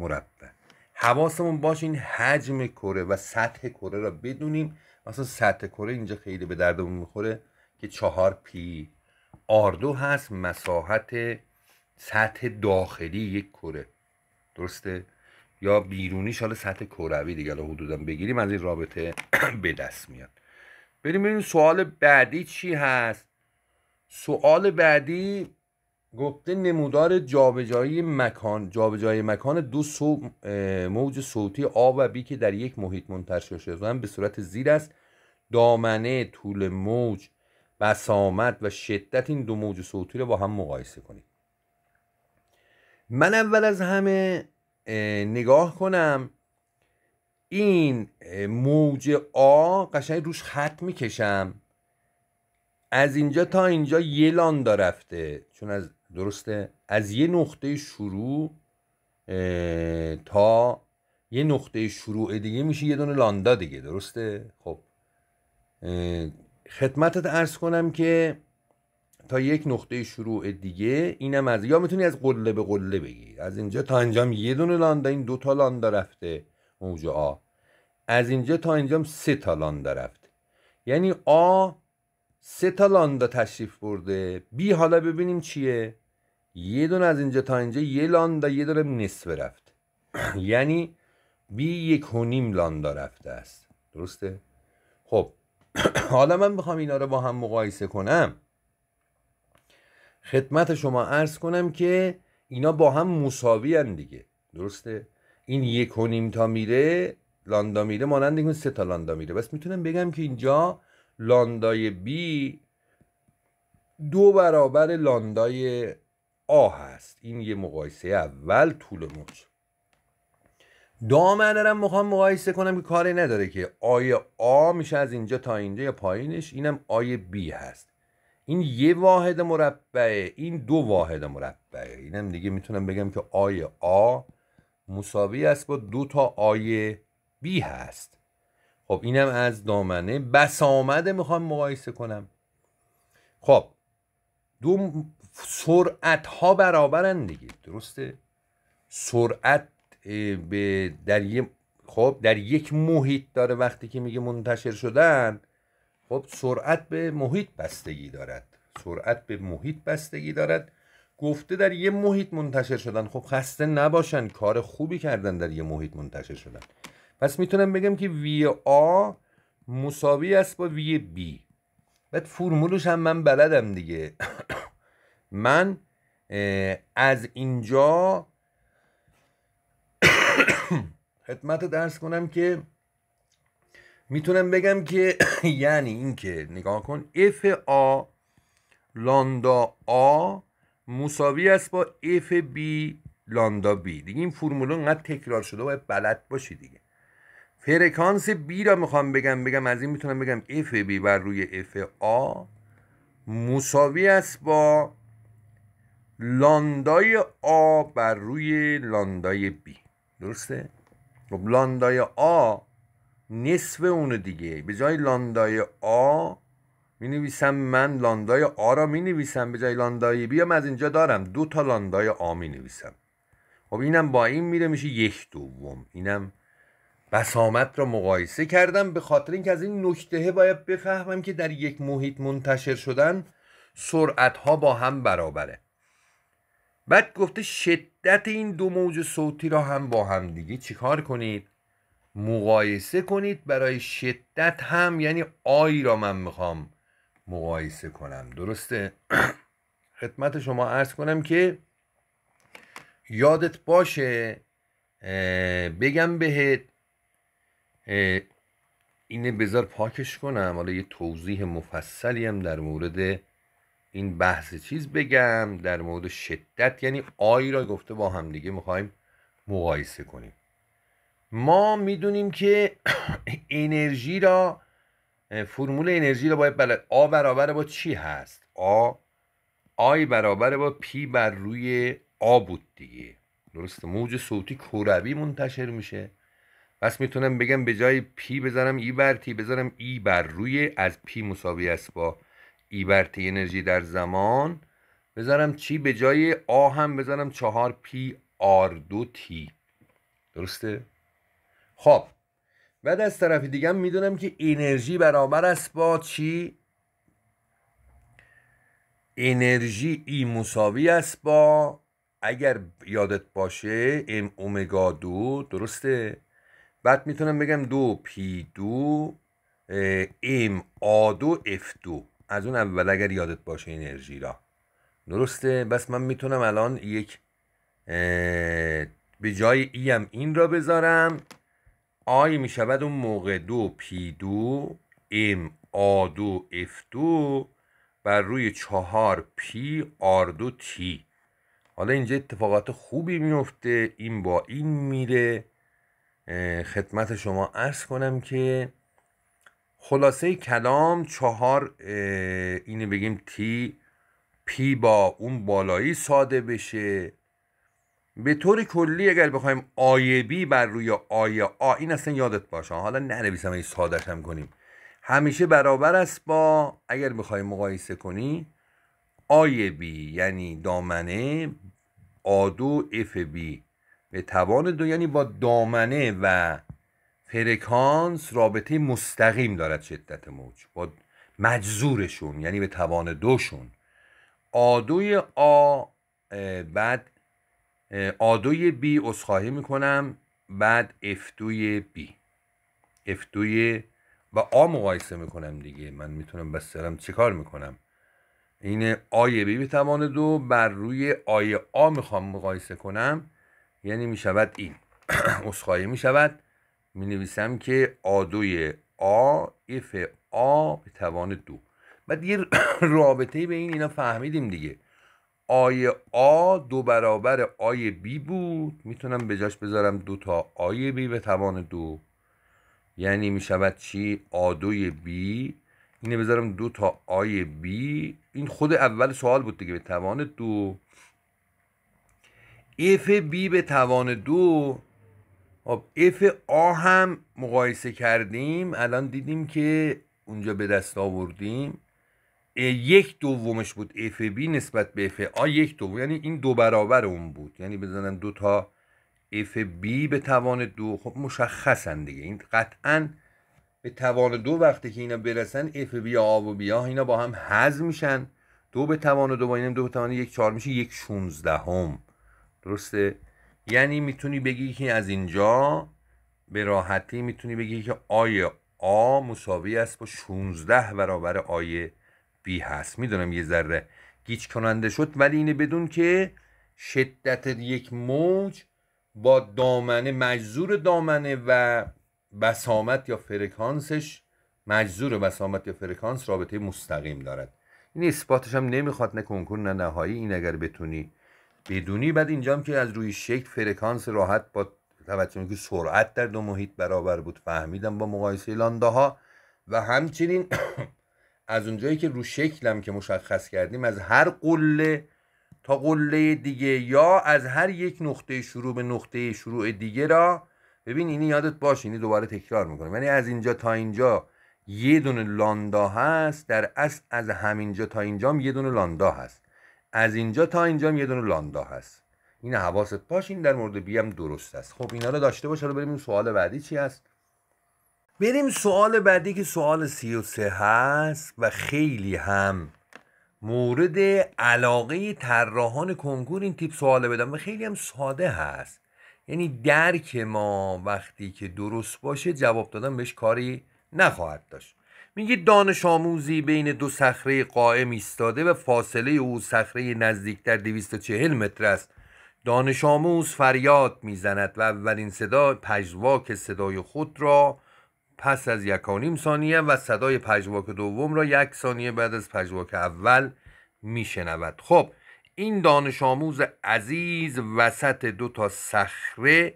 مربع حواسمون باش این حجم کره و سطح کره را بدونیم مثلا سطح کره اینجا خیلی به دردمون میخوره که چهار پی آردو هست مساحت سطح داخلی یک کره درسته یا بیرونی حالا سطح کروی دیگه الان حدودا بگیریم از این رابطه به دست میاد بریم ببینیم سوال بعدی چی هست سوال بعدی گفته نمودار جابجایی مکان جابجایی مکان دو موج صوتی آ و بی که در یک محیط منتشر هم به صورت زیر است دامنه طول موج بسامت و شدت این دو موج صوتی رو با هم مقایسه کنید من اول از همه نگاه کنم این موج آ قشنگ روش خط میکشم از اینجا تا اینجا یه لاندا رفته چون از درسته از یه نقطه شروع تا یه نقطه شروع دیگه میشه یه دونه لاندا دیگه درسته خب خدمتت ارز کنم که تا یک نقطه شروع دیگه اینم از یا میتونی از قله به قله بگی از اینجا تا انجام یه دونه لاندا این دو تا لاندا رفته موج آ از اینجا تا انجام سه تا لاندا رفته یعنی آ سه تا لاندا تشریف برده بی حالا ببینیم چیه یه دون از اینجا تا اینجا یه لاندا یه دونه نصف رفت یعنی بی یک و نیم لاندا رفته است درسته خب حالا من میخوام اینا رو با هم مقایسه کنم خدمت شما عرض کنم که اینا با هم مساوی هم دیگه درسته این یک و نیم تا میره لاندا میره مانند این سه تا لاندا میره بس میتونم بگم که اینجا لاندای بی دو برابر لاندای آ هست این یه مقایسه اول طول موج دامنه رو میخوام مقایسه کنم که کاری نداره که آی آ میشه از اینجا تا اینجا یا پایینش اینم آی بی هست این یه واحد مربعه این دو واحد مربعه اینم دیگه میتونم بگم که آی آ مساوی است با دو تا آی بی هست خب اینم از دامنه بسامده میخوام مقایسه کنم خب دو سرعت ها برابرن دیگه درسته سرعت به در یه خب در یک محیط داره وقتی که میگه منتشر شدن خب سرعت به محیط بستگی دارد سرعت به محیط بستگی دارد گفته در یه محیط منتشر شدن خب خسته نباشن کار خوبی کردن در یه محیط منتشر شدن پس میتونم بگم که وی آ مساوی است با وی بی بعد فرمولش هم من بلدم دیگه من از اینجا خدمت درس کنم که میتونم بگم که یعنی اینکه نگاه کن اف آ لاندا آ مساوی است با اف بی لاندا بی دیگه این فرمول انقدر تکرار شده باید بلد باشی دیگه فرکانس بی را میخوام بگم بگم از این میتونم بگم اف بی بر روی اف آ مساوی است با لاندای آ بر روی لاندای بی درسته؟ خب لاندای آ نصف اونو دیگه به جای لاندای آ می نویسم من لاندای آ را می نویسم به جای لاندای بی هم از اینجا دارم دو تا لاندای آ می نویسم خب اینم با این میره میشه یک دوم اینم بسامت را مقایسه کردم به خاطر اینکه از این نکته باید بفهمم که در یک محیط منتشر شدن سرعت ها با هم برابره بعد گفته شدت این دو موج صوتی را هم با هم دیگه چیکار کنید مقایسه کنید برای شدت هم یعنی آی را من میخوام مقایسه کنم درسته خدمت شما عرض کنم که یادت باشه بگم بهت اینه بذار پاکش کنم حالا یه توضیح مفصلی هم در مورد این بحث چیز بگم در مورد شدت یعنی آی را گفته با هم دیگه میخوایم مقایسه کنیم ما میدونیم که انرژی را فرمول انرژی را باید بلد آ برابر با چی هست آ آی برابر با پی بر روی آ بود دیگه درسته موج صوتی کروی منتشر میشه پس میتونم بگم به جای پی بذارم ای بر تی بذارم ای بر روی از پی مساوی است با ای انرژی در زمان بذارم چی به جای آ هم بذارم چهار پی آر دو تی درسته؟ خب بعد از طرف دیگه میدونم که انرژی برابر است با چی؟ انرژی ای مساوی است با اگر یادت باشه ام اومگا دو درسته؟ بعد میتونم بگم دو پی دو ام آ دو اف دو از اون اول اگر یادت باشه انرژی را درسته بس من میتونم الان یک به جای ای هم این را بذارم آی میشود اون موقع دو پی دو ام آ دو اف دو بر روی چهار پی آر دو تی حالا اینجا اتفاقات خوبی میفته این با این میره خدمت شما عرض کنم که خلاصه کلام چهار اینه بگیم تی پی با اون بالایی ساده بشه به طور کلی اگر بخوایم آیه بی بر روی آیه آ این اصلا یادت باشه حالا ننویسم این سادش هم کنیم همیشه برابر است با اگر بخوایم مقایسه کنی آیه بی یعنی دامنه آدو اف بی به توان دو یعنی با دامنه و فرکانس رابطه مستقیم دارد شدت موج با مجزورشون یعنی به توان دوشون آدوی آ بعد آدوی بی اصخاهی میکنم بعد افتوی بی افتوی و آ مقایسه میکنم دیگه من میتونم بسترم چیکار میکنم اینه آی بی به توان دو بر روی آی آ میخوام مقایسه کنم یعنی میشود این اصخاهی میشود می نویسم که آدوی آ اف آ به توان دو بعد یه رابطه به این اینا فهمیدیم دیگه آی آ دو برابر آی بی بود میتونم به جاش بذارم دو تا آی بی به توان دو یعنی میشود چی آدوی بی اینه بذارم دو تا آی بی این خود اول سوال بود دیگه به توان دو اف بی به توان دو خب اف آ هم مقایسه کردیم الان دیدیم که اونجا به دست آوردیم یک دومش بود اف بی نسبت به اف آ یک دوم یعنی این دو برابر اون بود یعنی بزنم دو تا اف بی به توان دو خب مشخصن دیگه این قطعا به توان دو وقتی که اینا برسن اف بی آ و بیا اینا با هم هضم میشن دو به توان دو با اینم دو به توان یک چهار میشه یک شونزدهم درسته یعنی میتونی بگی که از اینجا به راحتی میتونی بگی که آیه آ مساوی است با 16 برابر آیه بی هست میدونم یه ذره گیج کننده شد ولی اینه بدون که شدت یک موج با دامنه مجزور دامنه و بسامت یا فرکانسش مجزور بسامت یا فرکانس رابطه مستقیم دارد این اثباتش هم نمیخواد نه کنکور نه نهایی این اگر بتونی بدونی بعد اینجام که از روی شکل فرکانس راحت با توجه که سرعت در دو محیط برابر بود فهمیدم با مقایسه لاندا و همچنین از اونجایی که رو شکلم که مشخص کردیم از هر قله تا قله دیگه یا از هر یک نقطه شروع به نقطه شروع دیگه را ببین اینی یادت باشه اینی دوباره تکرار میکنم یعنی از اینجا تا اینجا یه دونه لاندا هست در اصل از همینجا تا اینجا هم یه دونه لاندا هست از اینجا تا اینجا هم یه دونه لاندا هست این حواست باش این در مورد بی هم درست است خب اینا رو داشته باش حالا بریم سوال بعدی چی هست بریم سوال بعدی که سوال 33 هست و خیلی هم مورد علاقه طراحان کنکور این تیپ سوال بدم و خیلی هم ساده هست یعنی درک ما وقتی که درست باشه جواب دادن بهش کاری نخواهد داشت میگه دانش آموزی بین دو صخره قائم ایستاده و فاصله او صخره نزدیکتر 240 متر است دانش آموز فریاد میزند و اولین صدا پژواک صدای خود را پس از یکانیم ثانیه و صدای پژواک دوم را یک ثانیه بعد از پژواک اول میشنود خب این دانش آموز عزیز وسط دو تا صخره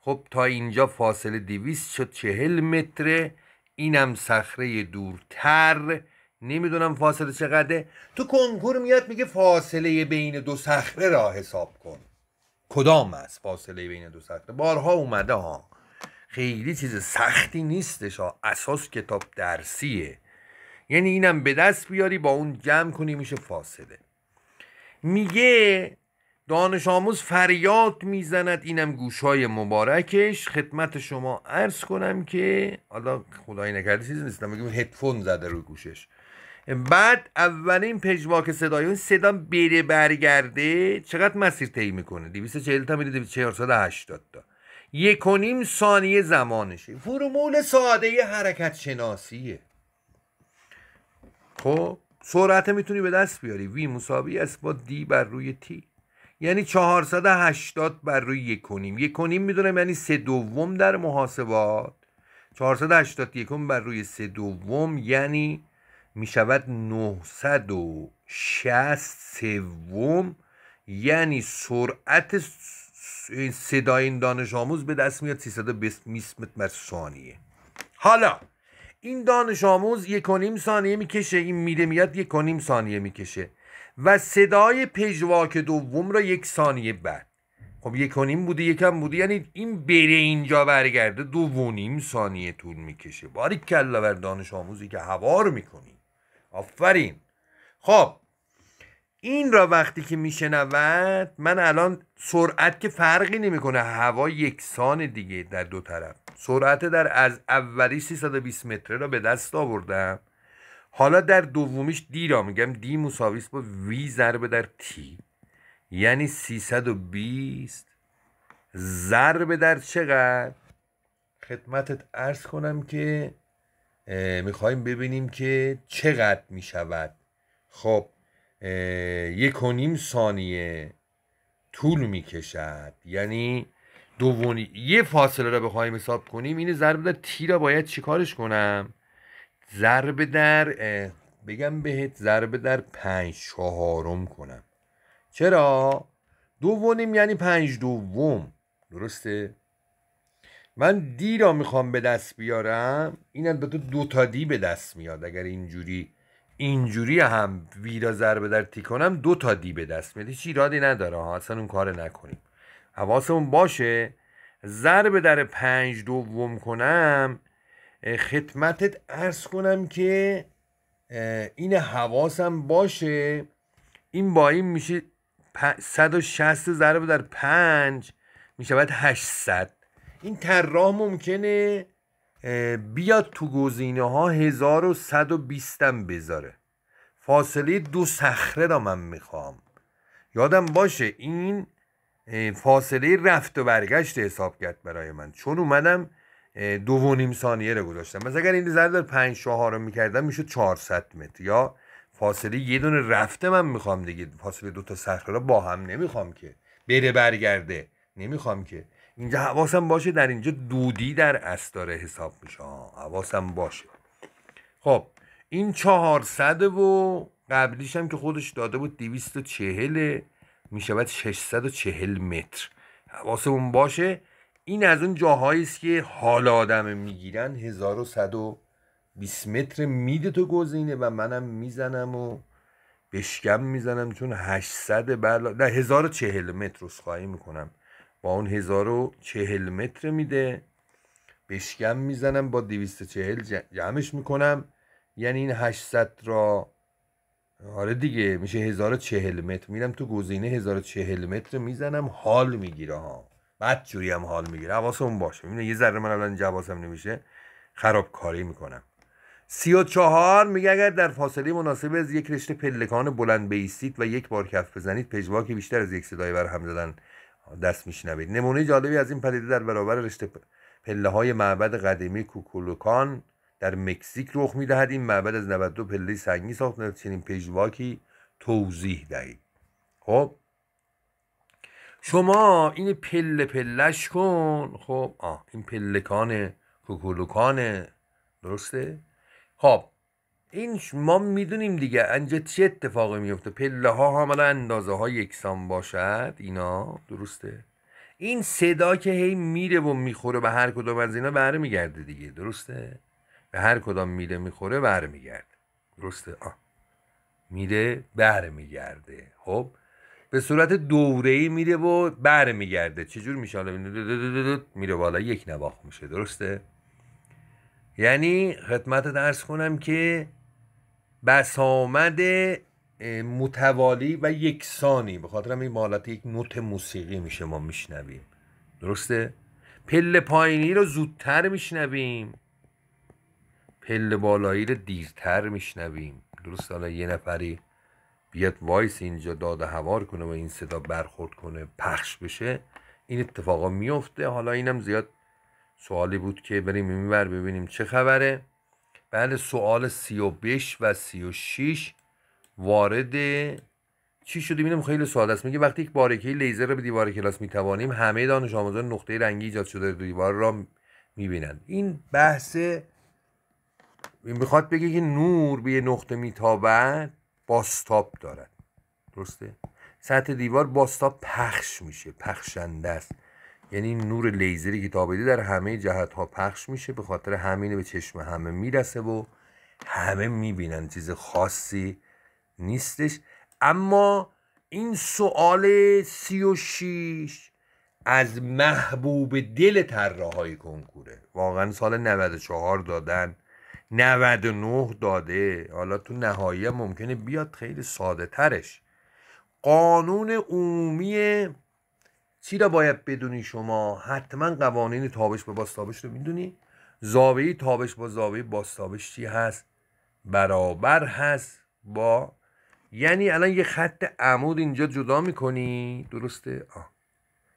خب تا اینجا فاصله 240 متره اینم صخره دورتر نمیدونم فاصله چقدره تو کنکور میاد میگه فاصله بین دو صخره را حساب کن کدام است فاصله بین دو صخره بارها اومده ها خیلی چیز سختی نیستش ها اساس کتاب درسیه یعنی اینم به دست بیاری با اون جمع کنی میشه فاصله میگه دانش آموز فریاد میزند اینم های مبارکش خدمت شما عرض کنم که حالا خدایی نکرده چیزی نیستم بگیم هدفون زده روی گوشش بعد اولین پژواک صدای اون صدا بره برگرده چقدر مسیر طی میکنه 240 تا میره 480 تا یک و نیم ثانیه زمانشه فرمول ساده حرکت شناسیه خب سرعت میتونی به دست بیاری وی مساوی است با دی بر روی تی یعنی 480 بر روی یک کنیم یک کنیم میدونم یعنی سه دوم در محاسبات 481 بر روی سه دوم یعنی میشود 960 سوم یعنی سرعت صدای این دانش آموز به دست میاد 320 متر بر ثانیه حالا این دانش آموز یک و نیم ثانیه میکشه این میده میاد یک و نیم ثانیه میکشه و صدای پژواک دوم را یک ثانیه بعد خب یک و نیم بوده یکم بوده یعنی این بره اینجا برگرده دو و نیم ثانیه طول میکشه باری کلا بر دانش آموزی که هوا رو میکنی آفرین خب این را وقتی که میشنود من الان سرعت که فرقی نمیکنه هوا یکسان دیگه در دو طرف سرعت در از اولی 320 متر را به دست آوردم حالا در دومیش دی را میگم دی مساویست با وی ضربه در تی یعنی 320 ضربه در چقدر خدمتت ارز کنم که میخوایم ببینیم که چقدر میشود خب یک و نیم ثانیه طول میکشد یعنی دومی یه فاصله را بخوایم حساب کنیم این ضرب در تی را باید چیکارش کنم ضرب در بگم بهت ضرب در پنج چهارم کنم چرا؟ دو یعنی پنج دوم درسته؟ من دی را میخوام به دست بیارم این به دو تا دی به دست میاد اگر اینجوری اینجوری هم وی را ضربه در تی کنم دو تا دی به دست میاد چی رادی نداره ها اصلا اون کار نکنیم حواسمون باشه ضرب در پنج دوم کنم خدمتت ارز کنم که این حواسم باشه این با این میشه 160 ضرب در 5 میشود 800 این طراح ممکنه بیاد تو گزینه ها 1120 هم بذاره فاصله دو صخره را من میخوام یادم باشه این فاصله رفت و برگشت حساب کرد برای من چون اومدم دو و نیم ثانیه رو گذاشتم مثلا اگر این زرد در پنج رو میکردم میشد 400 متر یا فاصله یه دونه رفته من میخوام دیگه فاصله دو تا صخره رو با هم نمیخوام که بره برگرده نمیخوام که اینجا حواسم باشه در اینجا دودی در اس داره حساب میشه حواسم باشه خب این 400 و قبلیش هم که خودش داده بود 240 میشود 640 متر حواسمون باشه این از اون جاهایی است که حال آدم میگیرن 1120 متر میده تو گزینه و منم میزنم و بشکم میزنم چون 800 بلا نه 1040 متر خواهی میکنم با اون 1040 متر میده بشکم میزنم با 240 جمعش میکنم یعنی این 800 را آره دیگه میشه 1040 متر میرم تو گزینه 1040 متر میزنم حال میگیره ها بعد هم حال میگیره حواسم باشه میبینه یه ذره من الان اینجا نمیشه. خراب کاری میکنم سی و چهار میگه اگر در فاصله مناسب از یک رشته پلکان بلند بیستید و یک بار کف بزنید پژواک بیشتر از یک صدای بر هم زدن دست میشنوید نمونه جالبی از این پدیده در برابر رشته پله های معبد قدیمی کوکولوکان در مکزیک رخ میدهد این معبد از 92 پله سنگی ساخت چنین پژواکی توضیح دهید خب شما این پله پلش کن خب آه این پلکانه کوکولوکانه درسته خب این ما میدونیم دیگه انجا چه اتفاقی میفته پله ها هم اندازه های یکسان باشد اینا درسته این صدا که هی میره و میخوره به هر کدام از اینا برمیگرده دیگه درسته به هر کدام میره میخوره برمیگرده درسته آه میره برمیگرده خب به صورت دوره ای میره و برمیگرده میگرده چجور میشه حالا میره بالا یک نباخ میشه درسته یعنی خدمت درس کنم که آمد متوالی و یکسانی به خاطر این حالت یک نوت موسیقی میشه ما میشنویم درسته پل پایینی رو زودتر میشنویم پل بالایی رو دیرتر میشنویم درسته؟ حالا یه نفری بیاد وایس اینجا داد هوار کنه و این صدا برخورد کنه پخش بشه این اتفاقا میفته حالا اینم زیاد سوالی بود که بریم این بر ببینیم چه خبره بله سوال سی و بش و سی و شیش وارد چی شده میدونم خیلی سوال است میگه وقتی یک بارکه لیزر رو به دیوار کلاس میتوانیم همه دانش آموزان نقطه رنگی ایجاد شده دیوار را میبینند این بحث میخواد بگه که نور به یه نقطه میتابد باستاب دارد درسته سطح دیوار باستاب پخش میشه پخشنده است یعنی نور لیزری که تابیده در همه جهت ها پخش میشه به خاطر همینه به چشم همه میرسه و همه میبینن چیز خاصی نیستش اما این سوال سی و از محبوب دل ترراهای کنکوره واقعا سال 94 دادن 99 داده حالا تو نهایی ممکنه بیاد خیلی ساده ترش قانون عمومی چی را باید بدونی شما حتما قوانین تابش به باستابش رو میدونی زاویه تابش با زاویه باستابش چی هست برابر هست با یعنی الان یه خط عمود اینجا جدا میکنی درسته آه.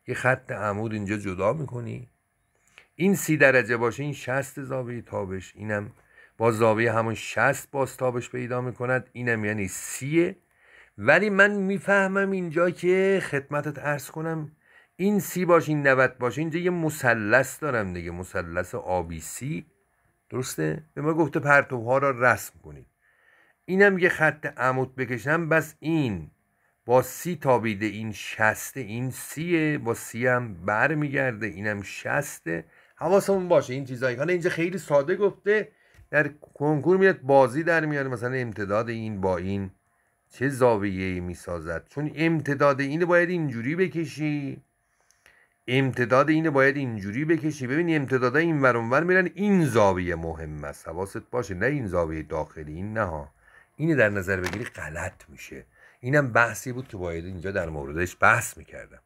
یه خط عمود اینجا جدا میکنی این سی درجه باشه این شست زاویه تابش اینم با زاویه همون 60 بازتابش پیدا میکند اینم یعنی سیه ولی من میفهمم اینجا که خدمتت ارز کنم این سی باش این نوت باش اینجا یه مثلث دارم دیگه مثلث آبی سی درسته به ما گفته پرتوها را رسم کنید اینم یه خط عمود بکشم بس این با سی تابیده این شسته این سیه با سی هم بر میگرده اینم شسته حواسمون باشه این چیزایی حالا اینجا خیلی ساده گفته در کنکور میاد بازی در میاد مثلا امتداد این با این چه زاویه ای می سازد چون امتداد اینه باید اینجوری بکشی امتداد اینه باید اینجوری بکشی ببینی امتداد این ور میرن این زاویه مهم است حواست باشه نه این زاویه داخلی این نه اینه در نظر بگیری غلط میشه اینم بحثی بود که باید اینجا در موردش بحث میکردم